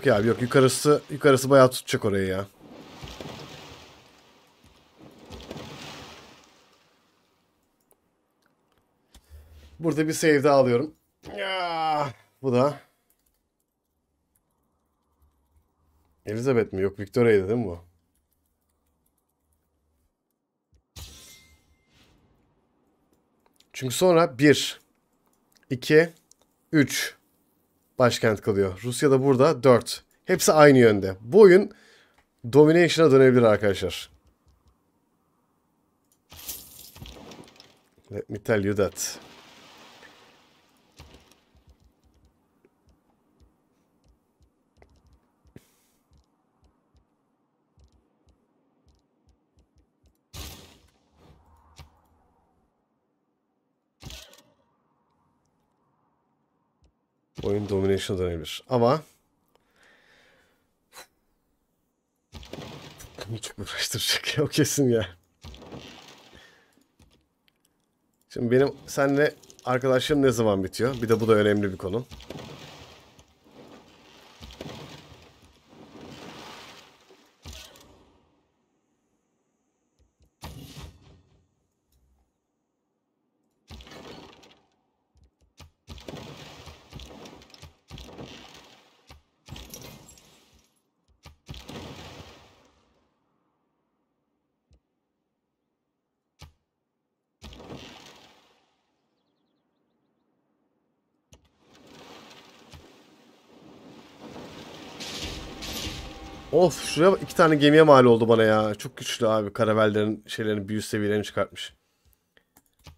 ya abi yok yukarısı yukarısı bayağı tutacak orayı ya. Burada bir save daha alıyorum. Ya, bu da Elizabeth mi? Yok Victoria'ydı değil mi bu? Çünkü sonra 1 2 3 başkent kalıyor. Rusya da burada 4. Hepsi aynı yönde. Bu oyun Domination'a dönebilir arkadaşlar. Let me tell you that. oyun domination'a dönebilir. Ama çok uğraştıracak ya o kesin ya. Şimdi benim senle arkadaşlığım ne zaman bitiyor? Bir de bu da önemli bir konu. şuraya bak. iki tane gemiye mal oldu bana ya. Çok güçlü abi. Karavellerin şeylerini büyü seviyelerini çıkartmış.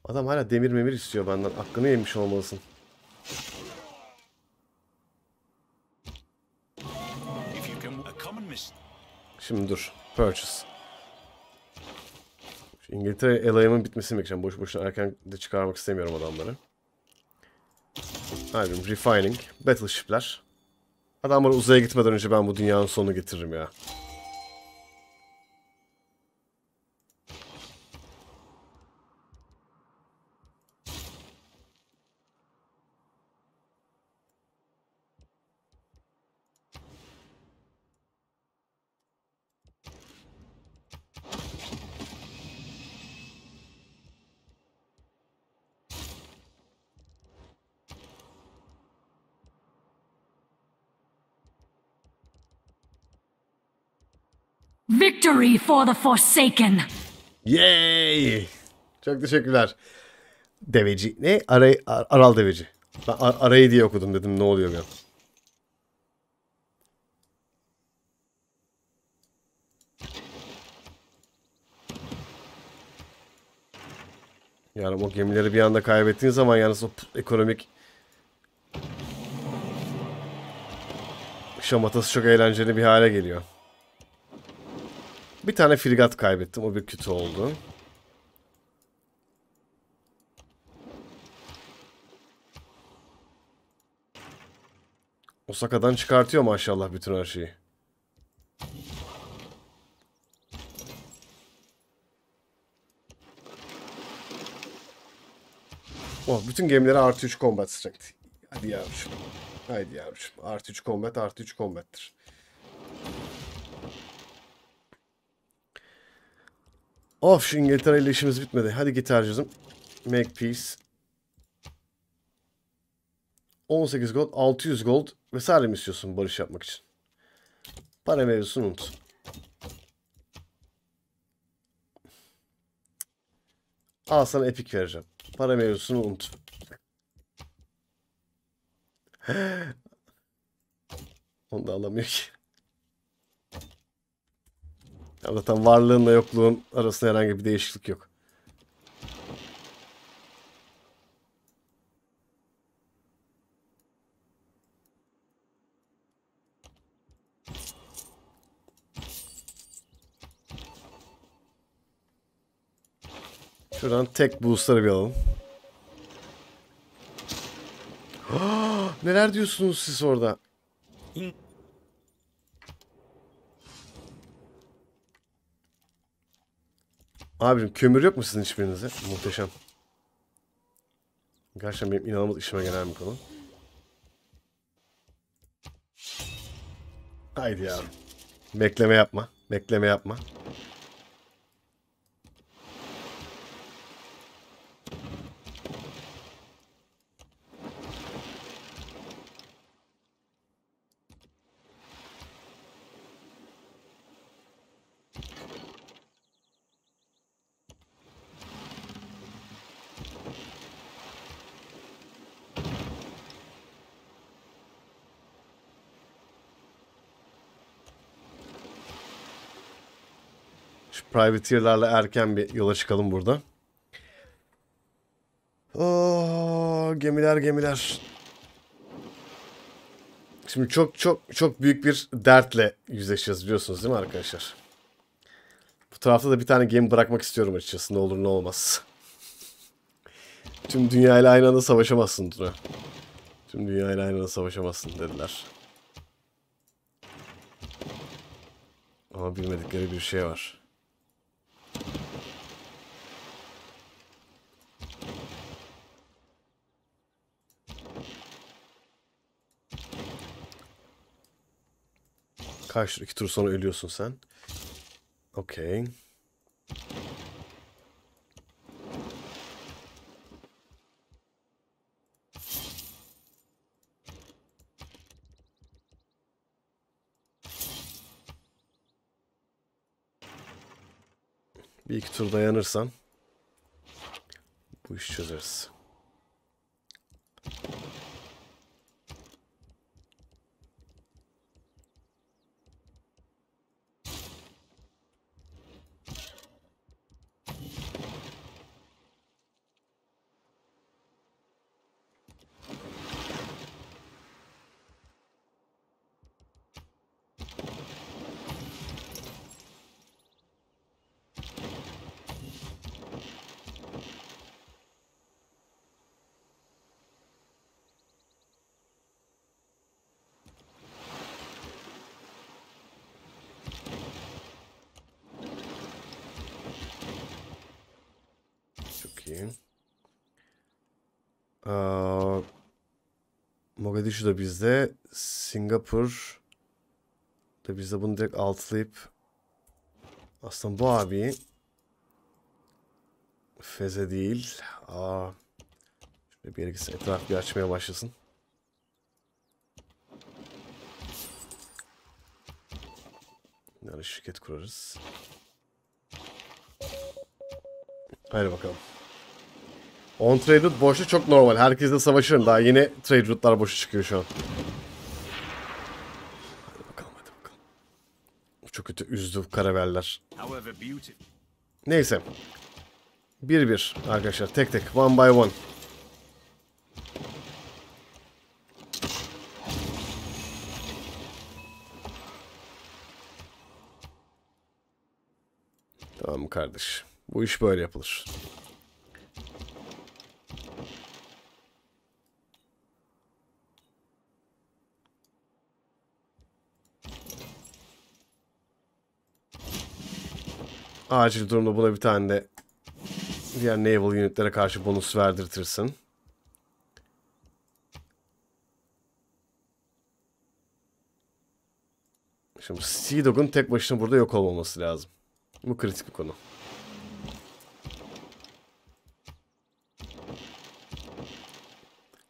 Adam hala demir memir istiyor benden. Aklını yemiş olmalısın. Şimdi dur. Purchase. Şu İngiltere alayımın bitmesini bekleyeceğim. Boş boşuna erken de çıkarmak istemiyorum adamları. Albüm Refining. Battleship'ler. Adamlar uzaya gitmeden önce ben bu dünyanın sonunu getiririm ya. for the Forsaken. Yay! Çok teşekkürler. Deveci. Ne? Aray, ar, aral Deveci. Ben ar, arayı diye okudum dedim. Ne oluyor ya? Yani o gemileri bir anda kaybettiğin zaman yani o ekonomik şamatası çok eğlenceli bir hale geliyor. Bir tane frigat kaybettim. O bir kötü oldu. Osaka'dan çıkartıyor maşallah bütün her şeyi. Oh, bütün gemilere artı 3 combat strength. Hadi yavrucuğum. Haydi yavrucuğum. Artı 3 combat artı 3 combat'tır. Of şu İngiltere ile işimiz bitmedi. Hadi gitarcızım. Make peace. 18 gold, 600 gold vesaire mi istiyorsun barış yapmak için? Para mevzusunu unut. Al sana epik vereceğim. Para mevzusunu unut. Onu da alamıyor ki. Ya zaten varlığınla yokluğun arasında herhangi bir değişiklik yok. Şuradan tek boostları bir alalım. Neler diyorsunuz siz orada? Abicim kömür yok mu sizin hiçbirinizde? Muhteşem. Gerçekten benim inanılmaz işime gelen bir konu. Haydi yavrum. Bekleme yapma. Bekleme yapma. Privateer'larla erken bir yola çıkalım burada. Oo, oh, gemiler gemiler. Şimdi çok çok çok büyük bir dertle yüzleşeceğiz biliyorsunuz değil mi arkadaşlar? Bu tarafta da bir tane gemi bırakmak istiyorum açıkçası. Ne olur ne olmaz. Tüm dünyayla aynı anda savaşamazsın Tuna. Tüm dünyayla aynı anda savaşamazsın dediler. Ama bilmedikleri bir şey var. Kaç iki tur sonra ölüyorsun sen. Okey. Bir iki tur dayanırsan bu işi çözeriz. Mogadishu da bizde. Singapur da bizde bunu direkt altlayıp aslında bu abi Feze değil. Aa. Şöyle bir yere Etraf bir açmaya başlasın. Yani şirket kurarız. Haydi bakalım. On trade route boşta çok normal. Herkesle savaşırım. Daha yeni trade route'lar boşa çıkıyor şu an. Hadi bakalım hadi bakalım. Çok kötü üzdü karabeller. Neyse. 1-1 arkadaşlar. Tek tek. One by one. Tamam kardeş. Bu iş böyle yapılır. Acil durumda buna bir tane de diğer naval unitlere karşı bonus verdirtirsin. Şimdi Sea Dog'un tek başına burada yok olmaması lazım. Bu kritik bir konu.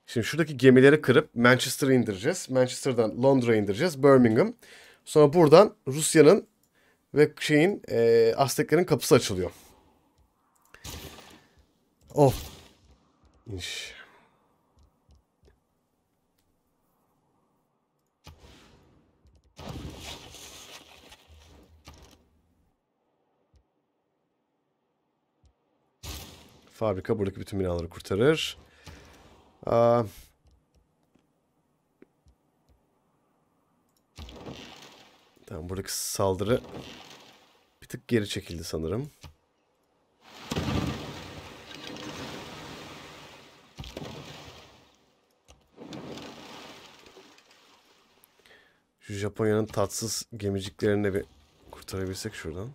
Şimdi şuradaki gemileri kırıp Manchester'ı indireceğiz. Manchester'dan Londra'ya indireceğiz. Birmingham. Sonra buradan Rusya'nın ve şeyin e, Azteklerin kapısı açılıyor. Oh. İş. Fabrika buradaki bütün binaları kurtarır. Aa, Tamam buradaki saldırı bir tık geri çekildi sanırım. Şu Japonya'nın tatsız gemiciklerini bir kurtarabilsek şuradan.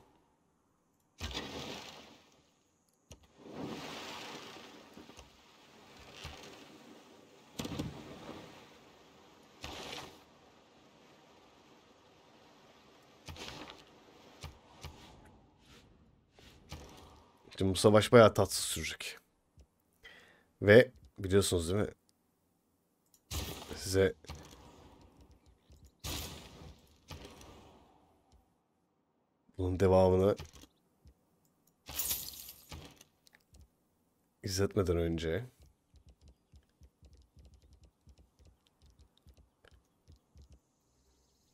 Bu savaş bayağı tatsız sürecek. Ve biliyorsunuz değil mi? Size bunun devamını izletmeden önce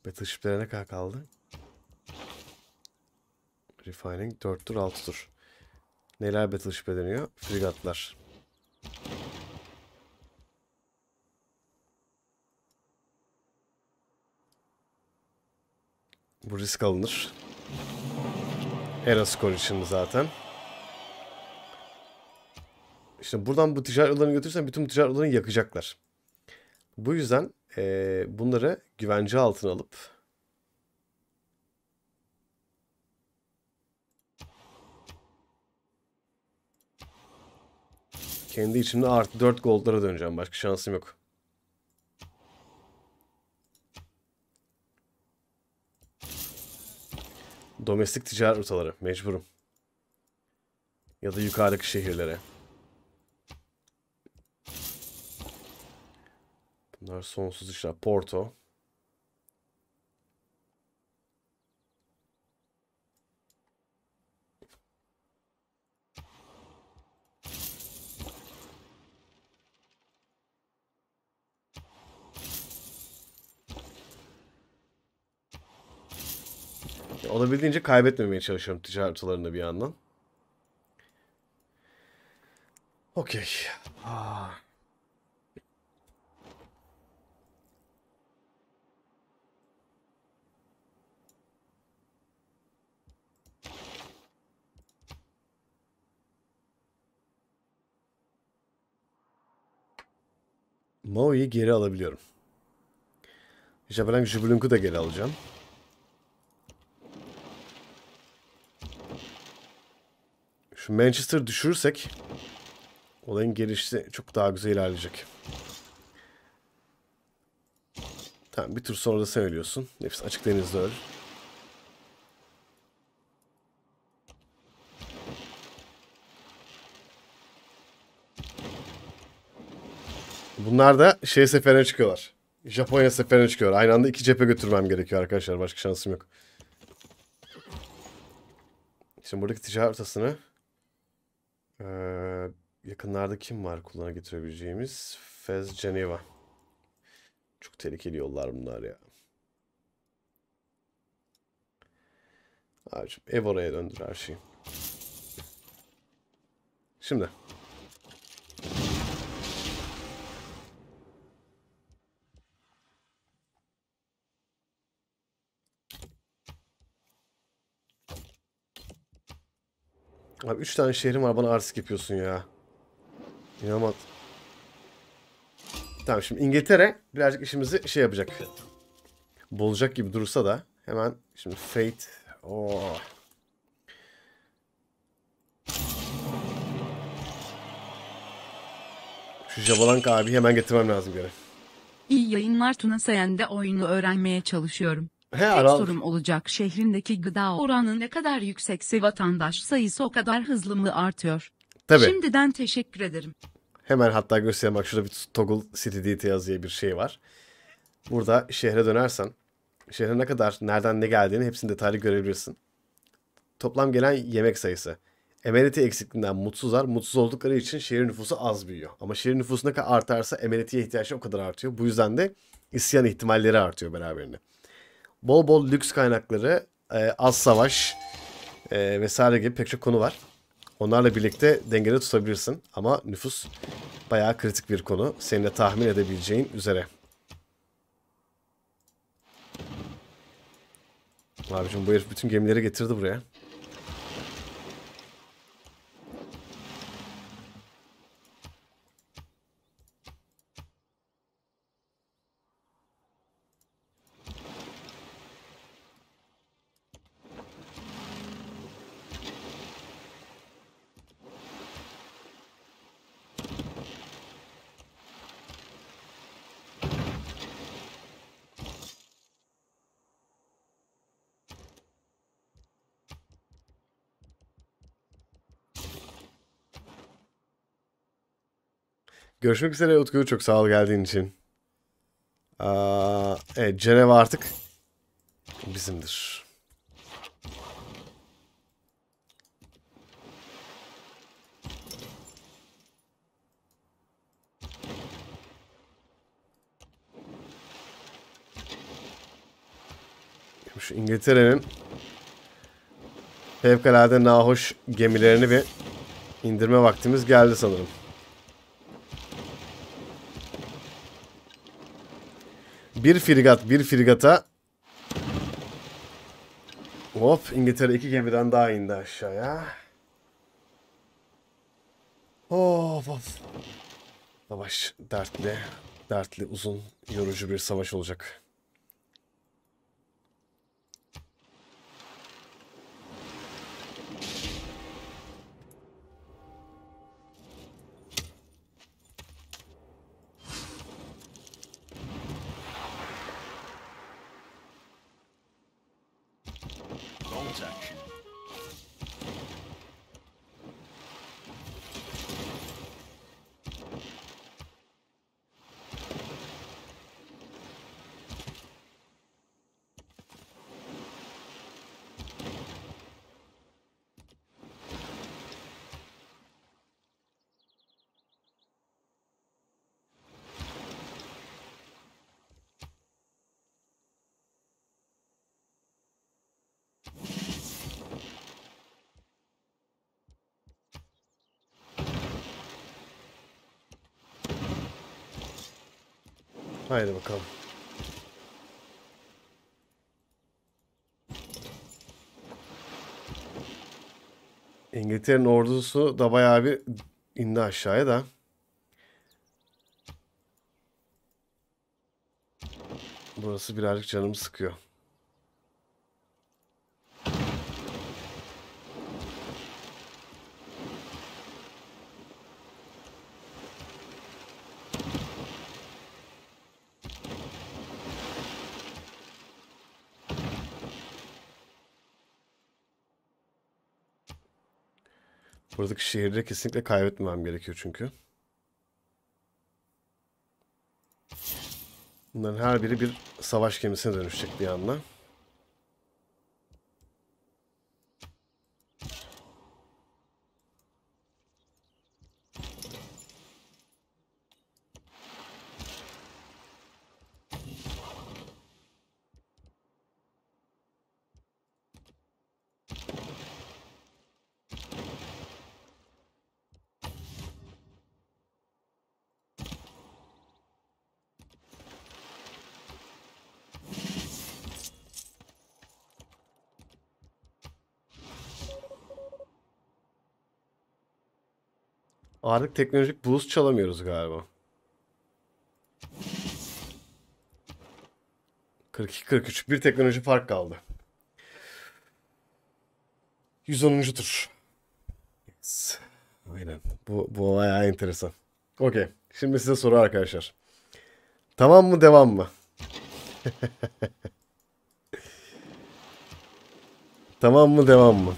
Battleship'lere ne kadar kaldı? Refining 4 tur 6 tur. Neler battleship e deniyor? Frigatlar. Bu risk alınır. Eraskor için zaten. İşte buradan bu ticaret odalarını götürürsen bütün bu ticaret odalarını yakacaklar. Bu yüzden e, bunları güvence altına alıp Kendi içimde artı 4 goldlara döneceğim. Başka şansım yok. Domestik ticaret rotaları. Mecburum. Ya da yukarıdaki şehirlere. Bunlar sonsuz işler. Porto. olabildiğince kaybetmemeye çalışıyorum ticaretalarını bir yandan. Okey. Ah. geri alabiliyorum. Jabrang Jublunk'u da geri alacağım. Şu Manchester düşürürsek olayın gelişi çok daha güzel ilerleyecek. Tamam bir tur sonra da sen ölüyorsun. Nefis açık denizde öl. Bunlar da şey seferine çıkıyorlar. Japonya seferine çıkıyor. Aynı anda iki cephe götürmem gerekiyor arkadaşlar. Başka şansım yok. Şimdi buradaki ticaret tasını yakınlarda kim var kullana getirebileceğimiz? Fez Geneva. Çok tehlikeli yollar bunlar ya. Abicim ev oraya döndür her şeyi. Şimdi. Abi 3 tane şehrim var bana artistik yapıyorsun ya. İnanamadım. Tamam şimdi İngiltere birazcık işimizi şey yapacak. Bolacak gibi dursa da hemen şimdi Fate. Oo. Oh. Şu Jabalank abi hemen getirmem lazım geri. İyi yayınlar Tuna Sayen'de oyunu öğrenmeye çalışıyorum. He, Tek aral... sorum olacak şehrindeki gıda oranı ne kadar yüksekse vatandaş sayısı o kadar hızlı mı artıyor? Tabii. Şimdiden teşekkür ederim. Hemen hatta göstereyim bak şurada bir toggle city details diye bir şey var. Burada şehre dönersen şehre ne kadar nereden ne geldiğini hepsini detaylı görebilirsin. Toplam gelen yemek sayısı. Emeliti eksikliğinden mutsuzlar. Mutsuz oldukları için şehir nüfusu az büyüyor. Ama şehir nüfusu ne kadar artarsa emelitiye ihtiyaçları o kadar artıyor. Bu yüzden de isyan ihtimalleri artıyor beraberinde bol bol lüks kaynakları, e, az savaş e, vesaire gibi pek çok konu var. Onlarla birlikte dengede tutabilirsin. Ama nüfus bayağı kritik bir konu. Senin de tahmin edebileceğin üzere. Abicim bu herif bütün gemileri getirdi buraya. Görüşmek üzere Utku. Çok sağ ol geldiğin için. Aa, evet Ceneva artık bizimdir. Şu İngiltere'nin fevkalade nahoş gemilerini bir indirme vaktimiz geldi sanırım. Bir frigat bir frigata. Hop İngiltere iki gemiden daha indi aşağıya. Of of. Savaş dertli, dertli, uzun, yorucu bir savaş olacak. Haydi bakalım. İngiltere'nin ordusu da bayağı bir indi aşağıya da. Burası birazcık canımı sıkıyor. Buradaki şehirde kesinlikle kaybetmem gerekiyor çünkü. Bunların her biri bir savaş gemisine dönüşecek bir yandan. Artık teknolojik blues çalamıyoruz galiba. 42-43 bir teknoloji fark kaldı. 110. tur. Yes. Aynen. Bu, bu bayağı enteresan. Okey. Şimdi size soru arkadaşlar. Tamam mı devam mı? tamam mı devam mı?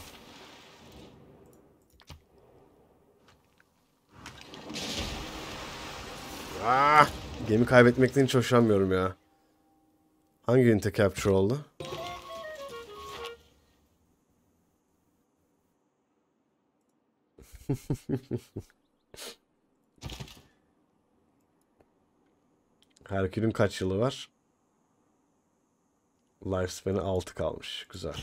Ah, gemi kaybetmekten hiç hoşlanmıyorum ya. Hangi ünite capture şey oldu? Herkül'ün kaç yılı var? Lifespan'ı 6 kalmış. Güzel.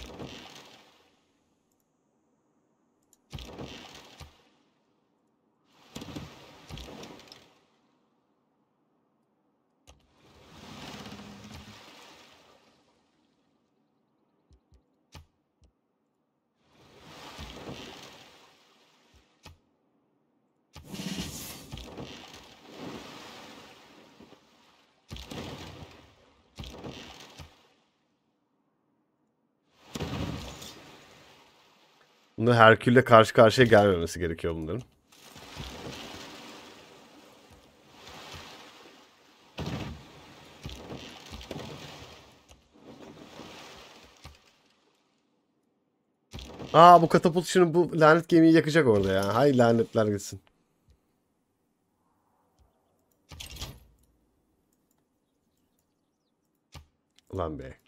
Herkül'le karşı karşıya gelmemesi gerekiyor bunların. Aa bu katapult şimdi bu lanet gemiyi yakacak orada ya. Hay lanetler gitsin. Lan be.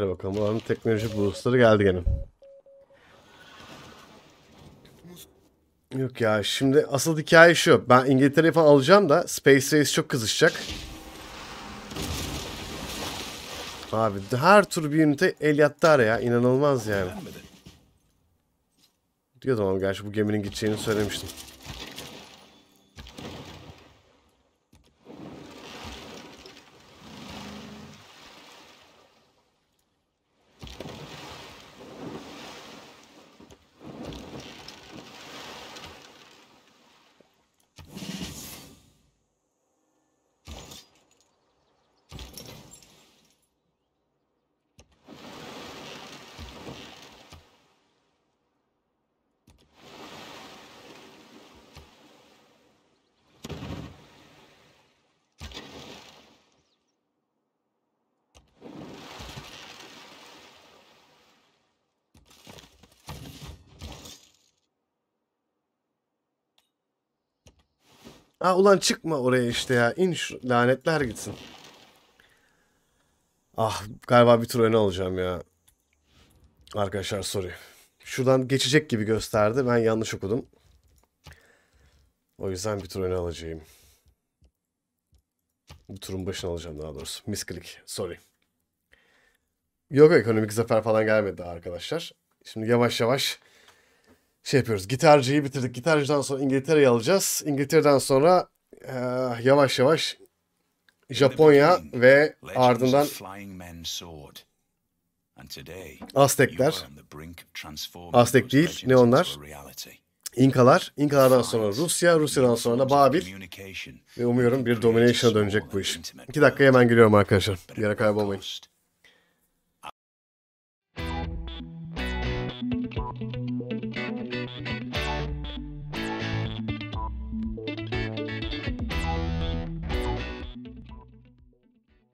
Hadi bakalım buranın teknoloji boostları geldi gene. Yok ya şimdi asıl hikaye şu. Ben İngiltere'yi falan alacağım da Space Race çok kızışacak. Abi her tur bir ünite el yattı araya. inanılmaz yani. Diyordum ama gerçi bu geminin gideceğini söylemiştim. Ha ulan çıkma oraya işte ya. İn şu lanetler gitsin. Ah galiba bir tur öne alacağım ya. Arkadaşlar sorry. Şuradan geçecek gibi gösterdi. Ben yanlış okudum. O yüzden bir tur öne alacağım. Bu turun başına alacağım daha doğrusu. Misklik. Sorry. Yok ekonomik zafer falan gelmedi arkadaşlar. Şimdi yavaş yavaş şey yapıyoruz. Gitarcıyı bitirdik. Gitarcıdan sonra İngiltere'yi alacağız. İngiltere'den sonra e, yavaş yavaş Japonya ve ardından Aztekler. Aztek değil, ne onlar? İnkalar. İnkalardan sonra Rusya, Rusya'dan sonra da Babil. Ve umuyorum bir domination'a dönecek bu iş. İki dakika hemen geliyorum arkadaşlar. Yere kaybolmayın.